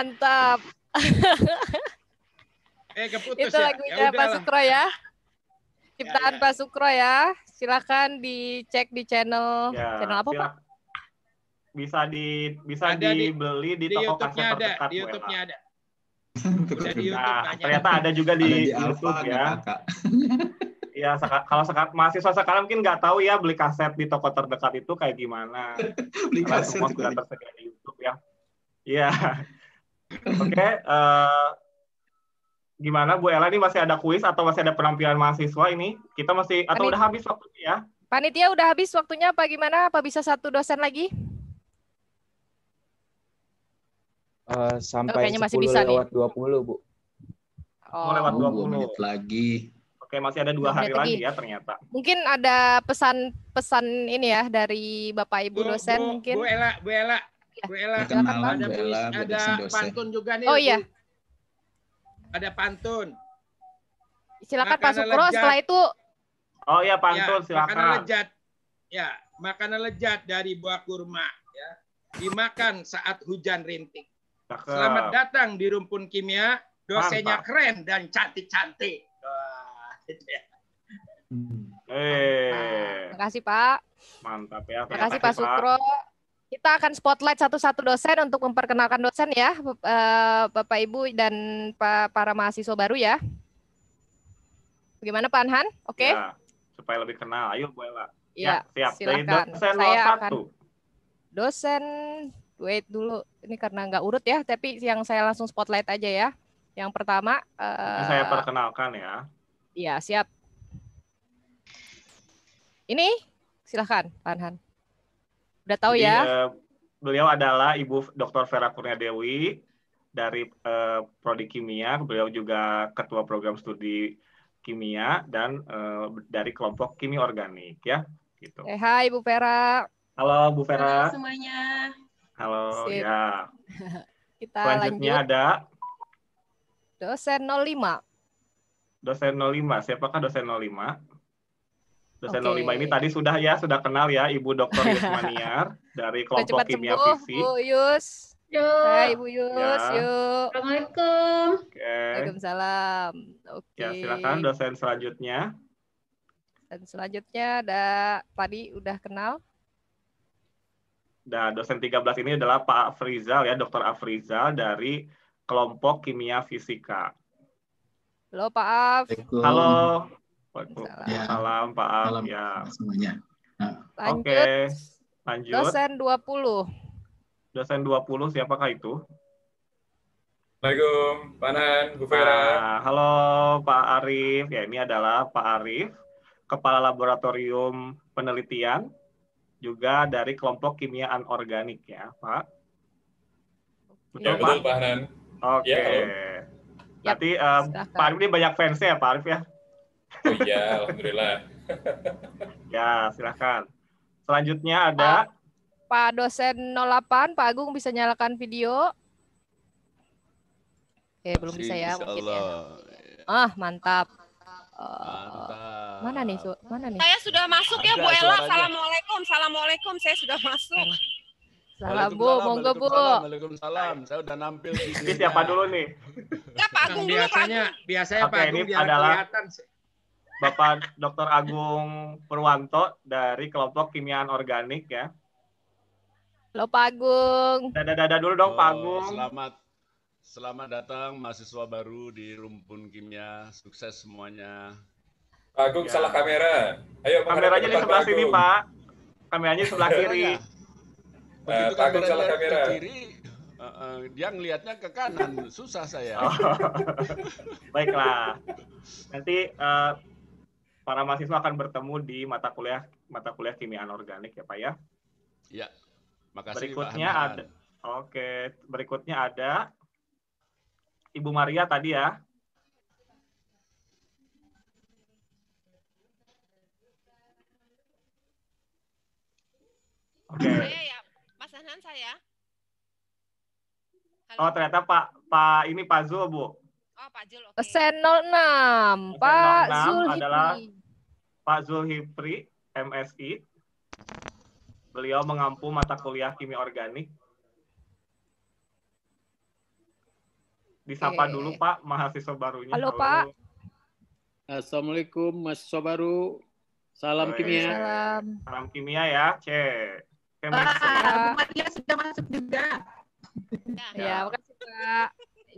Mantap. eh, keputus Itu ya. lagunya Pak ya Sukro ya. Ciptaan ya, ya. Pak Sukro ya. Silakan dicek di channel ya, channel apa, Pak? Bisa di bisa ada dibeli di, di toko kaset terdekat. Di YouTube-nya ada. nah, ternyata ada juga di, ada di YouTube ya. ya. Iya, kalau sekarang mahasiswa sekarang mungkin nggak tahu ya beli kaset di toko terdekat itu kayak gimana. beli kaset sudah tersedia di YouTube ya. Iya. Oke, okay, uh, eh, gimana Bu Ella ini masih ada kuis atau masih ada penampilan mahasiswa ini? Kita masih atau Panit udah habis waktunya ya? Panitia udah habis waktunya apa gimana? Apa bisa satu dosen lagi? Uh, sampai oh, masih bisa lewat nih. 20, Bu. Oh, oh lewat 20 menit lagi. Oke, masih ada dua hari lagi. ya ternyata. Mungkin ada pesan-pesan ini ya dari Bapak Ibu bu, dosen bu, mungkin. Bu Ella, Bu Ella, Bu iya. Ella, Perkenalan, ada, Bu Ella, ada pantun juga nih. Oh iya. Ada pantun. Silakan Pak Sukro, setelah itu. Oh iya ya, pantun, ya, silakan. Makanan lejat. Ya, makanan lezat dari buah kurma. Ya. Dimakan saat hujan rintik. Cakep. Selamat datang di Rumpun Kimia. Dosennya Mantap. keren dan cantik-cantik. Gitu ya. hmm. Eh. Terima kasih Pak. Mantap ya. Terima kasih Pak Sukro. Pak. Kita akan spotlight satu-satu dosen untuk memperkenalkan dosen ya, eh, Bapak Ibu dan para mahasiswa baru ya. Bagaimana Pak Anhan? Oke. Okay. Ya, supaya lebih kenal. Ayo Bu Ella. Ya, ya siap. Silakan. dosen Saya satu. Akan dosen wait dulu. Ini karena nggak urut ya, tapi yang saya langsung spotlight aja ya. Yang pertama uh, saya perkenalkan ya. Iya, siap. Ini silahkan Pak Anhan. Udah tahu Jadi, ya. Uh, beliau adalah Ibu Dr. Vera Kurnia Dewi dari uh, prodi kimia, beliau juga ketua program studi kimia dan uh, dari kelompok kimia organik ya, gitu. Eh, hai Bu Vera. Halo Bu Vera. Halo semuanya. Halo Sip. ya. Kita Selanjutnya lanjut. ada dosen 05. Dosen 05, siapakah dosen 05? Dosen okay. 05 ini tadi sudah ya, sudah kenal ya Ibu Dr. Yus Maniar dari kelompok kimia sembuh, visi. Bu Yus. Yuk. Hai Ibu Yus, ya. yuk. Assalamualaikum. Okay. Waalaikumsalam. Oke. Okay. Ya, silakan dosen selanjutnya. Dan selanjutnya ada tadi udah kenal. Nah, dosen 13 ini adalah Pak Afrizal ya, Dr. Afrizal dari kelompok kimia fisika. Halo Pak Af. Halo Waalaikumsalam Pak Am. Ya. ya. semuanya. Nah. Lanjut, Oke, lanjut. Dosen 20. Dosen 20 siapakah itu? Assalamualaikum, Pak Nan, Bu Vera. Nah, halo Pak Arif. Ya, ini adalah Pak Arif, Kepala Laboratorium Penelitian juga dari kelompok kimia anorganik ya, Pak. Ya, betul, ya, Pak? betul Pak Oke. Okay. Ya, Nanti uh, eh, Pak Arif ini banyak fans ya, Pak Arif ya. Oh iya, alhamdulillah. ya, silahkan. Selanjutnya ada Pak, dosen 08, Pak Agung bisa nyalakan video. Eh, belum bisa ya mungkin ya. Ah, mantap. Mantap. Mana nih, Su? Mana nih? Saya sudah masuk ya, Bu Ella. Assalamualaikum. Assalamualaikum. Saya sudah masuk. Salam, Bu. Monggo, Bu. Waalaikumsalam. Saya sudah nampil di sini. Ya, Siapa dulu nih? Ya, Pak Agung dulu, Biasanya, biasanya Pak Agung biar adalah... kelihatan Bapak Dr. Agung Purwanto dari kelompok kimiaan organik ya. Halo Pak Agung. Dada-dada dulu dong oh, Pak Agung. Selamat selamat datang mahasiswa baru di Rumpun Kimia. Sukses semuanya. Pak Agung ya. salah kamera. Ayo kameranya di sebelah sini Pak. Kameranya sebelah kiri. Iya. Eh, Begitu Pak Agung salah kamera. kiri, Uh, uh, dia ngelihatnya ke kanan, susah saya. Oh. Baiklah. Nanti uh, para mahasiswa akan bertemu di mata kuliah mata kuliah kimia anorganik ya Pak ya. Iya. Makasih Berikutnya Pak ada Oke, berikutnya ada Ibu Maria tadi ya. Oke. Okay. Saya ya, Mas Hasan saya. Oh, Halo. Oh ternyata Pak Pak ini Pak Zul Bu. Oh, Pak Zul. Okay. Sen 06, Pak Zul adalah Pak Zulhipri, MSI. Beliau mengampu mata kuliah kimia organik. Disapa okay. dulu Pak, mahasiswa barunya. Halo, Pak. Assalamualaikum, mahasiswa baru. Salam Oke. kimia. Salam. Salam kimia ya, C. Oke, sudah masuk juga. Ya, ya makasih Pak.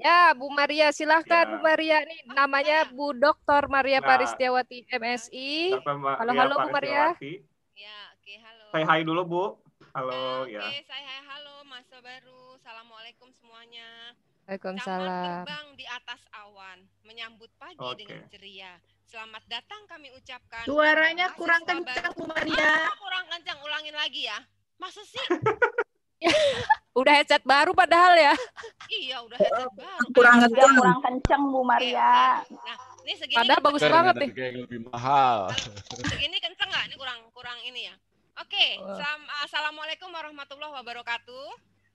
Ya, Bu Maria, silahkan ya. ya. ya Bu Maria. Nih namanya Bu Dr. Maria nah, Paristiawati MSI. Halo-halo Bu Maria. Ya, oke, halo. Saya hai dulu, Bu. Halo, ya. ya. Oke, ya. saya hai halo Mas Baru. Assalamualaikum semuanya. Waalaikumsalam. terbang di atas awan, menyambut pagi okay. dengan ceria. Selamat datang kami ucapkan. Suaranya kurang kencang, Bu Maria. Ah, kurang kencang, ulangin lagi ya. Masa sih? udah headset baru padahal ya. Iya, udah headset oh, baru. Kurang kencang, iya, kurang kencang Bu Maria. Iya, iya, nah, ini segini padahal bagus banget nih. Kayak lebih mahal. Segini kenceng nggak? Ini kurang kurang ini ya. Oke, okay. Eh, assalamualaikum warahmatullahi wabarakatuh.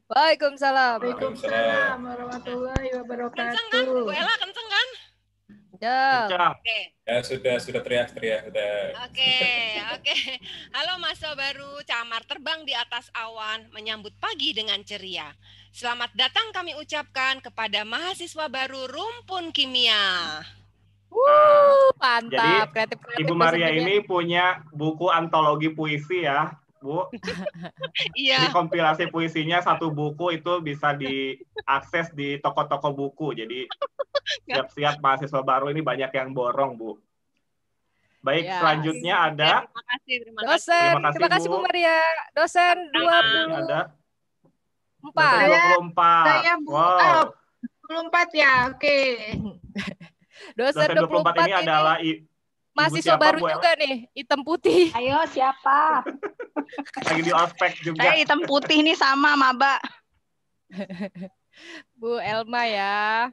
Waalaikumsalam. Waalaikumsalam warahmatullahi wabarakatuh. Kenceng kan? Bu Ella kenceng kan? Sudah. Oke. Okay. Ya sudah sudah teriak-teriak sudah. Oke, okay, oke. Okay. Halo masa Baru, camar terbang di atas awan menyambut pagi dengan ceria. Selamat datang kami ucapkan kepada mahasiswa baru Rumpun Kimia. Wuh, mantap. Jadi, kreatif, kreatif, Ibu Maria ini punya buku antologi puisi ya, Bu. Iya. Jadi kompilasi puisinya satu buku itu bisa diakses di toko-toko buku. Jadi Siap-siap mahasiswa baru ini banyak yang borong, Bu. Baik, ya. selanjutnya iya, ada ya, Terima kasih, terima kasih. Dosen, terima kasih, terima kasih Bu. Bu Maria. Dosen 20 ada 4. Saya, 24. Saya Bu. Wow. Oh, 24 ya. Oke. Okay. Dosen, Dosen 24, 24 ini, ini adalah i, mahasiswa siapa, baru Bu, ya? juga nih, hitam putih. Ayo siapa? Lagi di ospek juga. Saya hitam putih nih sama Maba. Bu Elma ya.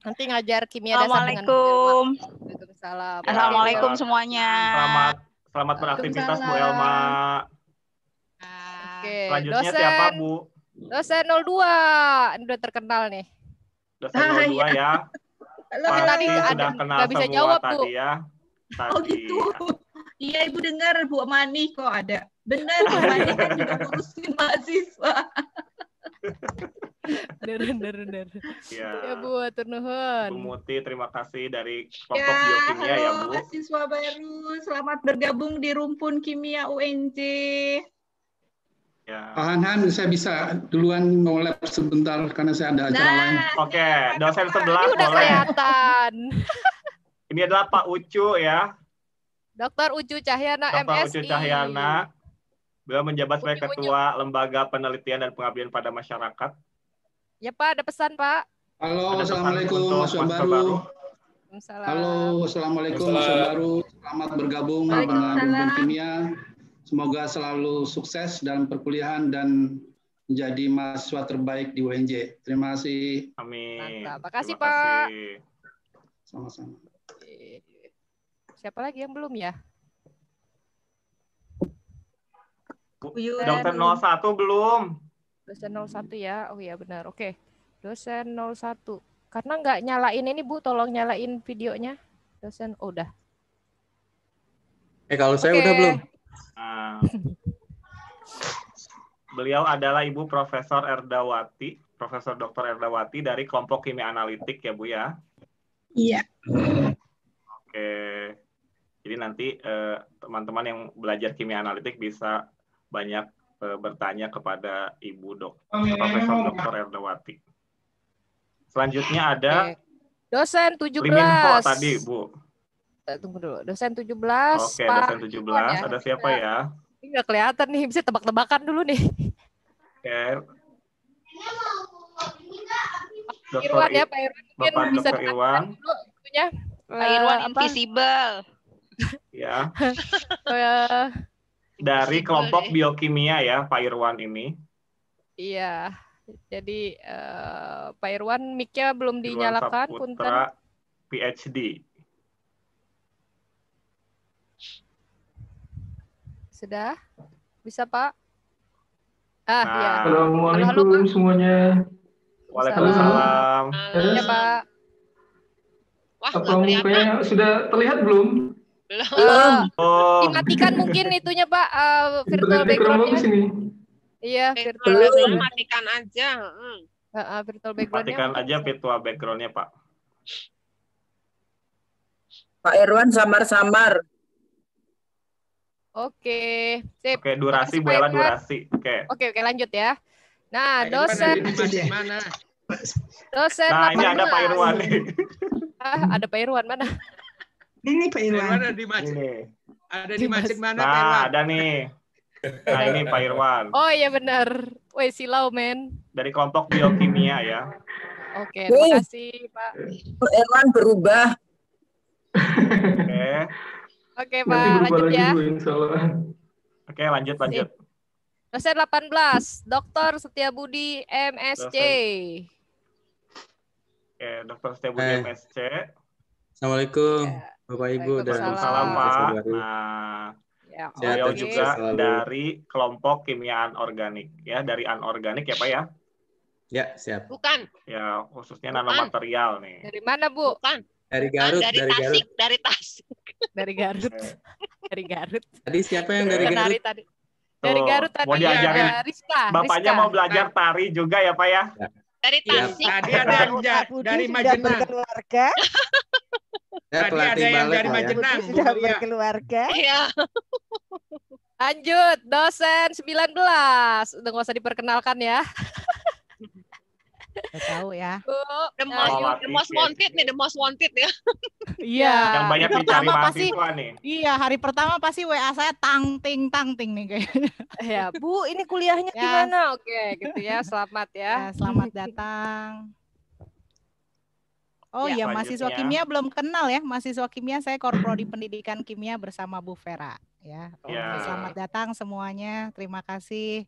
Nanti ngajar kimia dasar dengan Assalamualaikum. Waalaikumsalam. Assalamualaikum semuanya. Selamat selamat beraktivitas Bu Elma. Oke, Selanjutnya dosen, siapa Bu? Dosen 02. Ini udah terkenal nih. Dosen 02 ah, iya. ya. Halo, Pasti tadi sudah kenal gak bisa jawab, tadi Bu. ya. Tadi. Oh gitu. Iya Ibu dengar Bu Mani kok ada. Benar Bu Mani kan juga ngurusin mahasiswa. Darun, darun, darun. Ya, ya Bu, turnuhun. Bu Muti, terima kasih dari ya, kelompok ya, biokimia halo, ya Bu. Mahasiswa baru, selamat bergabung di Rumpun Kimia UNJ. Ya. Han, Hanhan, saya bisa duluan mau lab sebentar karena saya ada acara nah, lain. Oke, okay. dosen sebelah Ini Udah kelihatan. Ini adalah Pak Ucu ya. Dokter Ucu Cahyana Dr. MSI. Ucu Cahyana. Beliau menjabat sebagai Ketua Lembaga Penelitian dan Pengabdian pada Masyarakat Ya Pak, ada pesan Pak. Halo, ada assalamualaikum Mas Baru. Salam. Halo, assalamualaikum Mas Baru. Selamat bergabung dengan Bumn Kimia. Semoga selalu sukses dalam perkuliahan dan menjadi mahasiswa terbaik di UNJ. Terima kasih. Amin. Terima kasih Pak. Sama-sama. Siapa lagi yang belum ya? Dokter 01 belum. Dosen 01 ya. Oh ya benar. Oke. Dosen 01. Karena nggak nyalain ini Bu, tolong nyalain videonya. Dosen oh, udah. Eh kalau okay. saya udah belum. Uh, beliau adalah Ibu Profesor Erdawati, Profesor Dr. Erdawati dari kelompok kimia analitik ya Bu ya. Iya. Yeah. Oke. Jadi nanti eh, teman-teman uh, teman -teman yang belajar kimia analitik bisa banyak Eh, bertanya kepada Ibu Dok, Profesor Dr. Erdawati. Selanjutnya ada Oke. dosen 17. tadi, Bu. Eh, tunggu dulu. Dosen 17. Oke, Pak. dosen 17. ya? Ada siapa ya? Ini nggak kelihatan nih, bisa tebak-tebakan dulu nih. Oke. Irwan ya, Pak Irwan mungkin Bapak bisa Dr. Irwan. Dulu, Pak Irwan uh, invisible. ya. dari gitu kelompok biokimia ya Pak Irwan ini. Iya. Jadi uh, Pak Irwan mic-nya belum Irwan dinyalakan Saputra, Punten. PhD. Sudah? Bisa, Pak? Ah, iya. nah, ya. Assalamualaikum halo, semuanya. Waalaikumsalam. Halo, Pak. Wah, Apa mukanya sudah terlihat belum? Belum. Belum. Oh. Dimatikan mungkin itunya Pak uh, virtual backgroundnya. Iya, virtual background. Matikan aja. Hmm. Uh, virtual background Matikan aja virtual backgroundnya Pak. Pak Irwan samar-samar. Oke, sip. Oke, durasi Bu Ella durasi. Oke. Oke, okay, lanjut ya. Nah, Pak dosen Mana? Dosen Nah, 18. ini ada Pak Irwan nih. ah, ada Pak Irwan mana? Ini Pak Irwan. Ada di masjid. Ini. Ada di masjid mana Pak Irwan? Ah, ada nih. Nah ini Pak Irwan. Oh iya benar. Woi silau men. Dari kelompok biokimia ya. Oke, okay, terima kasih Pak. Pak Irwan berubah. Oke. Okay. Oke okay, Pak, lanjut ya. Oke okay, lanjut lanjut. Dosen 18, Dr. Setiabudi MSC. Oke, Dr. Setiabudi eh. MSC. Assalamualaikum. Yeah. Bapak Ibu ya, nah, dan salam Pak. Nah, ya, beliau juga selalu. dari kelompok kimiaan organik ya, dari anorganik ya Pak ya. Ya, siap. Bukan. Ya, khususnya Bukan. nanomaterial nih. Dari mana, Bu? Bukan. Dari Garut, dari, dari Tasik, Garut. dari Tasik. Dari Garut. dari Garut. Tadi siapa yang dari Garut? Dari tadi. Dari Garut tadi. Mau diajarin. Rizka. Bapaknya Rizka. mau belajar tari juga ya, Pak ya? ya. Dari iya. Tasik. tadi ada yang dari Majenang. warga. Ya, Tadi ada yang dari Majenang. Ya. Sudah ya? keluarga. Iya. Lanjut, dosen 19. Udah gak usah diperkenalkan ya. tahu ya. Bu, the nah, most, oh, the most wanted nih, the most wanted ya. Iya. Yang banyak pertama mahasiswa nih. Iya, hari pertama pasti WA saya tang ting tang ting nih kayaknya. Ya, Bu, ini kuliahnya ya. gimana? Oke, gitu ya. Selamat ya. ya selamat datang. Oh ya, iya, ya, mahasiswa kimia belum kenal ya. Mahasiswa kimia saya korprodi pendidikan kimia bersama Bu Vera ya. Oh, ya. Selamat datang semuanya. Terima kasih.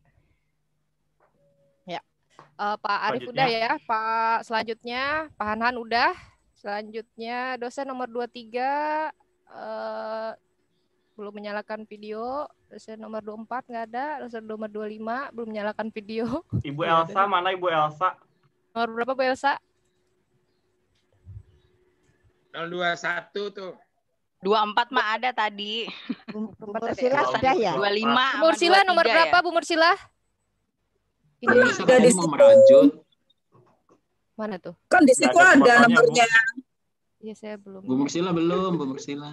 Ya. Uh, Pak Arif udah ya, Pak selanjutnya Pak Hanhan udah. Selanjutnya dosen nomor 23 uh, eh, belum menyalakan video, dosen nomor 24 enggak ada, dosen nomor 25 belum menyalakan video. Ibu Elsa iya, mana Ibu Elsa? Nomor berapa Bu Elsa? 021 tuh. 24 mah ada tadi. Bu Mursila sudah ya? 25. Bu Mursila nomor ya? berapa Bu Mursila? Ini sudah di situ. Mana tuh? Kan di situ ada nomornya. Iya, saya belum. Bu Mursila belum, Bu Mursila.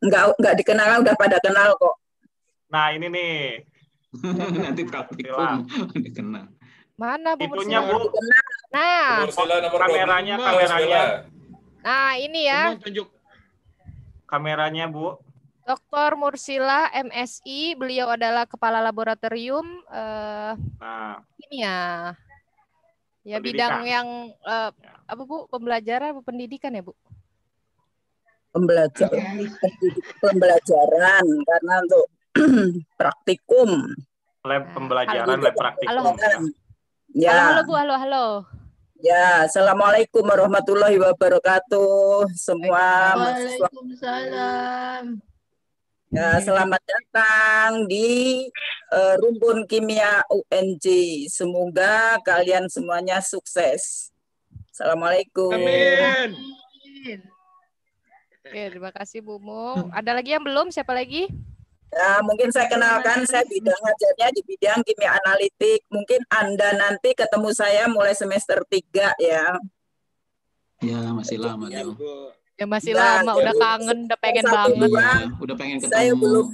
Enggak enggak dikenal udah pada kenal kok. Nah, ini nih. Nanti praktikum dikenal. Mana Bu Mursila? Itunya Nah, Bu Mursila nomor kameranya, kameranya. Nah, ini ya. tunjuk kameranya, Bu. Dr. Mursila MSI, beliau adalah kepala laboratorium eh nah, ini ya. Ya pendidikan. bidang yang eh, ya. apa Bu? Pembelajaran apa pendidikan ya, Bu? Pembelajaran pembelajaran karena untuk praktikum. Lab nah, pembelajaran, lab gitu. praktikum. Halo. Ya. halo, halo Bu, halo, halo. Ya, assalamualaikum warahmatullahi wabarakatuh semua. Waalaikumsalam. Ya, selamat datang di uh, e, Rumpun Kimia UNJ. Semoga kalian semuanya sukses. Assalamualaikum. Amin. Oke, terima kasih Bu Mung. Ada lagi yang belum? Siapa lagi? Ya, mungkin saya kenalkan, saya bidang ajarnya di bidang kimia analitik. Mungkin Anda nanti ketemu saya mulai semester 3 ya. Ya, masih lama. Ya, ya masih nah, lama, udah kangen, udah pengen banget. Iya, udah pengen ketemu. Saya belum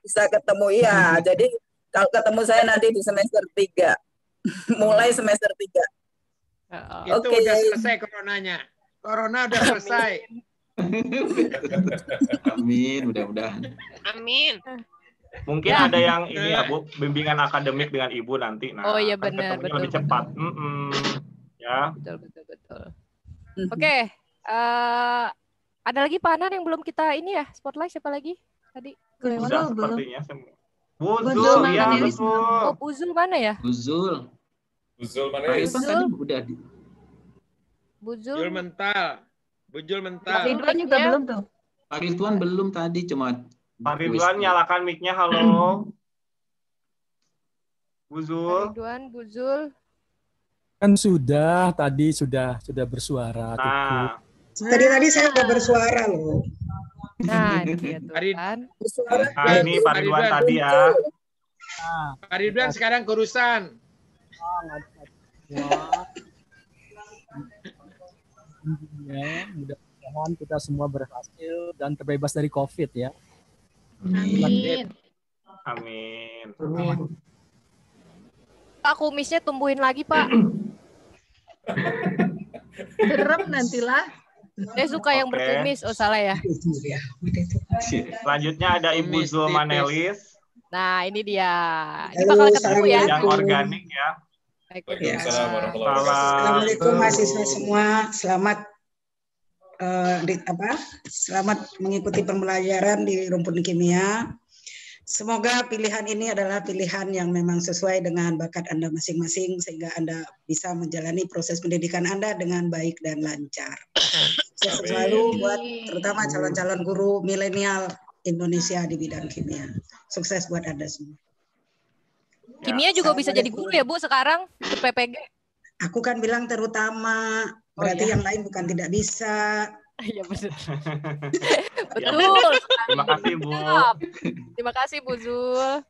bisa ketemu, ya. Jadi kalau ketemu saya nanti di semester 3. mulai semester 3. Ya. Oke. Okay. selesai coronanya. Corona udah selesai. Amin, mudah-mudahan. Amin. Mungkin ya. ada yang ini ya Bu, bimbingan akademik dengan Ibu nanti. Nah, oh iya benar, betul. Lebih betul. cepat. Mm -mm. Ya. Betul, betul, betul. Oke, okay. uh, eh, ada lagi panan yang belum kita ini ya, spotlight siapa lagi? Tadi Sudah, sepertinya semua. Buzul, ya betul. Oh, Buzul mana ya? Buzul. Buzul mana ya? Buzul. Tadi udah Buzul. Buzul mental. Bujul mentah. Pak Ridwan juga belum tuh. Pak Ridwan belum tadi cuma Pak Ridwan nyalakan mic-nya halo. Buzul. Pak Ridwan, Buzul. Kan sudah tadi sudah sudah bersuara. Nah. Tadi tadi saya sudah bersuara loh. Nah, ini dia tuh kan. Bersuara. Nah, ini Pak Ridwan tadi ya. Nah, Pak Ridwan sekarang kurusan. Oh, ya. Mudah-mudahan kita semua berhasil dan terbebas dari COVID ya. Amin. Amin. Amin. Pak kumisnya tumbuhin lagi Pak. Serem nantilah. Saya suka yang okay. berkumis, oh salah ya. Selanjutnya ada Ibu Zulmanelis. Nah ini dia. Ini bakal ketemu ya. Yang organik ya. Waalaikumsalam iya. Assalamualaikum mahasiswa semua. Selamat uh, di, apa? Selamat mengikuti pembelajaran di rumpun kimia. Semoga pilihan ini adalah pilihan yang memang sesuai dengan bakat Anda masing-masing sehingga Anda bisa menjalani proses pendidikan Anda dengan baik dan lancar. Saya selalu buat terutama calon-calon guru milenial Indonesia di bidang kimia. Sukses buat Anda semua. Kimia ya, juga bisa jadi guru ya Bu sekarang di PPG. Aku kan bilang terutama, oh, berarti oh, yang lain bukan tidak bisa. Iya betul. Betul. Iya. Terima kasih Bu. Terima kasih Bu Zul.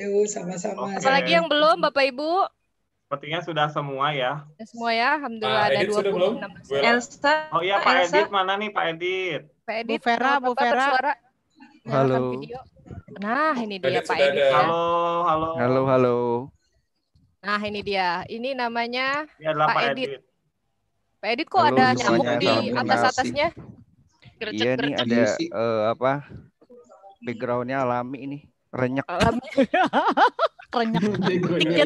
Yuk sama-sama. Okay. Apalagi yang belum Bapak Ibu? Sepertinya sudah semua ya. ya semua ya, alhamdulillah ada dua puluh Elsa. Oh iya Pak Elsa. Edit mana nih Pak Edit? Pak Edit. Bu Vera, Bu Vera. Halo. Nah, ini dia Pak Edit. Ya. Halo, halo. Halo, halo. Nah, ini dia. Ini namanya ini iya, Pak, Pak Edit. Pak Edit kok halo, ada nyamuk di atas-atasnya? Iya, nih gitu ada uh, apa? Backgroundnya alami ini. Renyek. Alami. Renyek. Iya, ya.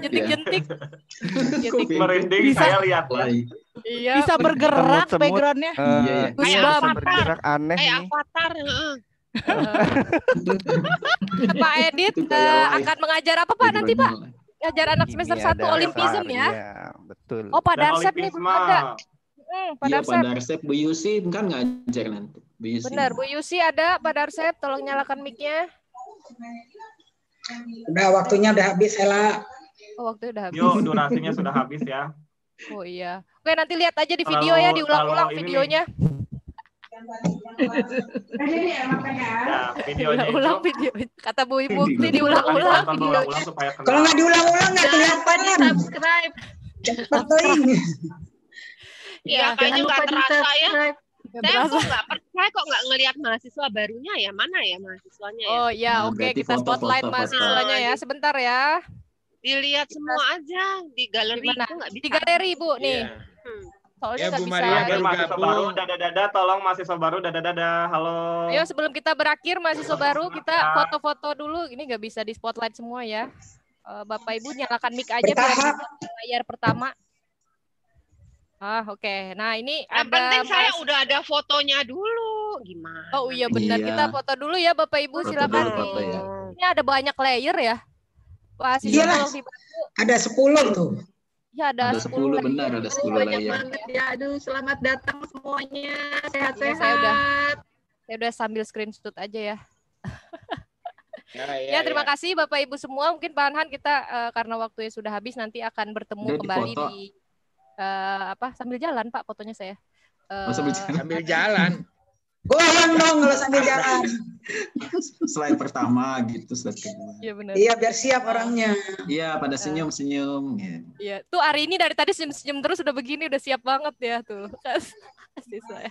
Jentik-jentik. Jentik-jentik. Merinding bisa, saya lihat lagi. Iya, bisa bergerak backgroundnya. Uh, iya, iya. Bisa bergerak aneh. Kayak avatar. Nih. Pak Edit uh, akan mengajar apa Pak nanti Pak? Ngajar anak iya, semester satu Olimpism ya? Iya, betul. Oh Pak Darsep nih ada. Hmm, Pak iya, Darsep. Pak Darsep, Bu Yusi kan ngajar nanti. Bu Benar, Bu Yusi ada Pak Darsep, tolong nyalakan mic-nya. Udah waktunya udah habis Ella. Oh, waktunya udah habis. Yuk, durasinya sudah habis ya. Oh iya. Oke, nanti lihat aja di video ya, diulang-ulang videonya. Nah, ulang video kata Bu Ibu ini diulang-ulang kalau nggak diulang-ulang nggak kelihatan subscribe Betuin. Iya, iya, kayaknya nggak terasa ya. Saya kok nggak percaya kok nggak ngelihat mahasiswa barunya ya mana ya mahasiswanya ya? Oh iya, nah, oke kita spotlight mahasiswanya ya nah, sebentar ya. Dilihat semua aja di galeri itu Di galeri Bu nih. Iya. Hmm. Soalnya ya, Bu Maria ya. baru gabung. dada-dada, tolong mahasiswa baru, dada-dada, halo. Ayo sebelum kita berakhir, mahasiswa baru, kita foto-foto dulu. Ini nggak bisa di spotlight semua ya. Eh, Bapak Ibu nyalakan mic aja Bertahap. biar layar pertama. Ah, oke. Okay. Nah, ini Yang ada penting saya udah ada fotonya dulu. Gimana? Oh iya benar, iya. kita foto dulu ya Bapak Ibu, foto silakan. Dulu, ya. Ini ada banyak layer ya. wah Iyalah, Ada sepuluh tuh. Ya ada, ada 10, 10 benar ada 10 aduh, banyak ya. Aduh, selamat datang semuanya. Sehat-sehat. Ya, saya udah saya udah sambil screenshot aja ya. ya, ya, ya terima ya. kasih Bapak Ibu semua. Mungkin Pak Anhan kita uh, karena waktunya sudah habis nanti akan bertemu Udah kembali di, di uh, eh, apa sambil jalan Pak fotonya saya. Uh, sambil jalan. Goyang dong kalau sambil jalan. slide pertama gitu, slide kedua. Iya benar. Iya biar siap orangnya. Iya pada ah. senyum senyum. Iya. Ya. Tuh hari ini dari tadi senyum senyum terus udah begini udah siap banget ya tuh. Kasih ya.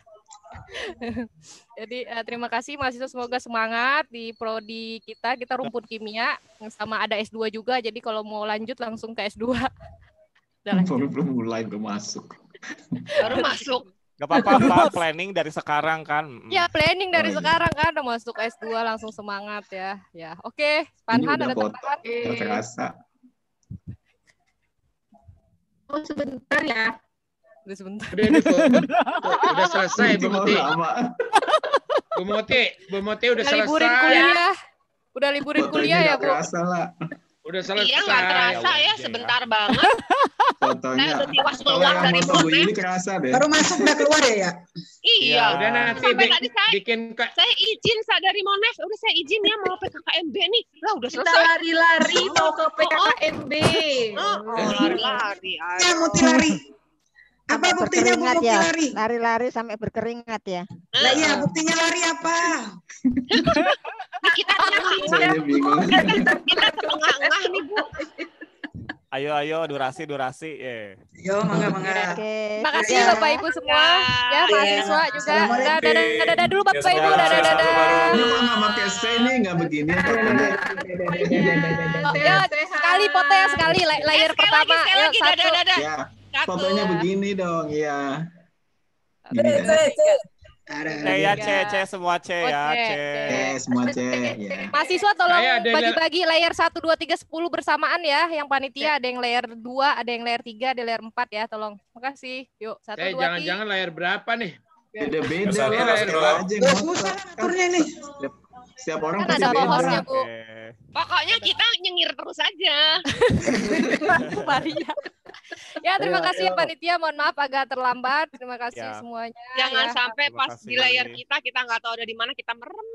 Jadi eh, terima kasih mahasiswa semoga semangat di prodi kita. Kita rumput kimia sama ada S2 juga. Jadi kalau mau lanjut langsung ke S2. belum mulai belum masuk. Baru masuk. Gak apa-apa, Planning dari sekarang kan. Mm. Ya, planning dari oh, iya. sekarang kan. Udah masuk S2 langsung semangat ya. Ya, oke. Okay. Panhan ada tambahan? Terasa. Oh, sebentar ya. Udah sebentar. Udah, udah, udah selesai, Bu Moti. Bu Moti, Bu Moti udah, udah selesai. Liburin kuliah. Udah liburin kuliah ya, Bu. Terasa lah. Udah selesai. Iya nggak terasa ya, ya, ya sebentar ya. banget. Fotonya. Nah, tewas keluar dari foto ini kerasa deh. Baru masuk udah keluar ya ya. Iya. Ya, udah nanti Sampai tadi saya, bikin ke... saya izin saya dari monas, udah saya izin ya mau PKKMB nih. Lah udah selesai. Kita lari-lari mau ke PKKMB. Oh, oh. oh, oh iya. lari-lari. saya oh. Ya apa buktinya ya? lari? Lari-lari sampai berkeringat ya. uh. iya, buktinya lari apa? kita tengah-tengah. Kita tengah-tengah nih, Bu. Ayo, ayo, durasi, durasi. Yeah. Yo, mangga, mangga. Okay. Makasih ya. Bapak Ibu semua, ya, iya. mahasiswa yeah. juga. Dadah, dadah, dadah dulu Bapak Ibu, iya, dadah, dadah. Ini mama pakai C ini nggak begini. Ya, sekali foto ya, sekali layar eh, pertama. Sekali lagi, sekali lagi, dadah, dadah. Ya. Satu. Fotonya begini dong, iya. Iya. ya. C, ya, C, C, semua C ya, C. semua C. Ya. Mahasiswa tolong bagi-bagi layer 1, 2, 3, 10 bersamaan ya. Yang panitia ada yang layer 2, ada yang layer 3, ada yang layer 4 ya. Tolong. Makasih. Yuk, 1, C, 2, jangan-jangan layer berapa nih? Beda-beda. Beda-beda ya, Susah nih. Setiap orang kan ada pohonnya, Bu. Pokoknya kita nyengir terus aja. ya, terima ayo, kasih ya, ayo. panitia. Mohon maaf agak terlambat. Terima kasih ya. semuanya. Jangan ya. sampai terima pas kasih. di layar kita kita nggak tahu ada di mana kita merem.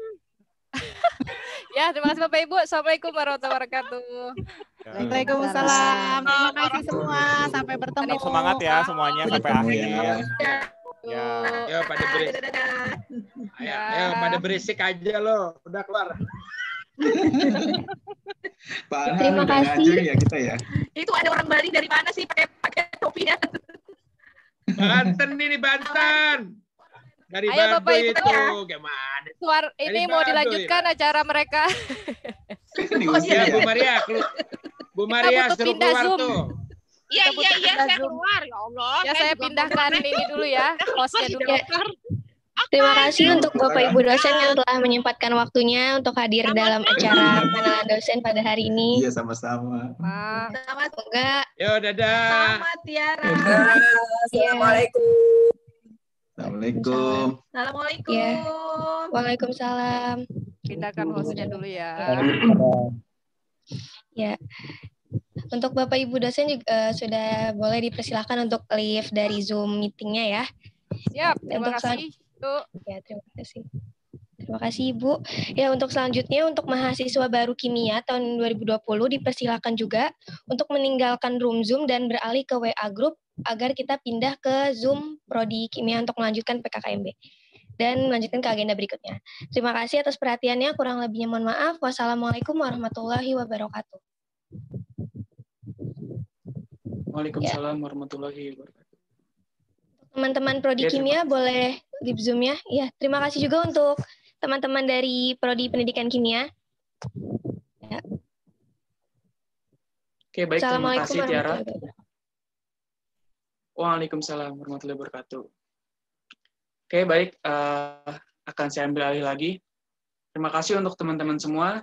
ya, terima kasih Bapak Ibu. Assalamualaikum warahmatullahi wabarakatuh. Ya. Waalaikumsalam. Terima kasih semua. Sampai bertemu. Semangat ya semuanya sampai akhir. Ah, ya, ya pada berisik. Ayo, pada berisik aja lo. Udah keluar. Pak Terima kasih. ya kita ya. Itu ada orang Bali dari mana sih pakai pakai topinya? Banten ini Banten. Dari Ayo, Bantu Bapak Ibu itu ya. gimana? Suar ini dari mau dilanjutkan ya. acara mereka. oh, ya, Bu Maria, Bu Maria suruh keluar Zoom. tuh. Iya, iya, iya, saya keluar ya Allah. Ya saya, pindahkan ini dulu ya, Hostnya dulu. Ya. Terima kasih untuk Bapak Ibu dosen yang telah menyempatkan waktunya untuk hadir sama dalam sama. acara panelan dosen pada hari ini. Iya, sama-sama. Selamat semoga. Yo, dadah. Selamat Tiara. Ya, iya. Assalamualaikum. Assalamualaikum. Assalamualaikum. Ya. Waalaikumsalam. Pindahkan hostnya dulu ya. Ya. Untuk Bapak Ibu dosen juga uh, sudah boleh dipersilahkan untuk leave dari Zoom meetingnya ya. Siap, terima untuk kasih. Bu. Ya, terima kasih. Terima kasih Ibu. Ya, untuk selanjutnya untuk mahasiswa baru kimia tahun 2020 dipersilahkan juga untuk meninggalkan room Zoom dan beralih ke WA group agar kita pindah ke Zoom prodi kimia untuk melanjutkan PKKMB dan melanjutkan ke agenda berikutnya. Terima kasih atas perhatiannya, kurang lebihnya mohon maaf. Wassalamualaikum warahmatullahi wabarakatuh. Waalaikumsalam ya. warahmatullahi wabarakatuh. Teman-teman Prodi ya, Kimia boleh di Zoom ya. Ya, terima kasih juga untuk teman-teman dari Prodi Pendidikan Kimia. Ya. Oke, baik. Terima kasih Tiara. Waalaikumsalam warahmatullahi wabarakatuh. Oke, baik. Uh, akan saya ambil alih lagi. Terima kasih untuk teman-teman semua.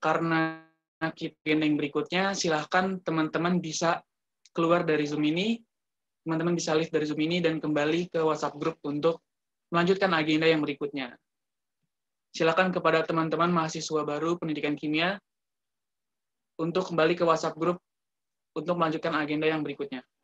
Karena ngaktifin yang berikutnya, silahkan teman-teman bisa keluar dari Zoom ini, teman-teman bisa lift dari Zoom ini dan kembali ke WhatsApp grup untuk melanjutkan agenda yang berikutnya. Silakan kepada teman-teman mahasiswa baru pendidikan kimia untuk kembali ke WhatsApp grup untuk melanjutkan agenda yang berikutnya.